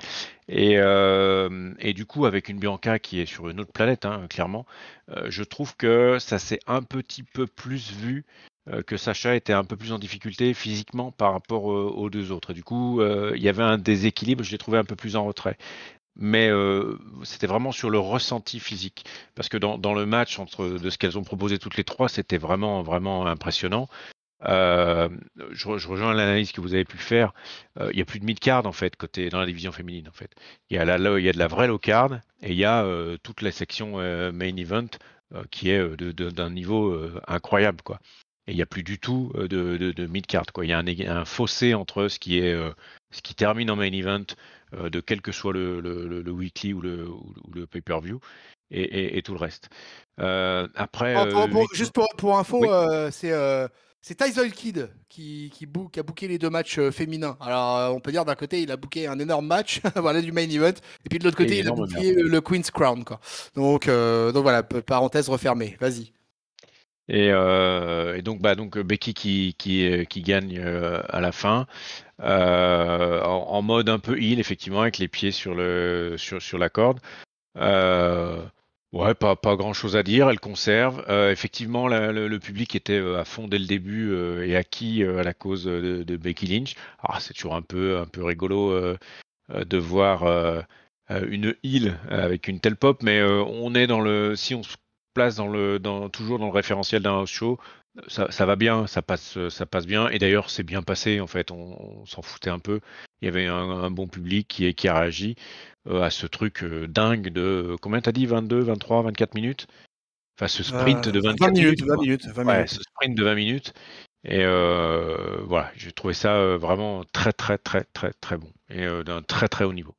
Et, euh, et, du coup, avec une Bianca qui est sur une autre planète, hein, clairement, euh, je trouve que ça s'est un petit peu plus vu euh, que Sacha était un peu plus en difficulté physiquement par rapport aux deux autres. Et du coup, il y avait un déséquilibre, je l'ai trouvé un peu plus en retrait mais c'était vraiment sur le ressenti physique. Parce que dans, dans le match, entre de ce qu'elles ont proposé toutes les trois, c'était vraiment, vraiment impressionnant. Euh, je, rejoins l'analyse que vous avez pu faire. Euh, il n'y a plus de mid-card en fait côté dans la division féminine en fait. Il y a, il de la vraie low-card et il y a euh, toute la section main event qui est d'un niveau incroyable quoi. Et il n'y a plus du tout de, de, de mid-card. Quoi. Il y a un, fossé entre ce qui, est, ce qui termine en main event de quel que soit le, weekly ou le, ou pay-per-view et, tout le reste. après, juste pour, pour info, c'est c'est Tyson Kidd qui, a booké les deux matchs euh, féminins. Alors, euh, on peut dire d'un côté, il a booké un énorme match, voilà, du main event. Et puis de l'autre côté, il a booké euh, le, Queen's Crown. Quoi. Donc, donc voilà, parenthèse refermée. Vas-y. Et, donc, bah, donc Becky qui, gagne à la fin. En, mode un peu heal, effectivement, avec les pieds sur, le, sur, sur la corde. Ouais, pas, pas grand chose à dire. Elle conserve. Euh, effectivement, le, public était euh, à fond dès le début euh, et acquis à la cause de, Becky Lynch. Ah, c'est toujours un peu, un peu rigolo de voir une île avec une telle pop, mais on est dans le. Si on se place dans le, dans, toujours dans le référentiel d'un house show. Ça, va bien, ça passe, bien. Et d'ailleurs, c'est bien passé, en fait. On, s'en foutait un peu. Il y avait un, bon public qui, qui a réagi euh, à ce truc euh, dingue de. Euh, combien t'as dit 22, 23, 24 minutes Enfin, ce sprint de 20 minutes. 20 minutes, 20 minutes. ce sprint de 20 minutes. Et voilà, j'ai trouvé ça vraiment très, très, très, très, très bon. Et d'un très, très haut niveau.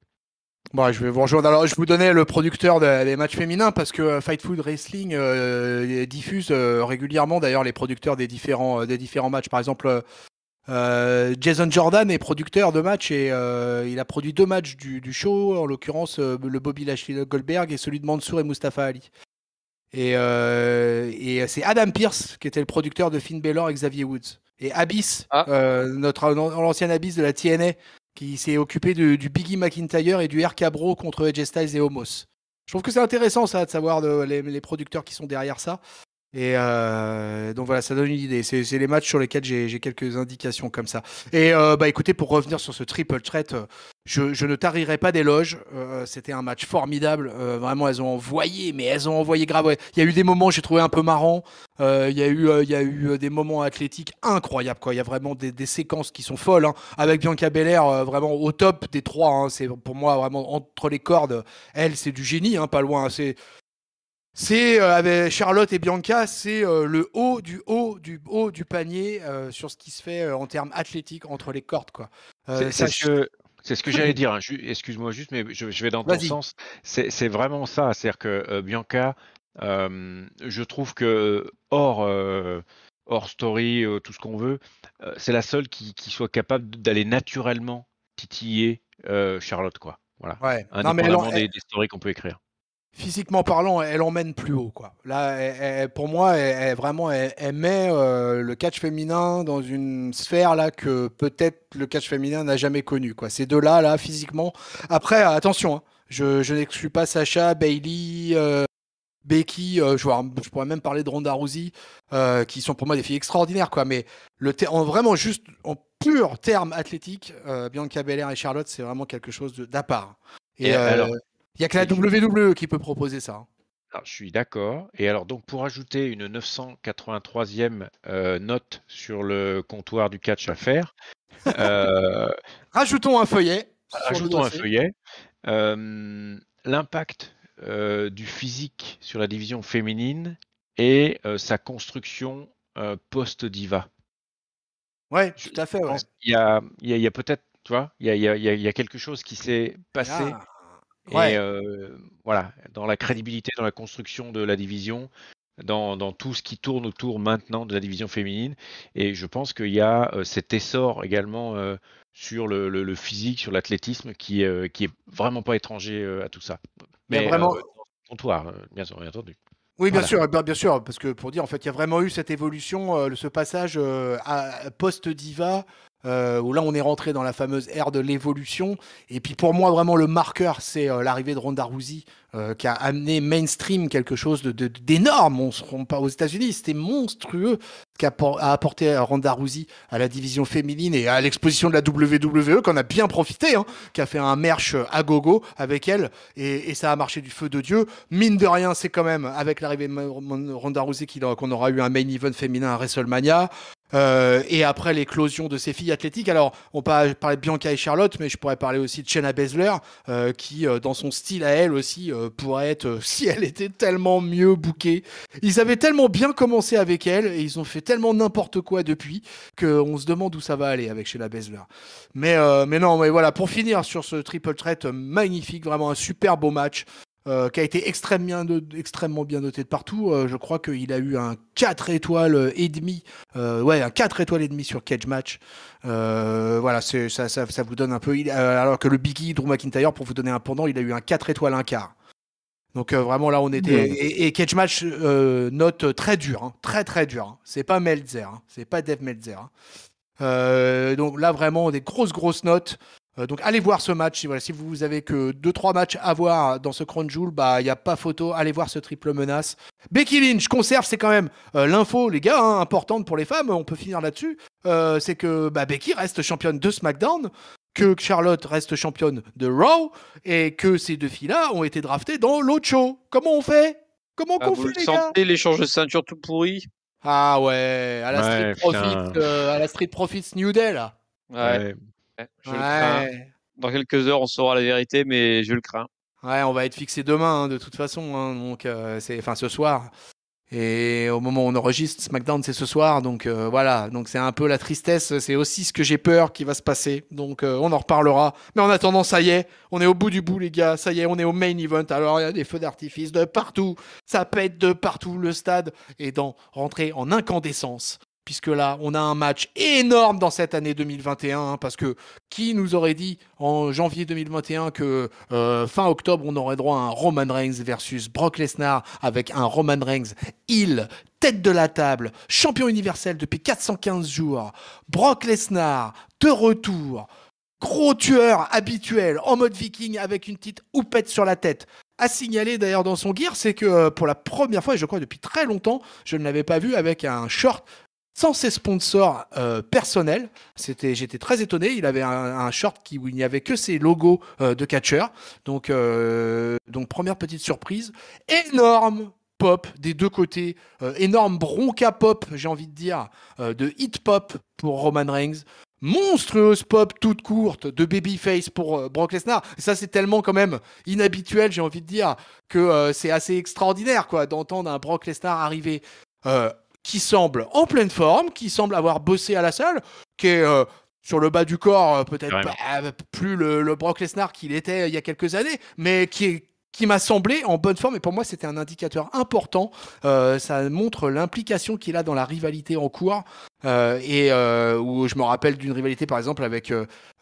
Bah, je vais vous rejoindre. Alors, je vous donnais le producteur des matchs féminins parce que euh, Fight Food Wrestling euh, diffuse euh, régulièrement d'ailleurs les producteurs des différents, des différents matchs. Par exemple, Jason Jordan est producteur de matchs et il a produit deux matchs du, show, en l'occurrence le Bobby Lashley Goldberg et celui de Mansour et Mustafa Ali. Et, c'est Adam Pierce qui était le producteur de Finn Balor et Xavier Woods. Et Abyss, ah. notre l'ancien Abyss de la TNA, qui s'est occupé du, Biggie McIntyre et du R Cabro contre Edge Styles et Homos. Je trouve que c'est intéressant ça de savoir les, producteurs qui sont derrière ça. Et euh, donc voilà, ça donne une idée. C'est les matchs sur lesquels j'ai quelques indications comme ça. Et euh, bah écoutez, pour revenir sur ce triple threat, euh, je, ne tarirai pas d'éloges. Euh, c'était un match formidable. Euh, vraiment, elles ont envoyé, mais elles ont envoyé grave. Il y a eu des moments j'ai trouvé un peu marrant. Euh, il, y a eu, il y a eu des moments athlétiques incroyables. Il y a vraiment des, séquences qui sont folles. Hein. Avec Bianca Belair, vraiment au top des trois. Hein. C'est pour moi vraiment entre les cordes. Elle, c'est du génie, hein, pas loin. C'est, c'est avec Charlotte et Bianca, c'est le haut du haut du haut du panier sur ce qui se fait en termes athlétiques entre les cordes, quoi. je... C'est ce que j'allais dire. Hein. Excuse-moi juste, mais je, vais dans ton sens. C'est vraiment ça. C'est-à-dire que euh, Bianca, euh, je trouve que hors, euh, hors story, tout ce qu'on veut, c'est la seule qui, soit capable d'aller naturellement titiller Charlotte, quoi. Voilà. Ouais. Non, des, des stories qu'on peut écrire physiquement parlant, elle emmène plus haut. Quoi. Là, pour moi, elle, vraiment, met euh, le catch féminin dans une sphère là que peut-être le catch féminin n'a jamais connue. Quoi. Ces deux-là, là, physiquement. Après, attention, hein. je, n'exclus pas Sacha, Bailey. Euh, Becky, euh, je, pourrais même parler de Ronda Rousey, qui sont pour moi des filles extraordinaires, quoi. Mais le en vraiment juste en pur terme athlétique, Bianca Belair et Charlotte, c'est vraiment quelque chose d'à part. Et, et il n'y a que la WWE e qui peut proposer ça. Hein. Ah, je suis d'accord. Et alors, donc, pour ajouter une 983e euh, note sur le comptoir du catch à faire, euh, rajoutons un feuillet. Rajoutons un feuillet. Euh, l'impact du physique sur la division féminine et sa construction post-diva. Ouais, tout à fait. Il y a, peut-être, tu vois, il y a, quelque chose qui s'est passé. Ah. Et euh, voilà, dans la crédibilité, dans la construction de la division, dans, tout ce qui tourne autour maintenant de la division féminine. Et je pense qu'il y a euh, cet essor également euh, sur le, physique, sur l'athlétisme, qui, n'est est vraiment pas étranger à tout ça. Mais vraiment. bien, entendu. Oui, bien sûr, bien, sûr, parce que pour dire, en fait, il y a vraiment eu cette évolution, ce passage à post-diva euh, où là on est rentré dans la fameuse ère de l'évolution. Et puis pour moi vraiment le marqueur, c'est euh, l'arrivée de Ronda Rousey euh, qui a amené mainstream quelque chose d'énorme. De, ne on se rend pas aux États-Unis, c'était monstrueux qu'a apporté Ronda Rousey à la division féminine et à l'exposition de la WWE qu'on a bien profité, hein, qui a fait un merch à gogo avec elle et, et, ça a marché du feu de dieu. Mine de rien, c'est quand même avec l'arrivée de Ronda Rousey qu'on aura eu un main event féminin à WrestleMania. Euh, et après l'éclosion de ses filles athlétiques. Alors, on parlait de Bianca et Charlotte, mais je pourrais parler aussi de Chena Bezler euh, qui, euh, dans son style à elle aussi, pourrait être, si elle était tellement mieux bouquée. Ils avaient tellement bien commencé avec elle, et ils ont fait tellement n'importe quoi depuis, qu'on se demande où ça va aller avec Shayna Bezler. Mais, mais non, mais voilà, pour finir sur ce triple threat magnifique, vraiment un super beau match. Euh, qui a été extrêmement, bien noté de partout. Euh, je crois qu'il a eu un 4 étoiles euh, et demi, ouais, un 4 étoiles et demi sur Cage Match. voilà, ça, vous donne un peu. alors que le Biggie, Drew McIntyre, pour vous donner un pendant, il a eu un 4 étoiles, un quart. Donc vraiment là, on était. Et, Cage Match note très dur, hein, très très dur. Hein. C'est pas Meltzer, hein. c'est pas Dev Meltzer. donc là, vraiment, des grosses grosses notes. Euh, donc allez voir ce match. Si, voilà, vous avez que 2-3 matchs à voir dans ce Crown Jewel, bah il n'y a pas photo. Allez voir ce triple menace. Becky Lynch conserve, c'est quand même euh, l'info, les gars, hein, importante pour les femmes. On peut finir là-dessus. Euh, c'est que bah, Becky reste championne de SmackDown, que Charlotte reste championne de Raw et que ces deux filles-là ont été draftées dans l'autre show. Comment on fait Comment ah, on vous les l'échange de ceinture tout pourri Ah ouais, à la Street Profits, à la Street Profits New Day là. ouais. Dans quelques heures, on saura la vérité, mais je le crains. Ouais, on va être fixé demain, hein, de toute façon. Hein, donc, euh, c'est, enfin, ce soir. Et au moment où on enregistre, SmackDown, c'est ce soir. Donc, euh, voilà. Donc, c'est un peu la tristesse. C'est aussi ce que j'ai peur qui va se passer. Donc, euh, on en reparlera. Mais en attendant, ça y est. On est au bout du bout, les gars. Ça y est, on est au main event. Alors, il y a des feux d'artifice de partout. Ça pète de partout le stade. Et dans rentrer en incandescence, puisque là, on a un match énorme dans cette année 2021, hein, parce que qui nous aurait dit en janvier 2021 que euh, fin octobre, on aurait droit à un Roman Reigns versus Brock Lesnar avec un Roman Reigns il tête de la table, champion universel depuis 415 jours, Brock Lesnar de retour, gros tueur habituel en mode viking avec une petite houppette sur la tête à signaler d'ailleurs dans son gear, c'est que euh, pour la première fois, et je crois depuis très longtemps, je ne l'avais pas vu avec un short sans ses sponsors euh, personnels. C'était, j'étais très étonné. Il avait un, short qui, où il n'y avait que ses logos euh, de catcheur. Donc, euh, donc première petite surprise. Énorme pop des deux côtés, énorme bronca pop, j'ai envie de dire, de hit pop pour Roman Reigns monstrueuse pop toute courte de Babyface pour Brock Lesnar. ça, c'est tellement quand même inhabituel, j'ai envie de dire, que c'est assez extraordinaire quoi d'entendre un Brock Lesnar arriver qui semble en pleine forme, qui semble avoir bossé à la salle, qui est euh, sur le bas du corps, euh, peut-être euh, plus le, Brock Lesnar qu'il était il y a quelques années, mais qui est qui m'a semblé en bonne forme et pour moi c'était un indicateur important. ça montre l'implication qu'il a dans la rivalité en cours et où je me rappelle d'une rivalité par exemple avec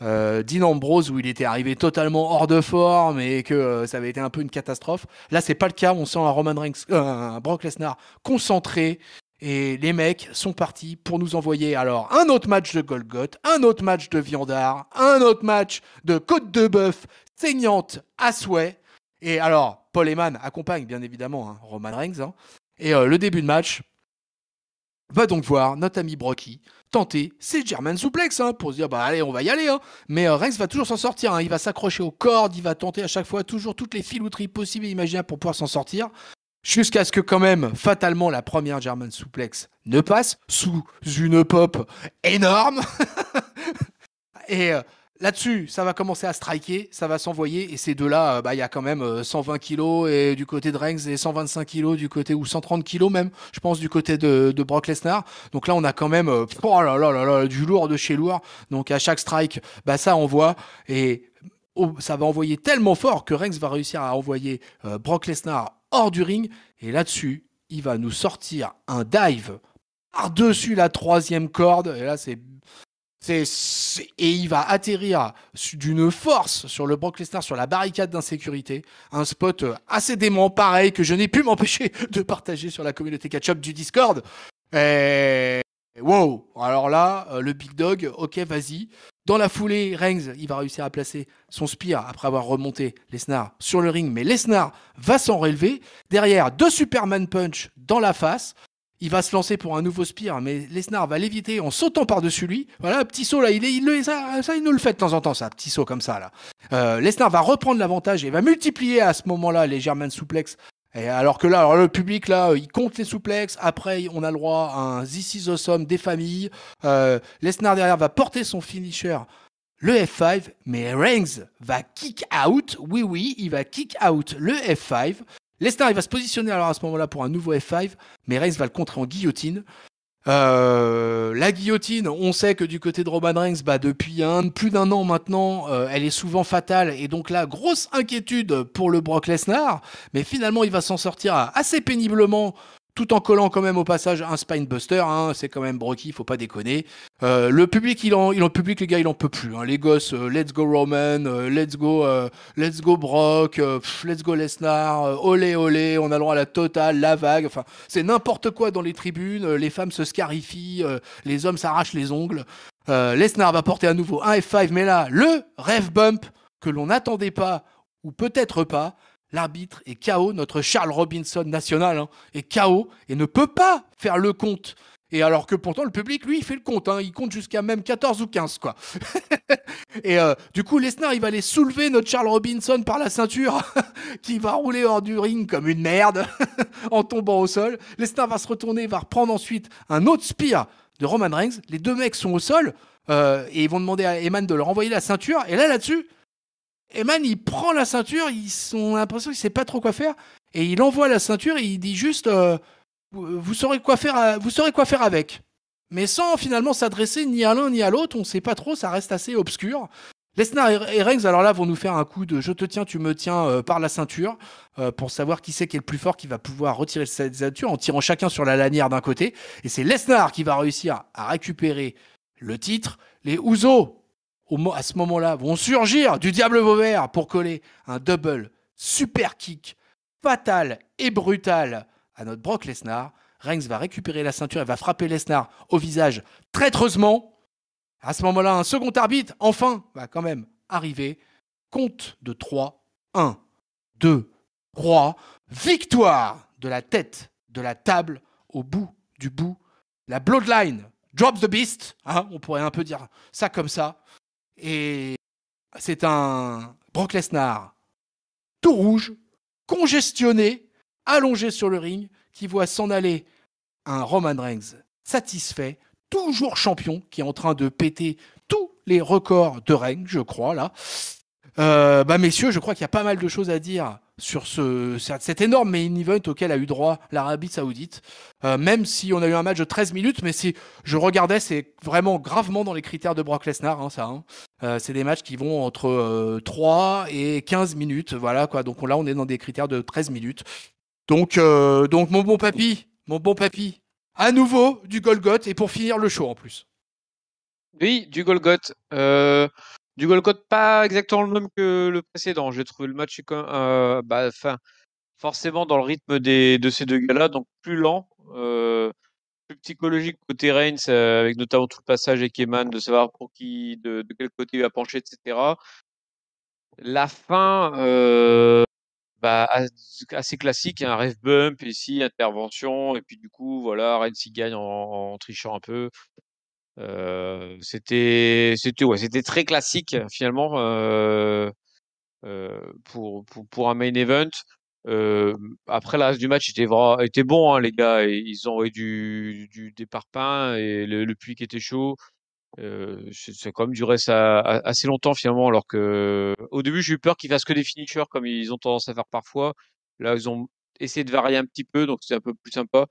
Dean Ambrose où il était arrivé totalement hors de forme et que ça avait été un peu une catastrophe. Là c'est pas le cas, on sent un Roman Reigns, un Brock Lesnar concentré, et les mecs sont partis pour nous envoyer alors un autre match de Golgoth, un autre match de Viandard, un autre match de Côte de Bœuf, saignante à souhait. Et alors, Paul Heyman accompagne bien évidemment hein, Roman Reigns. Hein. Et euh, le début de match va donc voir notre ami Brocky tenter ses German Suplex hein, pour se dire bah allez, on va y aller. Mais euh, Reigns va toujours s'en sortir. Il va s'accrocher aux cordes, il va tenter à chaque fois toujours toutes les filouteries possibles et imaginables pour pouvoir s'en sortir. Jusqu'à ce que quand même, fatalement, la première German Suplex ne passe sous une pop énorme. et euh, là-dessus, ça va commencer à striker, ça va s'envoyer. Et ces deux-là, euh, bah, il y a quand même 120 euh, kg et, du côté de Reigns et 125 kg du côté, ou 130 kg même, je pense, du côté de, Brock Lesnar. Donc là, on a quand même oh là du lourd de chez lourd. Donc à chaque strike, bah, ça envoie. Et ça va envoyer tellement fort que Rex va réussir à envoyer euh, Brock Lesnar hors du ring. Et là-dessus, il va nous sortir un dive par-dessus la troisième corde. Et là, c'est. Et il va atterrir d'une force sur le Brock Lesnar, sur la barricade d'insécurité. Un spot euh, assez dément, pareil, que je n'ai pu m'empêcher de partager sur la communauté catch-up du Discord. Et... Wow Alors là, euh, le Big Dog, ok, vas-y. Dans la foulée, Reigns, il va réussir à placer son spear après avoir remonté Lesnar sur le ring, mais Lesnar va s'en relever. Derrière, deux Superman Punch dans la face. Il va se lancer pour un nouveau spear, mais Lesnar va l'éviter en sautant par-dessus lui. Voilà, petit saut là, il, est, il ça, il nous le fait de temps en temps, ça, petit saut comme ça là. Euh, Lesnar va reprendre l'avantage et va multiplier à ce moment-là les German Suplex et alors que là, le public, là, il compte les souplexes. Après, on a le droit à un This is des familles. Euh, Lesnar derrière va porter son finisher, le F5. Mais Reigns va kick out. Oui, oui, il va kick out le F5. Lesnar, il va se positionner alors à ce moment-là pour un nouveau F5. Mais Reigns va le contrer en guillotine. Euh, la guillotine, on sait que du côté de Roman Reigns, bah, depuis un, plus d'un an maintenant, euh, elle est souvent fatale. Et donc là, grosse inquiétude pour le Brock Lesnar. Mais finalement, il va s'en sortir assez péniblement tout en collant quand même au passage un spinebuster. Hein, c'est quand même Brocky, faut pas déconner. Euh, le public, il en, il public, les gars, il en peut plus. Hein. Les gosses, euh, let's go Roman, euh, let's go, let's go Brock, let's go Lesnar, olé olé, on a le à la totale, la vague. Enfin, c'est n'importe quoi dans les tribunes. Les femmes se scarifient, les hommes s'arrachent les ongles. Lesnar va porter à nouveau un F5, mais là, le rêve bump que l'on n'attendait pas ou peut-être pas l'arbitre est KO, notre Charles Robinson national est hein, KO et ne peut pas faire le compte. Et alors que pourtant, le public, lui, il fait le compte. Hein, il compte jusqu'à même 14 ou 15, quoi. et euh, du coup, Lesnar, il va aller soulever notre Charles Robinson par la ceinture, qui va rouler hors du ring comme une merde, en tombant au sol. Lesnar va se retourner, va reprendre ensuite un autre spear de Roman Reigns. Les deux mecs sont au sol, euh, et ils vont demander à Eman de leur envoyer la ceinture. Et là, là-dessus, Eman, il prend la ceinture, ils ont l'impression qu'il ne sait pas trop quoi faire, et il envoie la ceinture et il dit juste euh, vous, saurez quoi faire, euh, vous saurez quoi faire avec. Mais sans finalement s'adresser ni à l'un ni à l'autre, on sait pas trop, ça reste assez obscur. Lesnar et Reigns, alors là, vont nous faire un coup de je te tiens, tu me tiens euh, par la ceinture pour savoir qui c'est qui est le plus fort qui va pouvoir retirer cette ceinture en tirant chacun sur la lanière d'un côté. Et c'est Lesnar qui va réussir à récupérer le titre. Les Ouzo à ce moment-là, vont surgir du diable Vauvert pour coller un double super kick fatal et brutal à notre Brock Lesnar. Reigns va récupérer la ceinture et va frapper Lesnar au visage traîtreusement. À ce moment-là, un second arbitre, enfin, va quand même arriver. Compte de 3, 1, 2, 3. Victoire de la tête de la table au bout du bout. La Bloodline drops the beast. Hein, on pourrait un peu dire ça comme ça. Et c'est un Brock Lesnar tout rouge, congestionné, allongé sur le ring, qui voit s'en aller un Roman Reigns satisfait, toujours champion, qui est en train de péter tous les records de règne, je crois, là. Euh, bah messieurs, je crois qu'il y a pas mal de choses à dire sur ce, cet énorme main event auquel a eu droit l'Arabie Saoudite. Euh, même si on a eu un match de 13 minutes, mais si je regardais, c'est vraiment gravement dans les critères de Brock Lesnar, hein, ça. Hein. Euh, c'est des matchs qui vont entre 3 euh, et 15 minutes, voilà quoi. Donc là, on est dans des critères de 13 minutes. Donc, donc mon bon papy, mon bon papy, à nouveau du Golgoth et pour finir le show en plus. Oui, du Golgoth. Du Golcott, pas exactement le même que le précédent. J'ai trouvé le match euh, bah, forcément dans le rythme des, de ces deux gars-là, donc plus lent, euh, plus psychologique côté Reigns, euh, avec notamment tout le passage avec Eman, de savoir pour qui, de, quel côté il va pencher, etc. La fin, bah, assez classique, un hein, ref bump ici, intervention, et puis du coup, voilà, Reigns y gagne en, en trichant un peu c'était c'était ouais, c'était très classique finalement euh, euh, pour, pour, pour un main event. après la reste du match était était bon hein, les gars, ils ont eu du, du des et le, le, puits qui était chaud. ça a quand même duré ça assez longtemps finalement alors que au début j'ai eu peur qu'ils fassent que des finishers comme ils ont tendance à faire parfois. Là ils ont essayé de varier un petit peu donc c'est un peu plus sympa.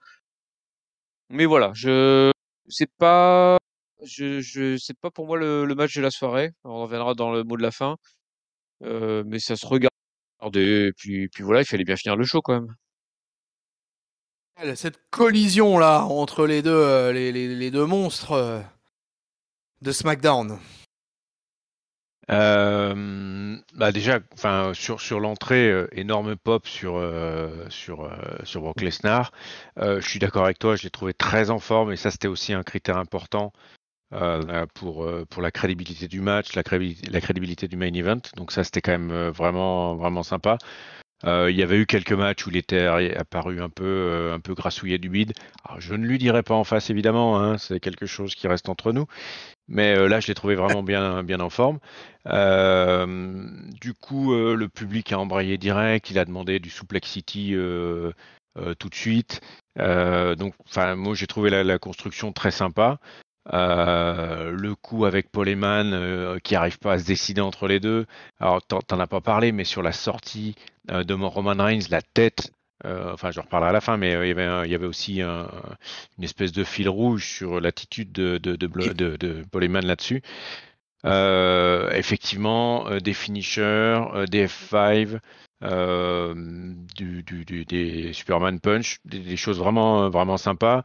Mais voilà, je c'est pas je, je pas pour moi le, match de la soirée. On reviendra dans le mot de la fin. Euh, mais ça se regarde. Et puis, puis voilà, il fallait bien finir le show quand même. Cette collision là entre les deux, euh, les, deux monstres euh, de SmackDown. Bah, déjà, enfin sur sur l'entrée, énorme pop sur sur sur Brock Lesnar. je suis d'accord avec toi, je l'ai trouvé très en forme et ça c'était aussi un critère important euh, euh, pour, euh, pour la crédibilité du match, la crédibilité, du main event. Donc ça, c'était quand même vraiment, vraiment sympa. il y avait eu quelques matchs où il était apparu un peu, un peu grassouillé du bide. je ne lui dirai pas en face, évidemment, hein, c'est quelque chose qui reste entre nous. Mais là, je l'ai trouvé vraiment bien, bien en forme. du coup, le public a embrayé direct, il a demandé du Souplexity tout de suite. donc, moi, j'ai trouvé la, construction très sympa. Euh, le coup avec Paul euh, qui n'arrive pas à se décider entre les deux. Alors, t'en as pas parlé, mais sur la sortie euh, de Roman Reigns, la tête, enfin, je reparlerai à la fin, mais il, y avait, aussi une espèce de fil rouge sur l'attitude de, de, là-dessus. effectivement, des finishers, des F5, des Superman Punch, des, choses vraiment, vraiment sympas.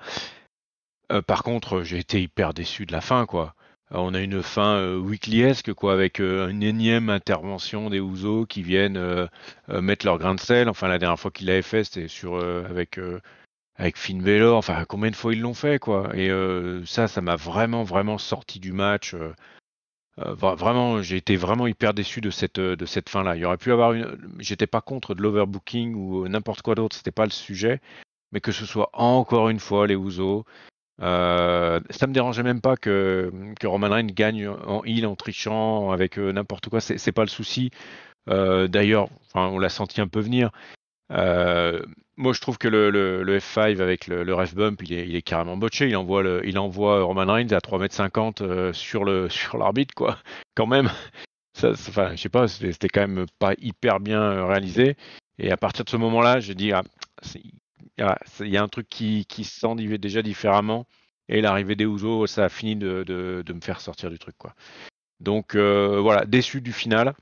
Euh, par contre, euh, j'ai été hyper déçu de la fin, quoi. Euh, on a une fin weekliesque, quoi, avec une énième intervention des Ouzo qui viennent mettre leur grain de sel. Enfin, la dernière fois qu'il l'avaient fait, c'était sur avec avec Finn Enfin, combien de fois ils l'ont fait, quoi. Et ça, ça m'a vraiment, vraiment sorti du match. vraiment, j'ai été vraiment hyper déçu de cette de cette fin-là. Il y aurait pu avoir une. J'étais pas contre de l'overbooking ou n'importe quoi d'autre. C'était pas le sujet mais que ce soit encore une fois les Ouzo euh, ça me dérangeait même pas que, que Roman Reigns gagne en heal, en trichant, avec euh, n'importe quoi. C'est pas le souci. Euh, d'ailleurs, on l'a senti un peu venir. moi, je trouve que le, F5 avec le, le, ref bump, il est, carrément botché. Il envoie, il envoie Roman Reigns à 3m50 sur sur l'arbitre, quoi. Quand même. Ça, je sais pas, c'était quand même pas hyper bien réalisé. Et à partir de ce moment-là, j'ai dit, ah, il y a un truc qui, qui se sent déjà différemment. Et l'arrivée des Ouzo, ça a fini de, me faire sortir du truc. quoi. Donc euh, voilà, déçu du final.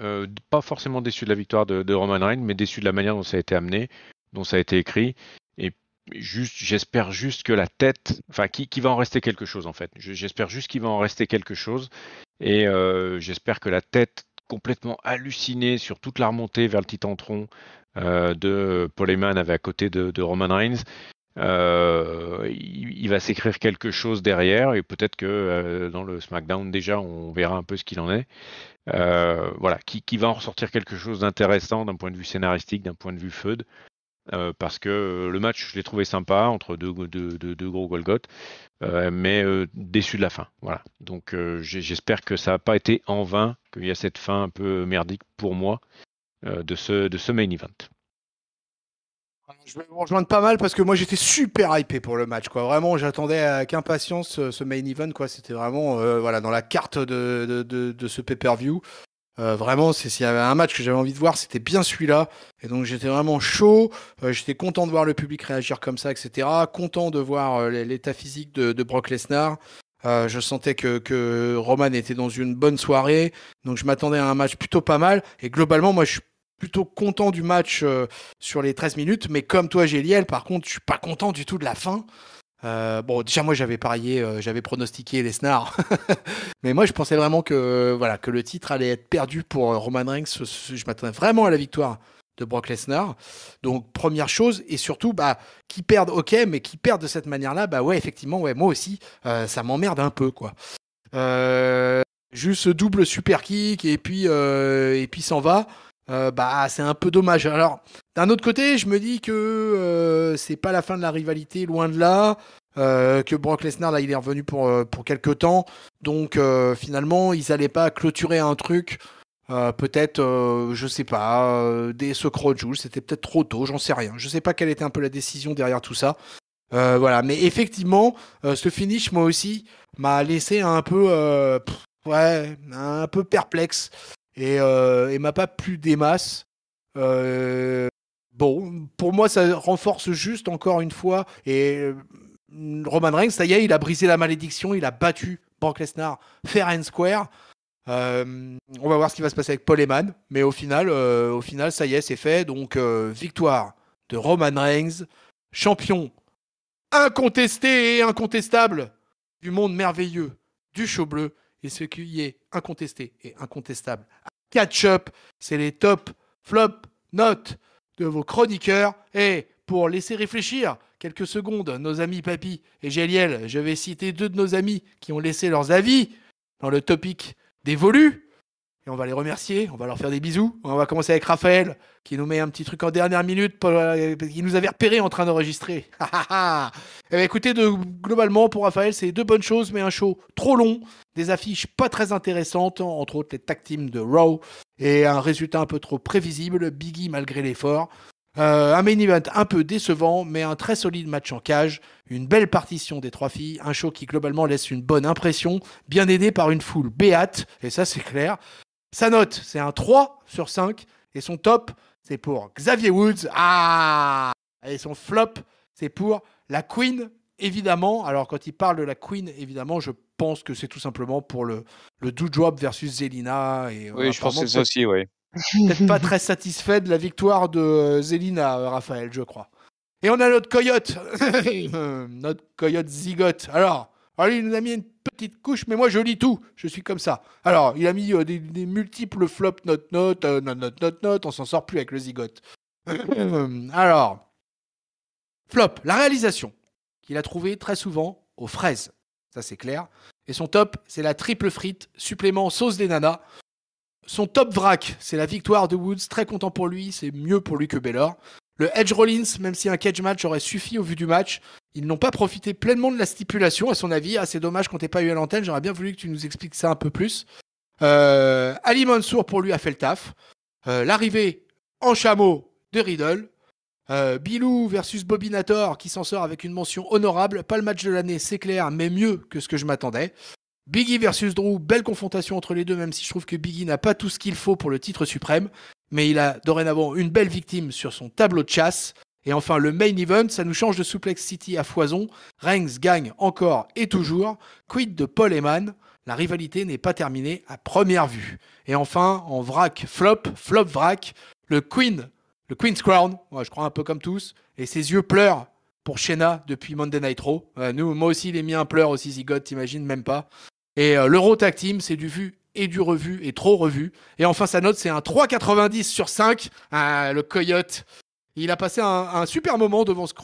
Euh, pas forcément déçu de la victoire de, Roman Reigns, mais déçu de la manière dont ça a été amené, dont ça a été écrit. Et juste, j'espère juste que la tête, enfin, qu'il qui va en rester quelque chose en fait. J'espère juste qu'il va en rester quelque chose. Et euh, j'espère que la tête complètement hallucinée sur toute la remontée vers le Titantron, euh, de Paul Heyman avait à côté de, Roman Reigns. Euh, il, va s'écrire quelque chose derrière et peut-être que euh, dans le SmackDown déjà on verra un peu ce qu'il en est. voilà, qui, va en ressortir quelque chose d'intéressant d'un point de vue scénaristique, d'un point de vue feud. parce que le match, je l'ai trouvé sympa entre deux, gros Golgoth, mais déçu de la fin. Voilà. Donc j'espère que ça n'a pas été en vain, qu'il y a cette fin un peu merdique pour moi, euh, de, ce, de ce main event. Je vais vous rejoindre pas mal parce que moi j'étais super hypé pour le match quoi. Vraiment, j'attendais avec impatience ce main event quoi. C'était vraiment euh, voilà dans la carte de, de, ce pay-per-view. Euh, vraiment, c'est s'il y avait un match que j'avais envie de voir, c'était bien celui-là. Et donc j'étais vraiment chaud. j'étais content de voir le public réagir comme ça, etc. Content de voir l'état physique de, Brock Lesnar. Euh, je sentais que, que, Roman était dans une bonne soirée, donc je m'attendais à un match plutôt pas mal. Et globalement, moi, je suis plutôt content du match euh, sur les 13 minutes, mais comme toi, Géliel, par contre, je suis pas content du tout de la fin. Euh, bon, déjà moi j'avais parié, j'avais pronostiqué les snars, mais moi je pensais vraiment que voilà que le titre allait être perdu pour Roman Reigns. Je m'attendais vraiment à la victoire de Brock Lesnar. Donc première chose et surtout bah qui perdent ok mais qui perdent de cette manière là bah ouais effectivement ouais moi aussi euh, ça m'emmerde un peu quoi. Euh, juste double super kick et puis euh, et puis s'en va. bah c'est un peu dommage. Alors d'un autre côté je me dis que c'est pas la fin de la rivalité loin de là. que Brock Lesnar là il est revenu pour pour quelque temps donc finalement ils allaient pas clôturer un truc euh, peut-être, euh, je sais pas, euh, des secrets Jules, c'était peut-être trop tôt, j'en sais rien. Je sais pas quelle était un peu la décision derrière tout ça. voilà, mais effectivement, ce finish, moi aussi, m'a laissé un peu, ouais, un peu perplexe et, et m'a pas plu des masses. bon, pour moi, ça renforce juste encore une fois et Roman Reigns, ça y est, il a brisé la malédiction, il a battu Brock Lesnar fair and square. Euh, on va voir ce qui va se passer avec Paul mais au final, euh, au final, ça y est, c'est fait. Donc euh, victoire de Roman Reigns, champion incontesté et incontestable du monde merveilleux du show bleu et ce qui est incontesté et incontestable. Catch up, c'est les top flop notes de vos chroniqueurs et pour laisser réfléchir quelques secondes nos amis Papy et Géliel, je vais citer deux de nos amis qui ont laissé leurs avis dans le topic volus Et on va les remercier, on va leur faire des bisous. On va commencer avec Raphaël, qui nous met un petit truc en dernière minute, euh, Il nous avait repéré en train d'enregistrer. Ah, ah, ah. Eh ben, écoutez, globalement, pour Raphaël, c'est deux bonnes choses, mais un show trop long, des affiches pas très intéressantes, entre autres les tag teams de Raw, et un résultat un peu trop prévisible, Biggie malgré l'effort. Euh, un main event un peu décevant, mais un très solide match en cage. Une belle partition des trois filles. Un show qui globalement laisse une bonne impression, bien aidé par une foule béate. Et ça, c'est clair. Sa note, c'est un 3 sur 5. Et son top, c'est pour Xavier Woods. Ah Et son flop, c'est pour la Queen, évidemment. Alors, quand il parle de la Queen, évidemment, je pense que c'est tout simplement pour le, le versus Zelina. Et euh, oui, je pense que c'est aussi, oui. Peut-être pas très satisfait de la victoire de euh, Zélina euh, Raphaël, je crois. Et on a notre coyote, euh, notre coyote zigote. Alors, il nous a mis une petite couche, mais moi je lis tout, je suis comme ça. Alors, il a mis des, multiples flops, note, note, note, note, note, on s'en sort plus avec le zigote. Alors, flop, la réalisation, qu'il a trouvé très souvent aux fraises, ça c'est clair. Et son top, c'est la triple frite, supplément sauce des nanas, son top vrac, c'est la victoire de Woods. Très content pour lui, c'est mieux pour lui que Baylor. Le Edge Rollins, même si un cage match aurait suffi au vu du match, ils n'ont pas profité pleinement de la stipulation, à son avis. assez ah, dommage qu'on t'ait pas eu à l'antenne, j'aurais bien voulu que tu nous expliques ça un peu plus. Euh, Ali Mansour, pour lui, a fait le taf. Euh, l'arrivée en chameau de Riddle. Euh, Bilou versus Bobinator qui s'en sort avec une mention honorable. Pas le match de l'année, c'est clair, mais mieux que ce que je m'attendais. Biggie versus Drew, belle confrontation entre les deux, même si je trouve que Biggie n'a pas tout ce qu'il faut pour le titre suprême, mais il a dorénavant une belle victime sur son tableau de chasse. Et enfin, le main event, ça nous change de Suplex City à foison. Reigns gagne encore et toujours. Quid de Paul Heyman La rivalité n'est pas terminée à première vue. Et enfin, en vrac, flop, flop vrac, le Queen, le Queen's Crown, je crois un peu comme tous, et ses yeux pleurent pour Shena depuis Monday Night Raw. Euh, nous, moi aussi, les miens pleurent aussi, Zigot, t'imagines même pas. Et euh, l'Euro Tag Team, c'est du vu et du revu et trop revu. Et enfin, sa note, c'est un 3,90 sur 5. Ah, le Coyote, il a passé un, super moment devant ce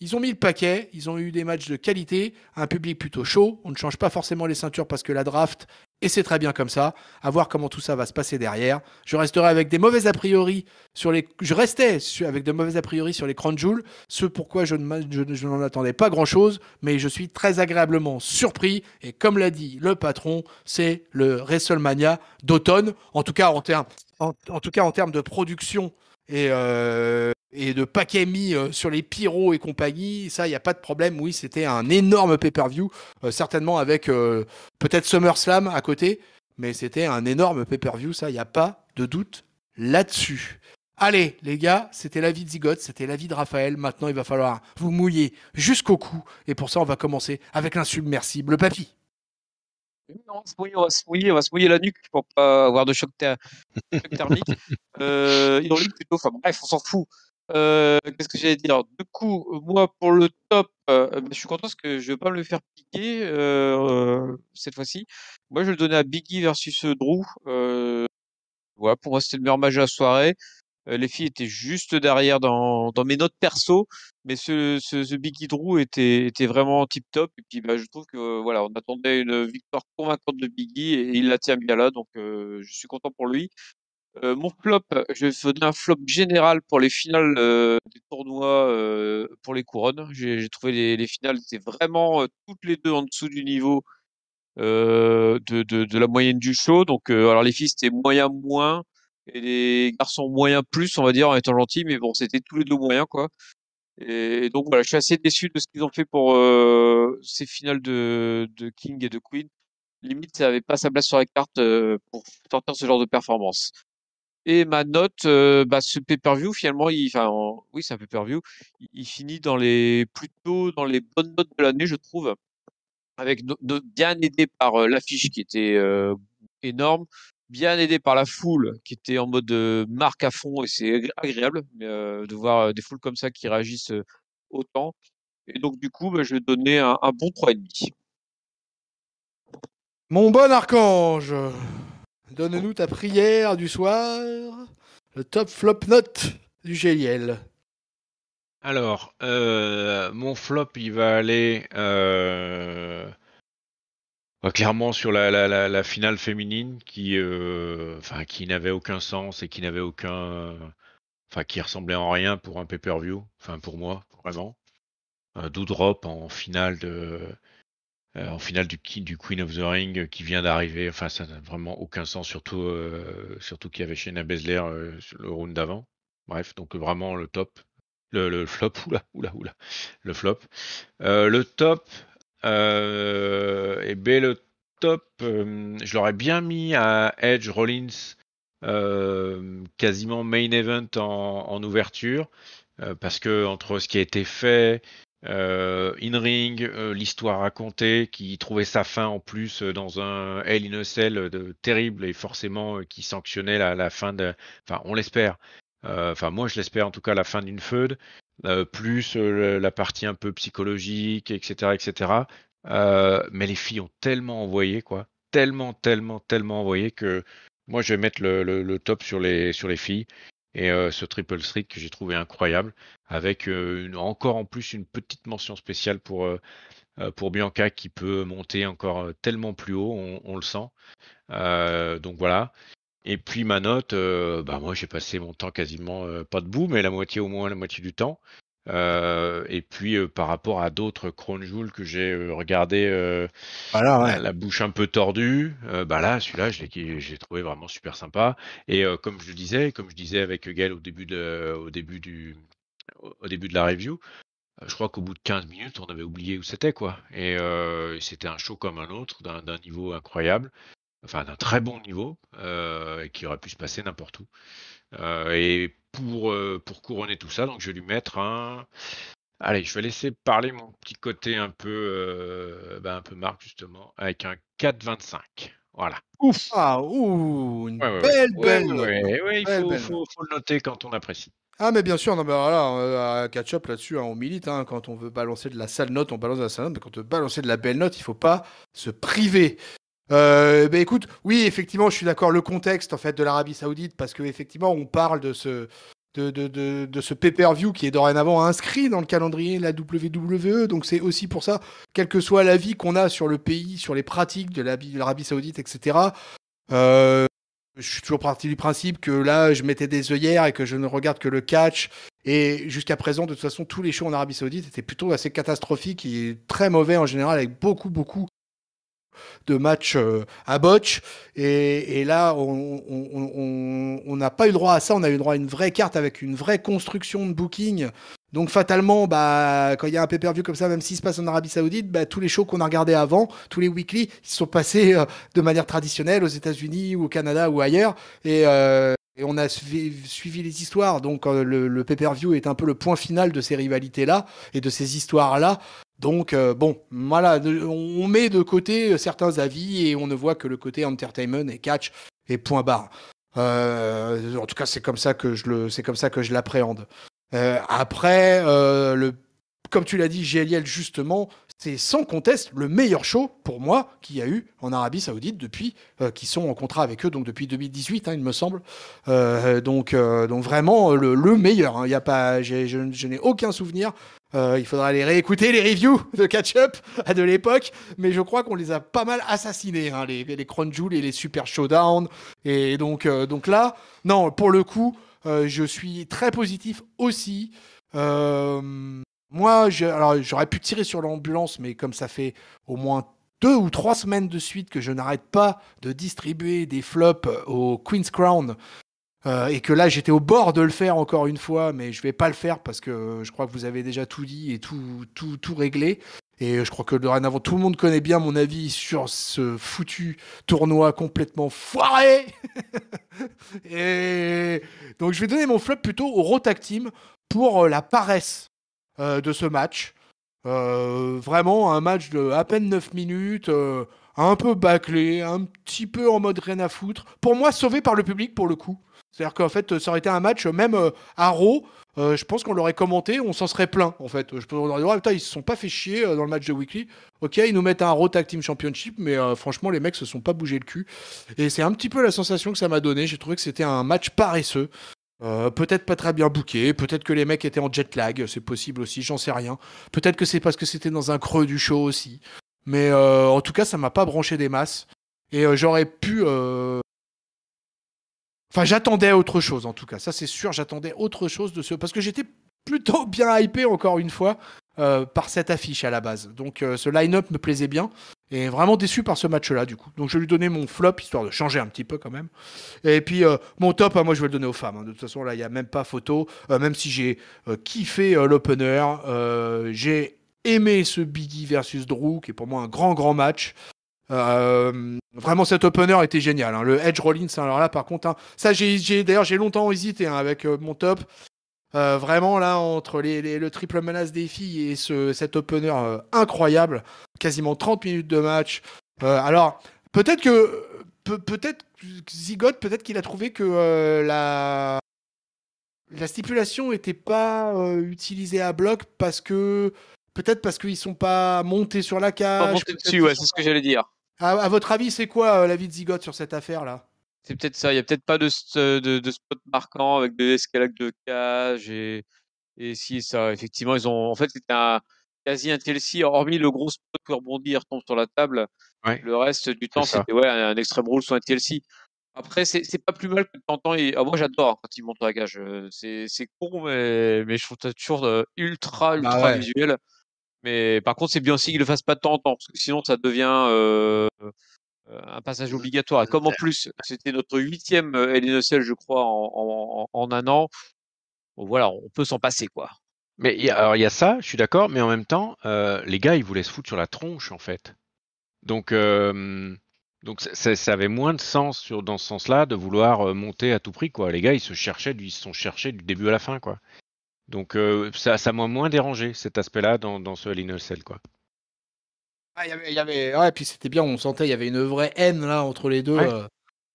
Ils ont mis le paquet, ils ont eu des matchs de qualité, un public plutôt chaud. On ne change pas forcément les ceintures parce que la draft et c'est très bien comme ça. À voir comment tout ça va se passer derrière. Je resterai avec des mauvais a priori sur les. Je restais avec de mauvais a priori sur les Joule, ce pourquoi je n'en je, attendais pas grand chose, mais je suis très agréablement surpris. Et comme l'a dit le patron, c'est le WrestleMania d'automne. En tout cas en en, tout cas en termes de production euh, et, de et de euh, sur les pyros et compagnie, ça, il n'y a pas de problème. Oui, c'était un énorme pay-per-view, euh, certainement avec peut-être SummerSlam à côté, mais c'était un énorme pay-per-view, ça, il n'y a pas de doute là-dessus. Allez, les gars, c'était l'avis de Zigot, c'était l'avis de Raphaël. Maintenant, il va falloir vous mouiller jusqu'au cou. Et pour ça, on va commencer avec l'insubmersible papy. Non, on, se mouiller, on va se mouiller, on va se mouiller, la nuque pour pas avoir de choc, thermique. euh, hydraulique plutôt, enfin bref, on s'en fout. Euh, Qu'est-ce que j'allais dire Du coup, moi pour le top, euh, bah, je suis content parce que je vais pas me le faire piquer euh, cette fois-ci. Moi, je vais le donner à Biggie versus Drew. Euh, voilà, pour rester le meilleur match à la soirée. Euh, les filles étaient juste derrière dans, mes notes perso, mais ce, ce, Drew était, était vraiment tip top. Et puis bah, je trouve que voilà, on attendait une victoire convaincante de Biggie et il la tient bien là, donc euh, je suis content pour lui. Euh, mon flop, je vais un flop général pour les finales des tournois pour les couronnes. J'ai trouvé les, les finales étaient vraiment toutes les deux en dessous du niveau de, la moyenne du show. Donc alors les filles c'était moyen moins et des garçons moyens plus, on va dire, en étant gentils, mais bon, c'était tous les deux moyens, quoi. Et donc voilà, je suis assez déçu de ce qu'ils ont fait pour euh, ces finales de, de, King et de Queen. Limite, ça n'avait pas sa place sur la carte euh, pour tenter ce genre de performance. Et ma note, euh, bah, ce pay-per-view, finalement, il, enfin, oui, c'est un pay-per-view, il, finit dans les, plutôt dans les bonnes notes de l'année, je trouve, avec bien aidé par l'affiche qui était énorme, bien aidé par la foule qui était en mode euh, marque à fond et c'est agréable euh, de voir euh, des foules comme ça qui réagissent autant. Et donc du coup, bah, je vais donner un, bon 3,5. Mon bon archange, donne-nous ta prière du soir, le top flop note du GIL. Alors, mon flop, il va aller euh, bah, clairement sur la, finale féminine qui, euh, enfin, qui n'avait aucun sens et qui n'avait aucun, enfin, qui ressemblait en rien pour un pay-per-view, enfin pour moi vraiment. Euh, Doudrop en finale de, euh, en finale du, Queen of the Ring qui vient d'arriver. Enfin, ça n'a vraiment aucun sens, surtout, surtout qu'il y avait Shayna Baszler le round d'avant. Bref, donc vraiment le top. Le, le flop, oula, oula, oula, le flop. le top, euh, et B, le top, euh, je l'aurais bien mis à Edge Rollins, euh, quasiment main event en, ouverture, parce que entre ce qui a été fait, in-ring, l'histoire racontée, qui trouvait sa fin en plus dans un Hell in a Cell terrible et forcément qui sanctionnait la, fin de. Enfin, on l'espère. Enfin, moi je l'espère en tout cas, la fin d'une Feud, euh, plus euh, la partie un peu psychologique, etc., etc. Euh, mais les filles ont tellement envoyé, quoi, tellement, tellement, tellement envoyé que moi je vais mettre le, top sur les sur les filles. Et ce triple streak que j'ai trouvé incroyable, avec encore en plus une petite mention spéciale pour pour Bianca qui peut monter encore tellement plus haut, on le sent. donc voilà. Et puis ma note, euh, bah moi j'ai passé mon temps quasiment euh, pas debout, mais la moitié au moins, la moitié du temps. Euh, et puis par rapport à d'autres Joule que j'ai regardé, la, bouche un peu tordue, bah là celui-là je l'ai trouvé vraiment super sympa. Et comme je le disais, comme je disais avec Gaël au début de, du, au début de la review, je crois qu'au bout de 15 minutes on avait oublié où c'était quoi. Et c'était un show comme un autre, d'un niveau incroyable enfin d'un très bon niveau, euh, et qui aurait pu se passer n'importe où. Euh, et pour, euh, pour couronner tout ça, donc je vais lui mettre un. Allez, je vais laisser parler mon petit côté un peu, ben, un peu marque justement, avec un 4,25. Voilà. Ouf Ah, ouh Une belle, belle ouais, il faut, le noter quand on apprécie. Ah, mais bien sûr, non, mais voilà, à Ketchup, là-dessus, hein, on milite. Hein. quand on veut balancer de la sale note, on balance de la sale note. Mais quand on veut balancer de la belle note, il faut pas se priver. Euh, bah, écoute, oui, effectivement, je suis d'accord. Le contexte en fait de l'Arabie Saoudite, parce que effectivement, on parle de ce de, ce pay-per-view qui est dorénavant inscrit dans le calendrier de la WWE. Donc c'est aussi pour ça, quel que soit l'avis qu'on a sur le pays, sur les pratiques de l'Arabie Saoudite, etc. Euh, je suis toujours parti du principe que là, je mettais des œillères et que je ne regarde que le catch. Et jusqu'à présent, de toute façon, tous les shows en Arabie Saoudite étaient plutôt assez catastrophiques et très mauvais en général, avec beaucoup, beaucoup de matchs euh, à botch. Et, là, on n'a pas eu droit à ça. On a eu droit à une vraie carte avec une vraie construction de booking. Donc fatalement, bah, quand il y a un pay-per-view comme ça, même s'il se passe en Arabie Saoudite, bah, tous les shows qu'on a regardés avant, tous les weekly, ils sont passés euh, de manière traditionnelle aux États-Unis ou au Canada ou ailleurs. Et, euh, on a suivi, les histoires. Donc le, le pay-per-view est un peu le point final de ces rivalités-là et de ces histoires-là. Donc euh, bon, voilà, on met de côté euh, certains avis et on ne voit que le côté entertainment et catch et point barre. Euh, en tout cas, c'est comme ça que je c'est comme ça que je l'appréhende. après, le, comme tu l'as dit, GLL justement, c'est sans conteste le meilleur show pour moi qu'il y a eu en Arabie Saoudite depuis qui qu'ils sont en contrat avec eux, donc depuis 2018, hein, il me semble. donc, donc vraiment le, meilleur. Hein. Il y a pas, je n'ai aucun souvenir euh, il faudra aller réécouter les reviews de catch-up de l'époque, mais je crois qu'on les a pas mal assassinés, hein, les, les et les Super Showdown. Et donc, euh, là, non, pour le coup, euh, je suis très positif aussi. moi, alors j'aurais pu tirer sur l'ambulance, mais comme ça fait au moins deux ou trois semaines de suite que je n'arrête pas de distribuer des flops au Queen's Crown euh, et que là j'étais au bord de le faire encore une fois, mais je vais pas le faire parce que je crois que vous avez déjà tout dit et tout, tout, tout réglé. Et je crois que avant tout le monde connaît bien mon avis sur ce foutu tournoi complètement foiré. et donc je vais donner mon flop plutôt au Rotac Team pour euh, la paresse euh, de ce match. vraiment un match de à peine 9 minutes, un peu bâclé, un petit peu en mode rien à foutre. Pour moi sauvé par le public pour le coup. C'est-à-dire qu'en fait, ça aurait été un match, même euh, à Raw, euh, je pense qu'on l'aurait commenté, on s'en serait plaint en fait. Je peux aurait ils se sont pas fait chier euh, dans le match de Weekly. Ok, ils nous mettent un Raw Tag Team Championship, mais franchement, les mecs se sont pas bougés le cul. Et c'est un petit peu la sensation que ça m'a donné. J'ai trouvé que c'était un match paresseux. peut-être pas très bien booké, peut-être que les mecs étaient en jet lag, c'est possible aussi, j'en sais rien. Peut-être que c'est parce que c'était dans un creux du show aussi. Mais en tout cas, ça m'a pas branché des masses. Et j'aurais pu Enfin, j'attendais autre chose en tout cas. Ça, c'est sûr, j'attendais autre chose de ce. Parce que j'étais plutôt bien hypé, encore une fois, euh, par cette affiche à la base. Donc, euh, ce line-up me plaisait bien. Et vraiment déçu par ce match-là, du coup. Donc, je lui donnais mon flop, histoire de changer un petit peu quand même. Et puis, euh, mon top, hein, moi, je vais le donner aux femmes. Hein. De toute façon, là, il n'y a même pas photo. même si j'ai kiffé l'opener, j'ai aimé ce Biggie versus Drew, qui est pour moi un grand, grand match. Euh, vraiment, cet opener était génial. Hein. Le Edge Rollins, hein. alors là, par contre, hein, ça, j'ai d'ailleurs, j'ai longtemps hésité avec euh, mon top. Euh, vraiment, là, entre les, le triple menace des filles et cet opener incroyable, quasiment 30 minutes de match. alors, peut-être que, peut-être, peut-être qu'il a trouvé que la, la stipulation n'était pas utilisée à bloc parce que peut-être parce qu'ils sont pas montés sur la cage. Pas dessus, c'est ce que j'allais dire. À, votre avis, c'est quoi euh, la vie de Zigote sur cette affaire-là C'est peut-être ça. Il n'y a peut-être pas euh, de, de, spot marquant avec des escalades de cage et, si ça. Effectivement, ils ont. En fait, c'était un quasi un TLC, hormis le gros spot qui rebondit et retombe sur la table. Le reste du temps, c'était ouais, un extrême rule sur un TLC. Après, c'est pas plus mal que t'entends. Et... Ah, moi, j'adore quand ils montent la cage. Euh, c'est con, mais, mais je trouve ça toujours ultra, bah ultra visuel. Mais par contre, c'est bien aussi qu'ils le fassent pas de temps parce que sinon, ça devient euh, euh, un passage obligatoire. comme en plus, c'était notre huitième euh, LNCL je crois, en, un an, voilà, on peut s'en passer, quoi. Mais alors, il y a ça, je suis d'accord, mais en même temps, les gars, ils vous laissent foutre sur la tronche, en fait. Donc, donc ça, avait moins de sens dans ce sens-là de vouloir monter à tout prix, quoi. Les gars, ils se cherchaient, ils se sont cherchés du début à la fin, quoi. Donc euh, ça, m'a moins dérangé cet aspect-là dans, ce lino quoi. Ah, y avait, et puis c'était bien, on sentait, il y avait une vraie haine là entre les deux. Euh.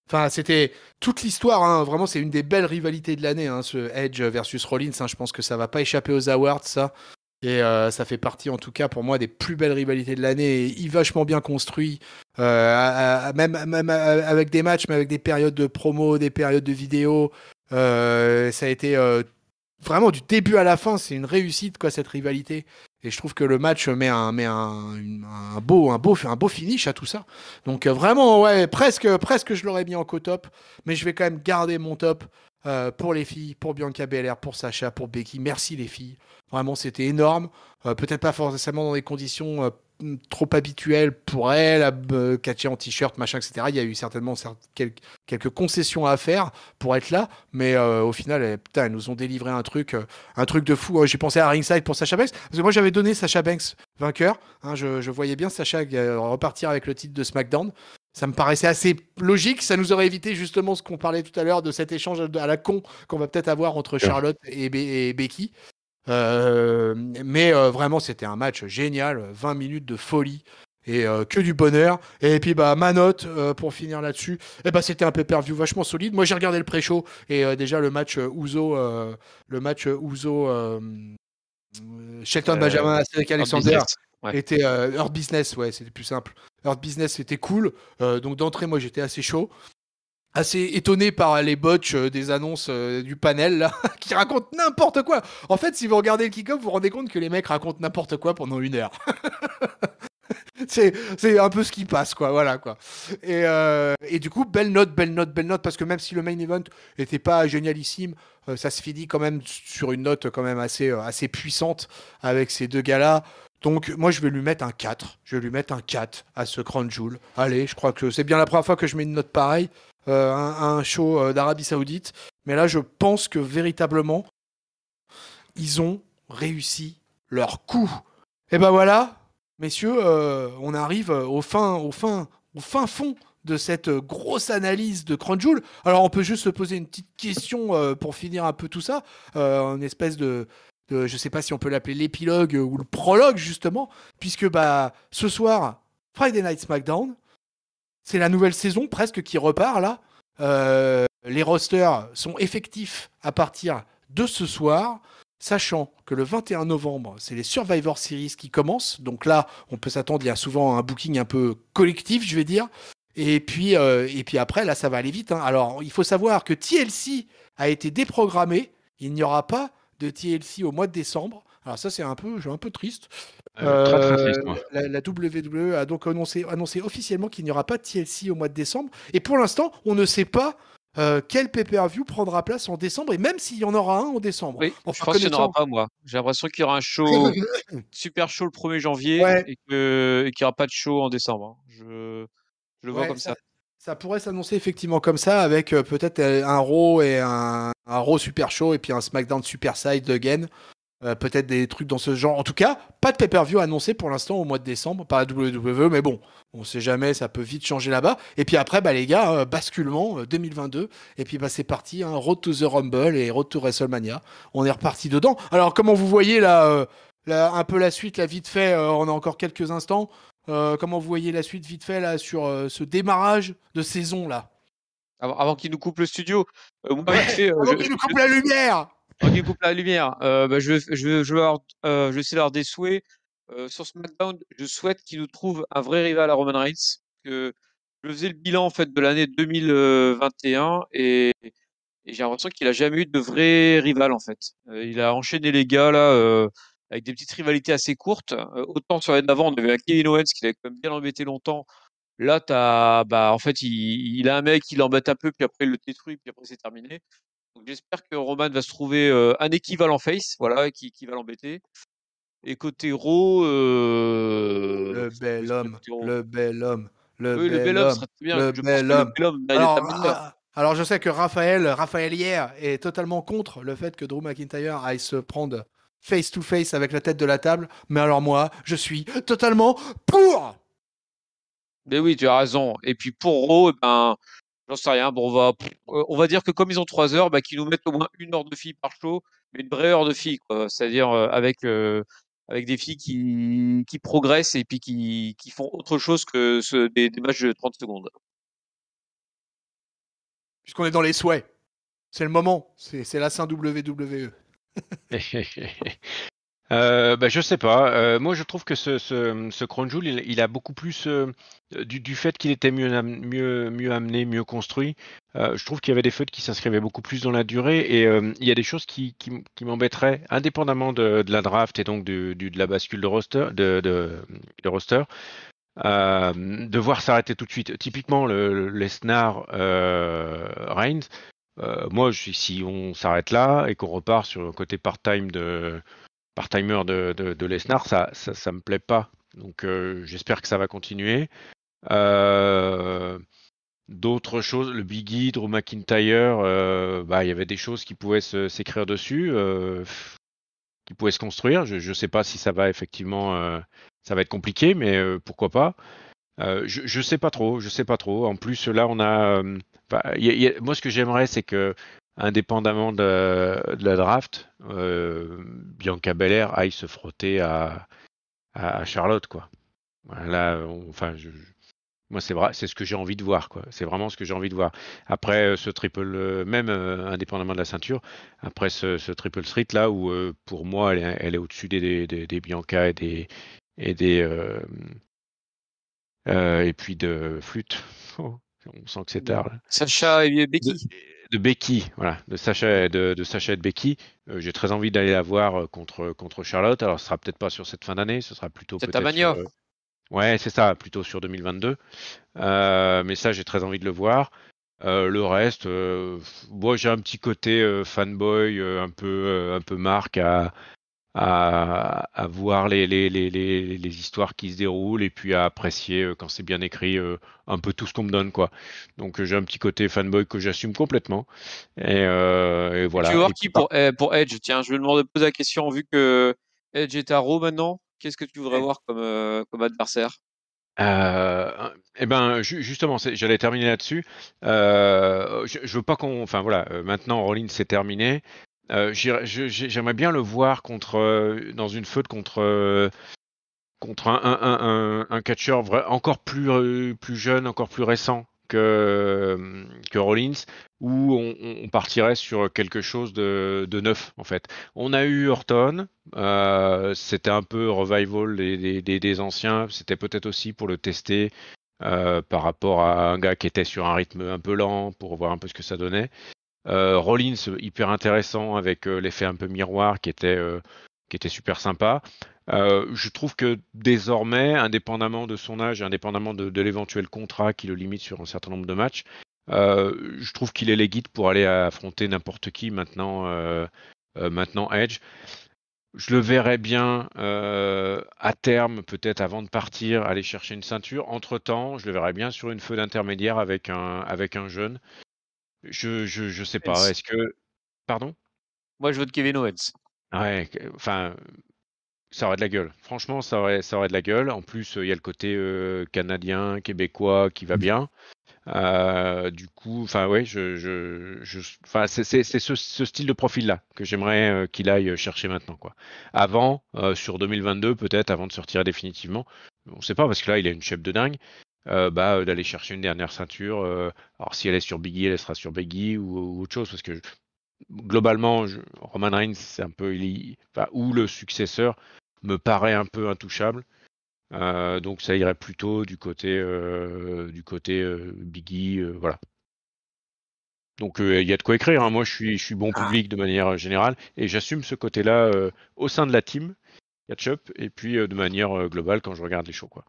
Enfin, c'était toute l'histoire, hein. vraiment, c'est une des belles rivalités de l'année, hein, ce Edge versus Rollins. Hein. Je pense que ça va pas échapper aux awards, ça. Et euh, ça fait partie, en tout cas, pour moi, des plus belles rivalités de l'année. Et vachement bien construit, même, même avec des matchs, mais avec des périodes de promo, des périodes de vidéo. ça a été vraiment du début à la fin, c'est une réussite quoi cette rivalité. Et je trouve que le match met un, un, beau, un beau finish à tout ça. Donc euh, vraiment, ouais, presque, presque, je l'aurais mis en co-top, mais je vais quand même garder mon top euh, pour les filles, pour Bianca Belair, pour Sacha, pour Becky. Merci les filles. Vraiment, c'était énorme. Euh, peut-être pas forcément dans des conditions trop habituel pour elle, à catcher en t-shirt, machin, etc. Il y a eu certainement quelques, concessions à faire pour être là, mais euh, au final, putain, elles nous ont délivré un truc, euh, un truc de fou. J'ai pensé à ringside pour Sacha Banks, parce que moi j'avais donné Sacha Banks vainqueur. Hein, je, voyais bien Sacha euh, repartir avec le titre de SmackDown. Ça me paraissait assez logique. Ça nous aurait évité justement ce qu'on parlait tout à l'heure de cet échange à la con qu'on va peut-être avoir entre Charlotte et Becky. Euh, mais euh, vraiment, c'était un match génial, 20 minutes de folie et euh, que du bonheur. Et puis bah ma note pour finir là-dessus, et eh bah c'était un pay-per-view vachement solide. Moi j'ai regardé le pré-show et déjà le match Ouzo, le match Ouzo Shelton Benjamin avec Alexander était Earth Business, ouais, c'était plus simple. Earth Business c'était cool. donc d'entrée moi j'étais assez chaud assez étonné par les botches euh, des annonces euh, du panel qui racontent n'importe quoi. En fait, si vous regardez le kick-off, vous vous rendez compte que les mecs racontent n'importe quoi pendant une heure. c'est un peu ce qui passe quoi voilà quoi euh, et, du coup belle note belle note belle note parce que même si le main event n'était pas génialissime ça se finit quand même sur une note quand même assez assez puissante avec ces deux gars là donc moi je vais lui mettre un 4 je vais lui mettre un 4 à ce grand Joule allez je crois que c'est bien la première fois que je mets une note pareille euh, un show euh, d'Arabie Saoudite. Mais là, je pense que véritablement, ils ont réussi leur coup. Et ben voilà, messieurs, euh, on arrive au fin, au fin, au fin fond de cette grosse analyse de Cronjoul. Alors, on peut juste se poser une petite question pour finir un peu tout ça, une espèce de, je sais pas si on peut l'appeler l'épilogue ou le prologue justement, puisque bah ce soir, Friday Night SmackDown, c'est la nouvelle saison presque qui repart là. Euh, les rosters sont effectifs à partir de ce soir, sachant que le 21 novembre, c'est les Survivor Series qui commencent. Donc là, on peut s'attendre, il y a souvent un booking un peu collectif, je vais dire. Et puis, euh, et puis après, là, ça va aller vite. Hein. Alors, il faut savoir que TLC a été déprogrammé. Il n'y aura pas de TLC au mois de décembre. Alors ah, ça, c'est un peu, un peu triste. Euh, euh, la, WWE a donc annoncé, officiellement qu'il n'y aura pas de TLC au mois de décembre. Et pour l'instant, on ne sait pas euh, quel pay view prendra place en décembre et même s'il y en aura un en décembre. Oui, je crois qu'il n'y en aura pas, moi. J'ai l'impression qu'il y aura un show, super show le 1er janvier et qu'il n'y aura pas de show en décembre. Hein. Je, le vois comme ça. ça. pourrait s'annoncer effectivement comme ça, avec peut-être un Raw et un, un Raw Super Show et puis un SmackDown Super Side again. Euh, peut-être des trucs dans ce genre. En tout cas, pas de pay-per-view annoncé pour l'instant au mois de décembre par la WWE, mais bon, on sait jamais, ça peut vite changer là-bas. Et puis après, bah, les gars, euh, basculement 2022, euh, et puis bah, c'est parti, hein, Road to the Rumble et Road to WrestleMania. On est reparti dedans. Alors, comment vous voyez là, un peu la suite, la vite fait, on a encore quelques instants. comment vous voyez la suite, vite fait, là, sur ce démarrage de saison là avant, qu'ils qu'il nous coupe le studio. avant nous coupe la lumière Ok, coupe la lumière. Euh, bah, je, vais, je, je, euh, essayer des souhaits. Euh, sur SmackDown, je souhaite qu'ils nous trouvent un vrai rival à Roman Reigns. Que je faisais le bilan en fait de l'année 2021 et, j'ai l'impression qu'il a jamais eu de vrai rival en fait. il a enchaîné les gars là avec des petites rivalités assez courtes. autant sur l'année d'avant, on avait Kevin Owens qui l'avait quand même bien embêté longtemps. Là, t'as bah, en fait, il, il, a un mec, il l'embête un peu, puis après il le détruit, puis après c'est terminé j'espère que Roman va se trouver un équivalent face, voilà, qui, qui va l'embêter. Et côté Raw, le bel homme, le bel homme, le bel, bel homme, bien. Le, bel homme. Bah, alors, ah, alors, je sais que Raphaël, Raphaël hier est totalement contre le fait que Drew McIntyre aille se prendre face to face avec la tête de la table, mais alors moi, je suis totalement pour. Mais oui, tu as raison. Et puis pour Raw, eh ben J'en sais rien. Bon, on va, euh, on va dire que comme ils ont trois heures, bah, qu'ils nous mettent au moins une heure de filles par show, mais une vraie heure de filles, C'est-à-dire euh, avec euh, avec des filles qui, progressent et puis qui, font autre chose que des, des matchs de 30 secondes. Puisqu'on est dans les souhaits, c'est le moment. C'est la Saint WWE. euh, ne bah, je sais pas. Euh, moi, je trouve que ce, ce, il, a beaucoup plus euh, du, fait qu'il était mieux, mieux, mieux amené, mieux construit. Euh, je trouve qu'il y avait des feux qui s'inscrivaient beaucoup plus dans la durée et il y a des choses qui, m'embêteraient, indépendamment de, la draft et donc de la bascule de roster, de, de, de roster s'arrêter tout de suite. Typiquement, le, SNAR Reigns. moi, si on s'arrête là et qu'on repart sur le côté part-time de, part-timer de, de, Lesnar, ça, ça, me plaît pas. Donc euh, j'espère que ça va continuer. Euh, d'autres choses, le Big big e, Drew McIntyre, euh, bah, il y avait des choses qui pouvaient s'écrire dessus, qui pouvaient se construire. Je ne sais pas si ça va effectivement, ça va être compliqué, mais pourquoi pas. je ne sais pas trop, je sais pas trop. En plus, là, on a bah, moi, ce que j'aimerais, c'est que indépendamment de, la draft, euh, Bianca Belair aille se frotter à, Charlotte, quoi. Là, enfin, moi, c'est vrai, c'est ce que j'ai envie de voir, quoi. C'est vraiment ce que j'ai envie de voir. Après euh, ce triple, euh, même indépendamment de la ceinture, après ce, triple street là où pour moi elle, est au-dessus des, des, Bianca et des et des et puis de flûte. on sent que c'est tard. Sacha et Becky de Becky, voilà, de Sacha, de, et de Becky. Euh, j'ai très envie d'aller la voir euh, contre, contre Charlotte. Alors, ce sera peut-être pas sur cette fin d'année, ce sera plutôt. C'est à euh, ouais, c'est ça, plutôt sur 2022. mais ça, j'ai très envie de le voir. le reste, moi, j'ai un petit côté fanboy, un peu, un peu marque à, à, voir les, les, les, les, histoires qui se déroulent et puis à apprécier euh, quand c'est bien écrit euh, un peu tout ce qu'on me donne quoi. Donc euh, j'ai un petit côté fanboy que j'assume complètement et, voilà. Tu veux voir qui eh, pour, Edge Tiens, je vais demander de poser la question vu que Edge est à Raw maintenant. Qu'est-ce que tu voudrais voir comme, comme adversaire eh ben, justement, j'allais terminer là-dessus. je, veux pas qu'on, enfin voilà, maintenant Rollins c'est terminé. Euh, j'aimerais bien le voir contre euh, dans une feuille contre euh, contre un, un, un, un catcheur encore plus plus jeune, encore plus récent que que Rollins, où on, partirait sur quelque chose de, de, neuf en fait. On a eu Orton, c'était un peu revival des, des, anciens, c'était peut-être aussi pour le tester. par rapport à un gars qui était sur un rythme un peu lent pour voir un peu ce que ça donnait. Euh, Rollins, hyper intéressant avec euh, l'effet un peu miroir qui était, euh, qui était super sympa. je trouve que désormais, indépendamment de son âge, indépendamment de, l'éventuel contrat qui le limite sur un certain nombre de matchs, je trouve qu'il est les pour aller affronter n'importe qui maintenant, maintenant Edge. Je le verrais bien à terme, peut-être avant de partir, aller chercher une ceinture. Entre-temps, je le verrais bien sur une feu d'intermédiaire avec un, avec un jeune. Je, je, je sais pas. Est-ce que. Pardon Moi, je vote Kevin Owens. Ouais, enfin, ça aurait de la gueule. Franchement, ça aurait, ça aurait de la gueule. En plus, euh, il y a le côté euh, canadien, québécois qui va mmh. bien. Euh, du coup, enfin, ouais, je, je, je c'est ce, ce, style de profil-là que j'aimerais qu'il aille chercher maintenant. Quoi. Avant, sur 2022, peut-être, avant de sortir définitivement, on ne sait pas, parce que là, il a une chef de dingue. Euh, bah, euh, d'aller chercher une dernière ceinture. Euh, alors si elle est sur Biggie, elle sera sur Biggie ou, autre chose, parce que globalement, Roman Reigns, c'est un peu ou le successeur me paraît un peu intouchable. donc ça irait plutôt du côté du côté Biggie, voilà. Donc il y a de quoi écrire. Hein. Moi, je suis, bon ah. public de manière générale et j'assume ce côté-là au sein de la team, catch-up et puis de manière globale quand je regarde les shows, quoi.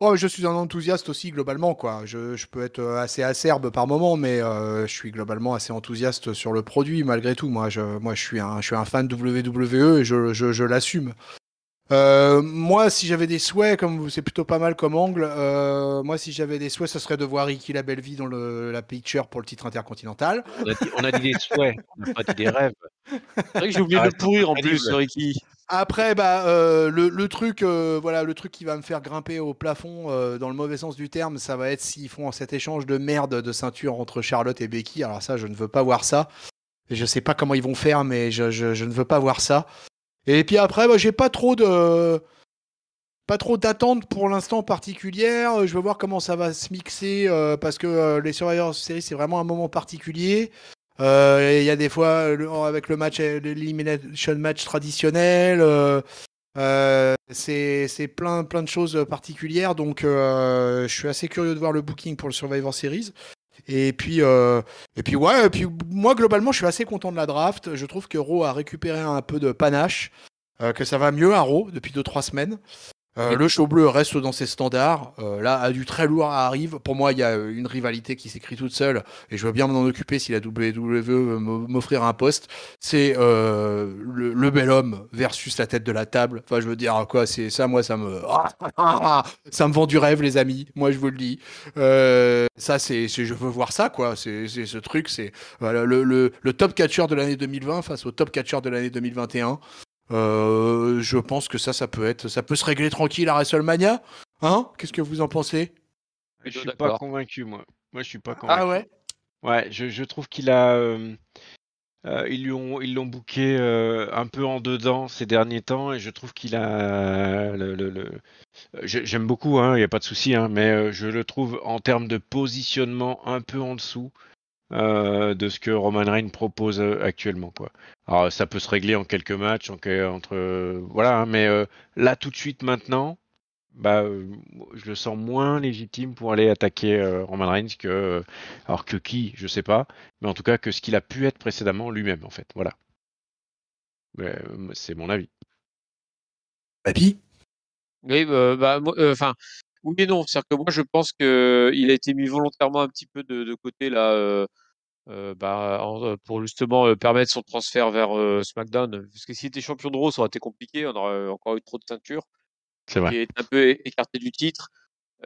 Oh, je suis un enthousiaste aussi globalement quoi. Je, peux être euh, assez acerbe par moment, mais euh, je suis globalement assez enthousiaste sur le produit malgré tout. Moi, je, moi, je suis un, je suis un fan de WWE et je, je, l'assume. Euh, moi, si j'avais des souhaits, comme c'est plutôt pas mal comme angle, moi, si j'avais des souhaits, ce serait de voir Ricky La Belle Vie dans le, la picture pour le titre intercontinental. On a dit, des souhaits, on pas dit des rêves. C'est vrai que j'ai oublié de pourrir en plus, Ricky. Après, bah, euh, le, truc, euh, voilà, le truc qui va me faire grimper au plafond, euh, dans le mauvais sens du terme, ça va être s'ils font cet échange de merde de ceinture entre Charlotte et Becky. Alors ça, je ne veux pas voir ça. Je sais pas comment ils vont faire, mais je, ne veux pas voir ça. Et puis après, bah, j'ai pas trop de, pas trop d'attente pour l'instant particulière. Je veux voir comment ça va se mixer parce que les Survivor Series, c'est vraiment un moment particulier. Euh, il y a des fois avec le match, euh, l'elimination match traditionnel. Euh, c'est plein, de choses particulières. Donc, je suis assez curieux de voir le booking pour le Survivor Series. Et puis, ouais, et puis moi globalement, je suis assez content de la draft. Je trouve que Raw a récupéré un peu de panache, que ça va mieux à Raw depuis 2-3 semaines. Euh, le show bleu reste dans ses standards. Euh, là, a du très lourd à arrive. Pour moi, il y a une rivalité qui s'écrit toute seule et je veux bien m'en occuper si la WWE veut m'offrir un poste. C'est euh, le, bel homme versus la tête de la table. Enfin, je veux dire quoi, c'est ça. Moi, ça me ça me vend du rêve, les amis. Moi, je vous le dis. ça, c'est je veux voir ça quoi. C'est ce truc, c'est voilà, le, le, top catcheur de l'année 2020 face au top catcheur de l'année 2021. Euh, je pense que ça, ça peut être, ça peut se régler tranquille à WrestleMania. Hein Qu'est-ce que vous en pensez Je suis pas ah convaincu, moi. suis pas convaincu. Ah ouais Ouais, je, trouve qu'il a. Euh, euh, ils ont, ils l'ont bouqué un peu en dedans ces derniers temps et je trouve qu'il a le, le, j'aime beaucoup, hein, il n'y a pas de souci, hein, mais je le trouve en termes de positionnement un peu en dessous. Euh, de ce que Roman Reigns propose euh, actuellement. Quoi. Alors ça peut se régler en quelques matchs, entre euh, voilà, hein, mais là tout de suite maintenant, bah, je le sens moins légitime pour aller attaquer Roman Reigns que alors que qui, je sais pas, mais en tout cas que ce qu'il a pu être précédemment lui-même en fait. Voilà, c'est mon avis. Avis. Oui, bah, enfin, oui et non, c'est-à-dire que moi je pense qu'il a été mis volontairement un petit peu de, côté là euh, euh, bah, euh, pour justement permettre son transfert vers SmackDown. Parce que s'il était champion de Raw, ça aurait été compliqué, on aurait encore eu trop de ceintures. C'est vrai. Il est un peu écarté du titre.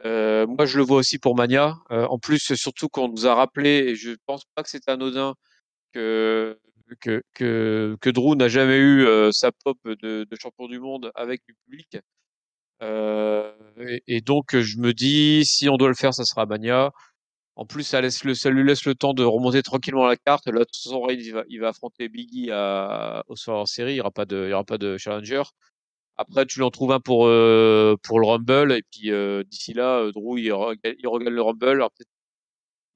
moi, je le vois aussi pour Mania. en plus, surtout qu'on nous a rappelé, et je pense pas que c'est anodin, que, que, que, Drew n'a jamais eu sa pop de champion du monde avec du public. Euh, et, et, donc je me dis, si on doit le faire, ça sera à En plus, ça, laisse le, ça lui laisse le temps de remonter tranquillement la carte. Là, de toute façon, il va, affronter Biggie au soir en série. Il n'y aura, pas de, aura pas de challenger. Après, tu en trouves un pour, euh, pour le Rumble. Et puis, euh, d'ici là, Drew, il, regagne, le Rumble. Alors,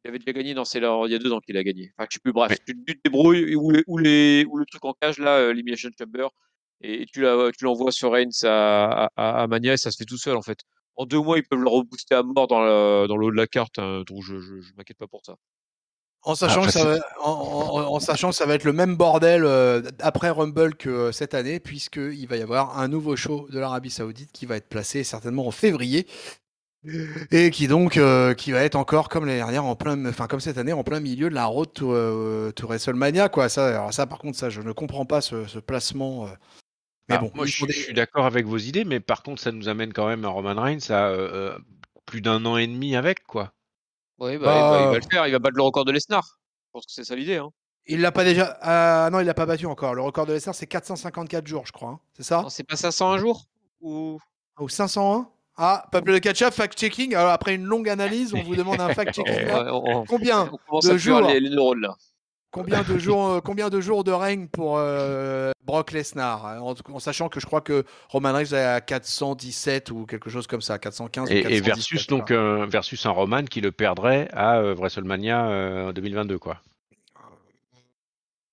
il avait déjà gagné. Non, c'est là, il y a deux ans qu'il a gagné. Enfin, je suis plus bref. Tu, te débrouilles ou, les, le truc en cage, là, euh, Chamber et tu l'envoies sur Reigns à, Mania et ça se fait tout seul en fait. En deux mois, ils peuvent le rebooster à mort dans, dans le haut de la carte, hein, donc je, je, m'inquiète pas pour ça. En sachant, que ça va, en, sachant que ça va être le même bordel euh, après Rumble que euh, cette année, puisqu'il va y avoir un nouveau show de l'Arabie Saoudite qui va être placé certainement en février. Et qui donc euh, qui va être encore comme l'année dernière en plein, enfin comme cette année en plein milieu de la route to, WrestleMania quoi. Ça, alors ça par contre ça je ne comprends pas ce placement ah, moi, je, suis d'accord avec vos idées, mais par contre, ça nous amène quand même à Roman Reigns à euh, euh, plus d'un an et demi avec, quoi. Oui, bah, Il, va, bah, le faire, il va battre le record de Lesnar. Je pense que c'est ça l'idée. Hein. Il l'a pas déjà. Ah, non, il l'a pas battu encore. Le record de Lesnar, c'est 454 jours, je crois. Hein. C'est ça C'est pas 501 jours Ou. Ah, ou 501 ah, peuple de catch fact-checking. Alors, après une longue analyse, on vous demande un fact-checking. Combien on de jours les, les neurones, là Combien de jours, euh, combien de jours de règne pour euh, Brock Lesnar hein, en, sachant que je crois que Roman Reigns est à 417 ou quelque chose comme ça, 415. Et, ou versus donc versus un Roman qui le perdrait à euh, WrestleMania en 2022 quoi.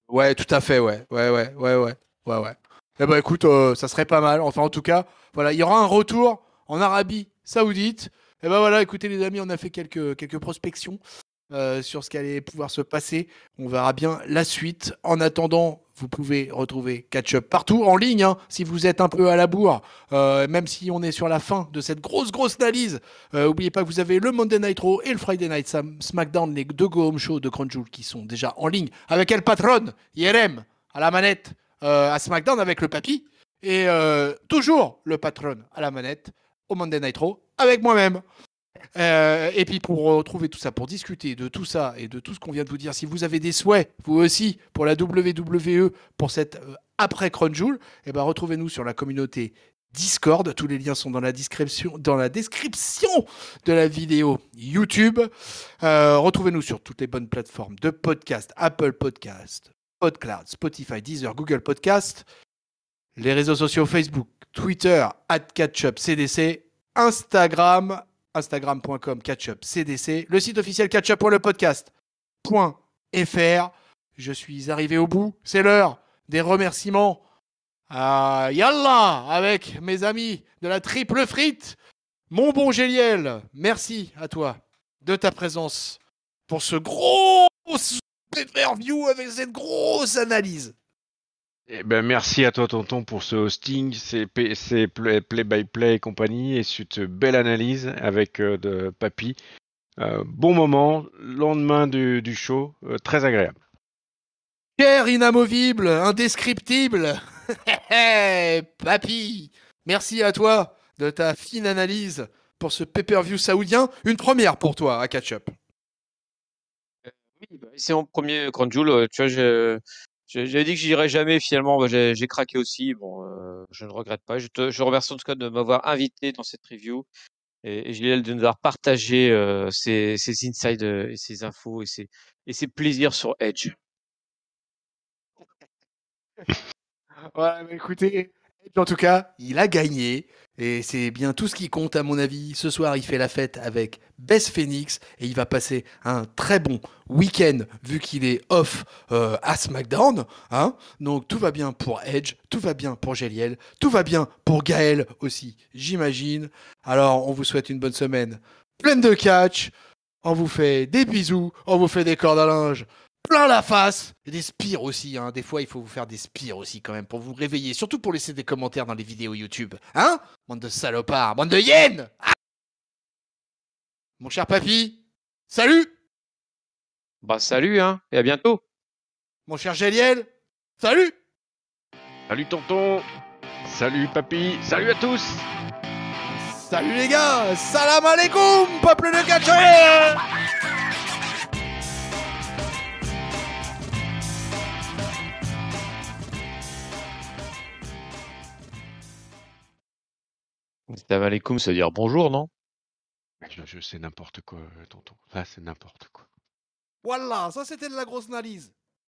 Ouais, tout à fait, ouais, ouais, ouais, ouais, ouais, ouais, Eh ben écoute, ça serait pas mal. Enfin, en tout cas, voilà, il y aura un retour en Arabie Saoudite. Et eh ben voilà, écoutez les amis, on a fait quelques quelques prospections. Euh, sur ce qu'allait pouvoir se passer. On verra bien la suite. En attendant, vous pouvez retrouver Catch Up partout en ligne, hein, si vous êtes un peu à la bourre, euh, même si on est sur la fin de cette grosse, grosse analyse. N'oubliez euh, oubliez pas que vous avez le Monday Night Raw et le Friday Night SmackDown, les deux Go Home Show de Crunchyroll qui sont déjà en ligne, avec El Patron, IRM, à la manette, à SmackDown avec le papy, et toujours le patron à la manette au Monday Night Raw avec moi-même. Euh, et puis pour retrouver tout ça, pour discuter de tout ça et de tout ce qu'on vient de vous dire, si vous avez des souhaits, vous aussi, pour la WWE, pour cette euh, après Crunchyroll, eh ben, retrouvez-nous sur la communauté Discord. Tous les liens sont dans la description, dans la description de la vidéo YouTube. Euh, retrouvez-nous sur toutes les bonnes plateformes de podcast, Apple Podcast, PodCloud, Spotify, Deezer, Google Podcast, les réseaux sociaux Facebook, Twitter, CatchupCDC, Instagram, Instagram.com catchupcdc, CDC, le site officiel catchup.lepodcast.fr. Je suis arrivé au bout. C'est l'heure des remerciements. à yallah avec mes amis de la triple frite. Mon bon Géliel, merci à toi de ta présence pour ce gros interview avec cette grosse analyse eh ben, merci à toi, tonton, pour ce hosting, ces, play-by-play et compagnie, et cette belle analyse avec euh, de Papy. Euh, bon moment, lendemain du, show, euh, très agréable. Cher inamovible, indescriptible, Papy, merci à toi de ta fine analyse pour ce pay-per-view saoudien. Une première pour toi à Catch Oui, bah, c'est mon premier Grand Tu vois, je, j'avais dit que j'irai jamais finalement. Bah, j'ai craqué aussi. Bon, euh, je ne regrette pas. Je te je remercie en tout cas de m'avoir invité dans cette review et, et Gilles de nous avoir partagé euh, ses, ses insides euh, et ses infos et ses, et ses plaisirs sur Edge. voilà, écoutez, en tout cas, il a gagné. Et c'est bien tout ce qui compte à mon avis. Ce soir, il fait la fête avec Bess Phoenix et il va passer un très bon week-end vu qu'il est off euh, à SmackDown. Hein. Donc tout va bien pour Edge, tout va bien pour Géliel, tout va bien pour Gaël aussi, j'imagine. Alors on vous souhaite une bonne semaine pleine de catch. On vous fait des bisous, on vous fait des cordes à linge plein la face. Et des spires aussi, hein. Des fois, il faut vous faire des spires aussi, quand même, pour vous réveiller. Surtout pour laisser des commentaires dans les vidéos YouTube. Hein Bande de salopards, bande de hyènes ah Mon cher papy, salut Bah, salut, hein, et à bientôt. Mon cher Géliel, salut Salut, tonton Salut, papy Salut à tous Salut les gars Salam alaikum, peuple de Gatchet Salam alaikum, ça veut dire bonjour, non Je, je sais n'importe quoi, tonton. Là, c'est n'importe quoi. Voilà, ça c'était de la grosse analyse.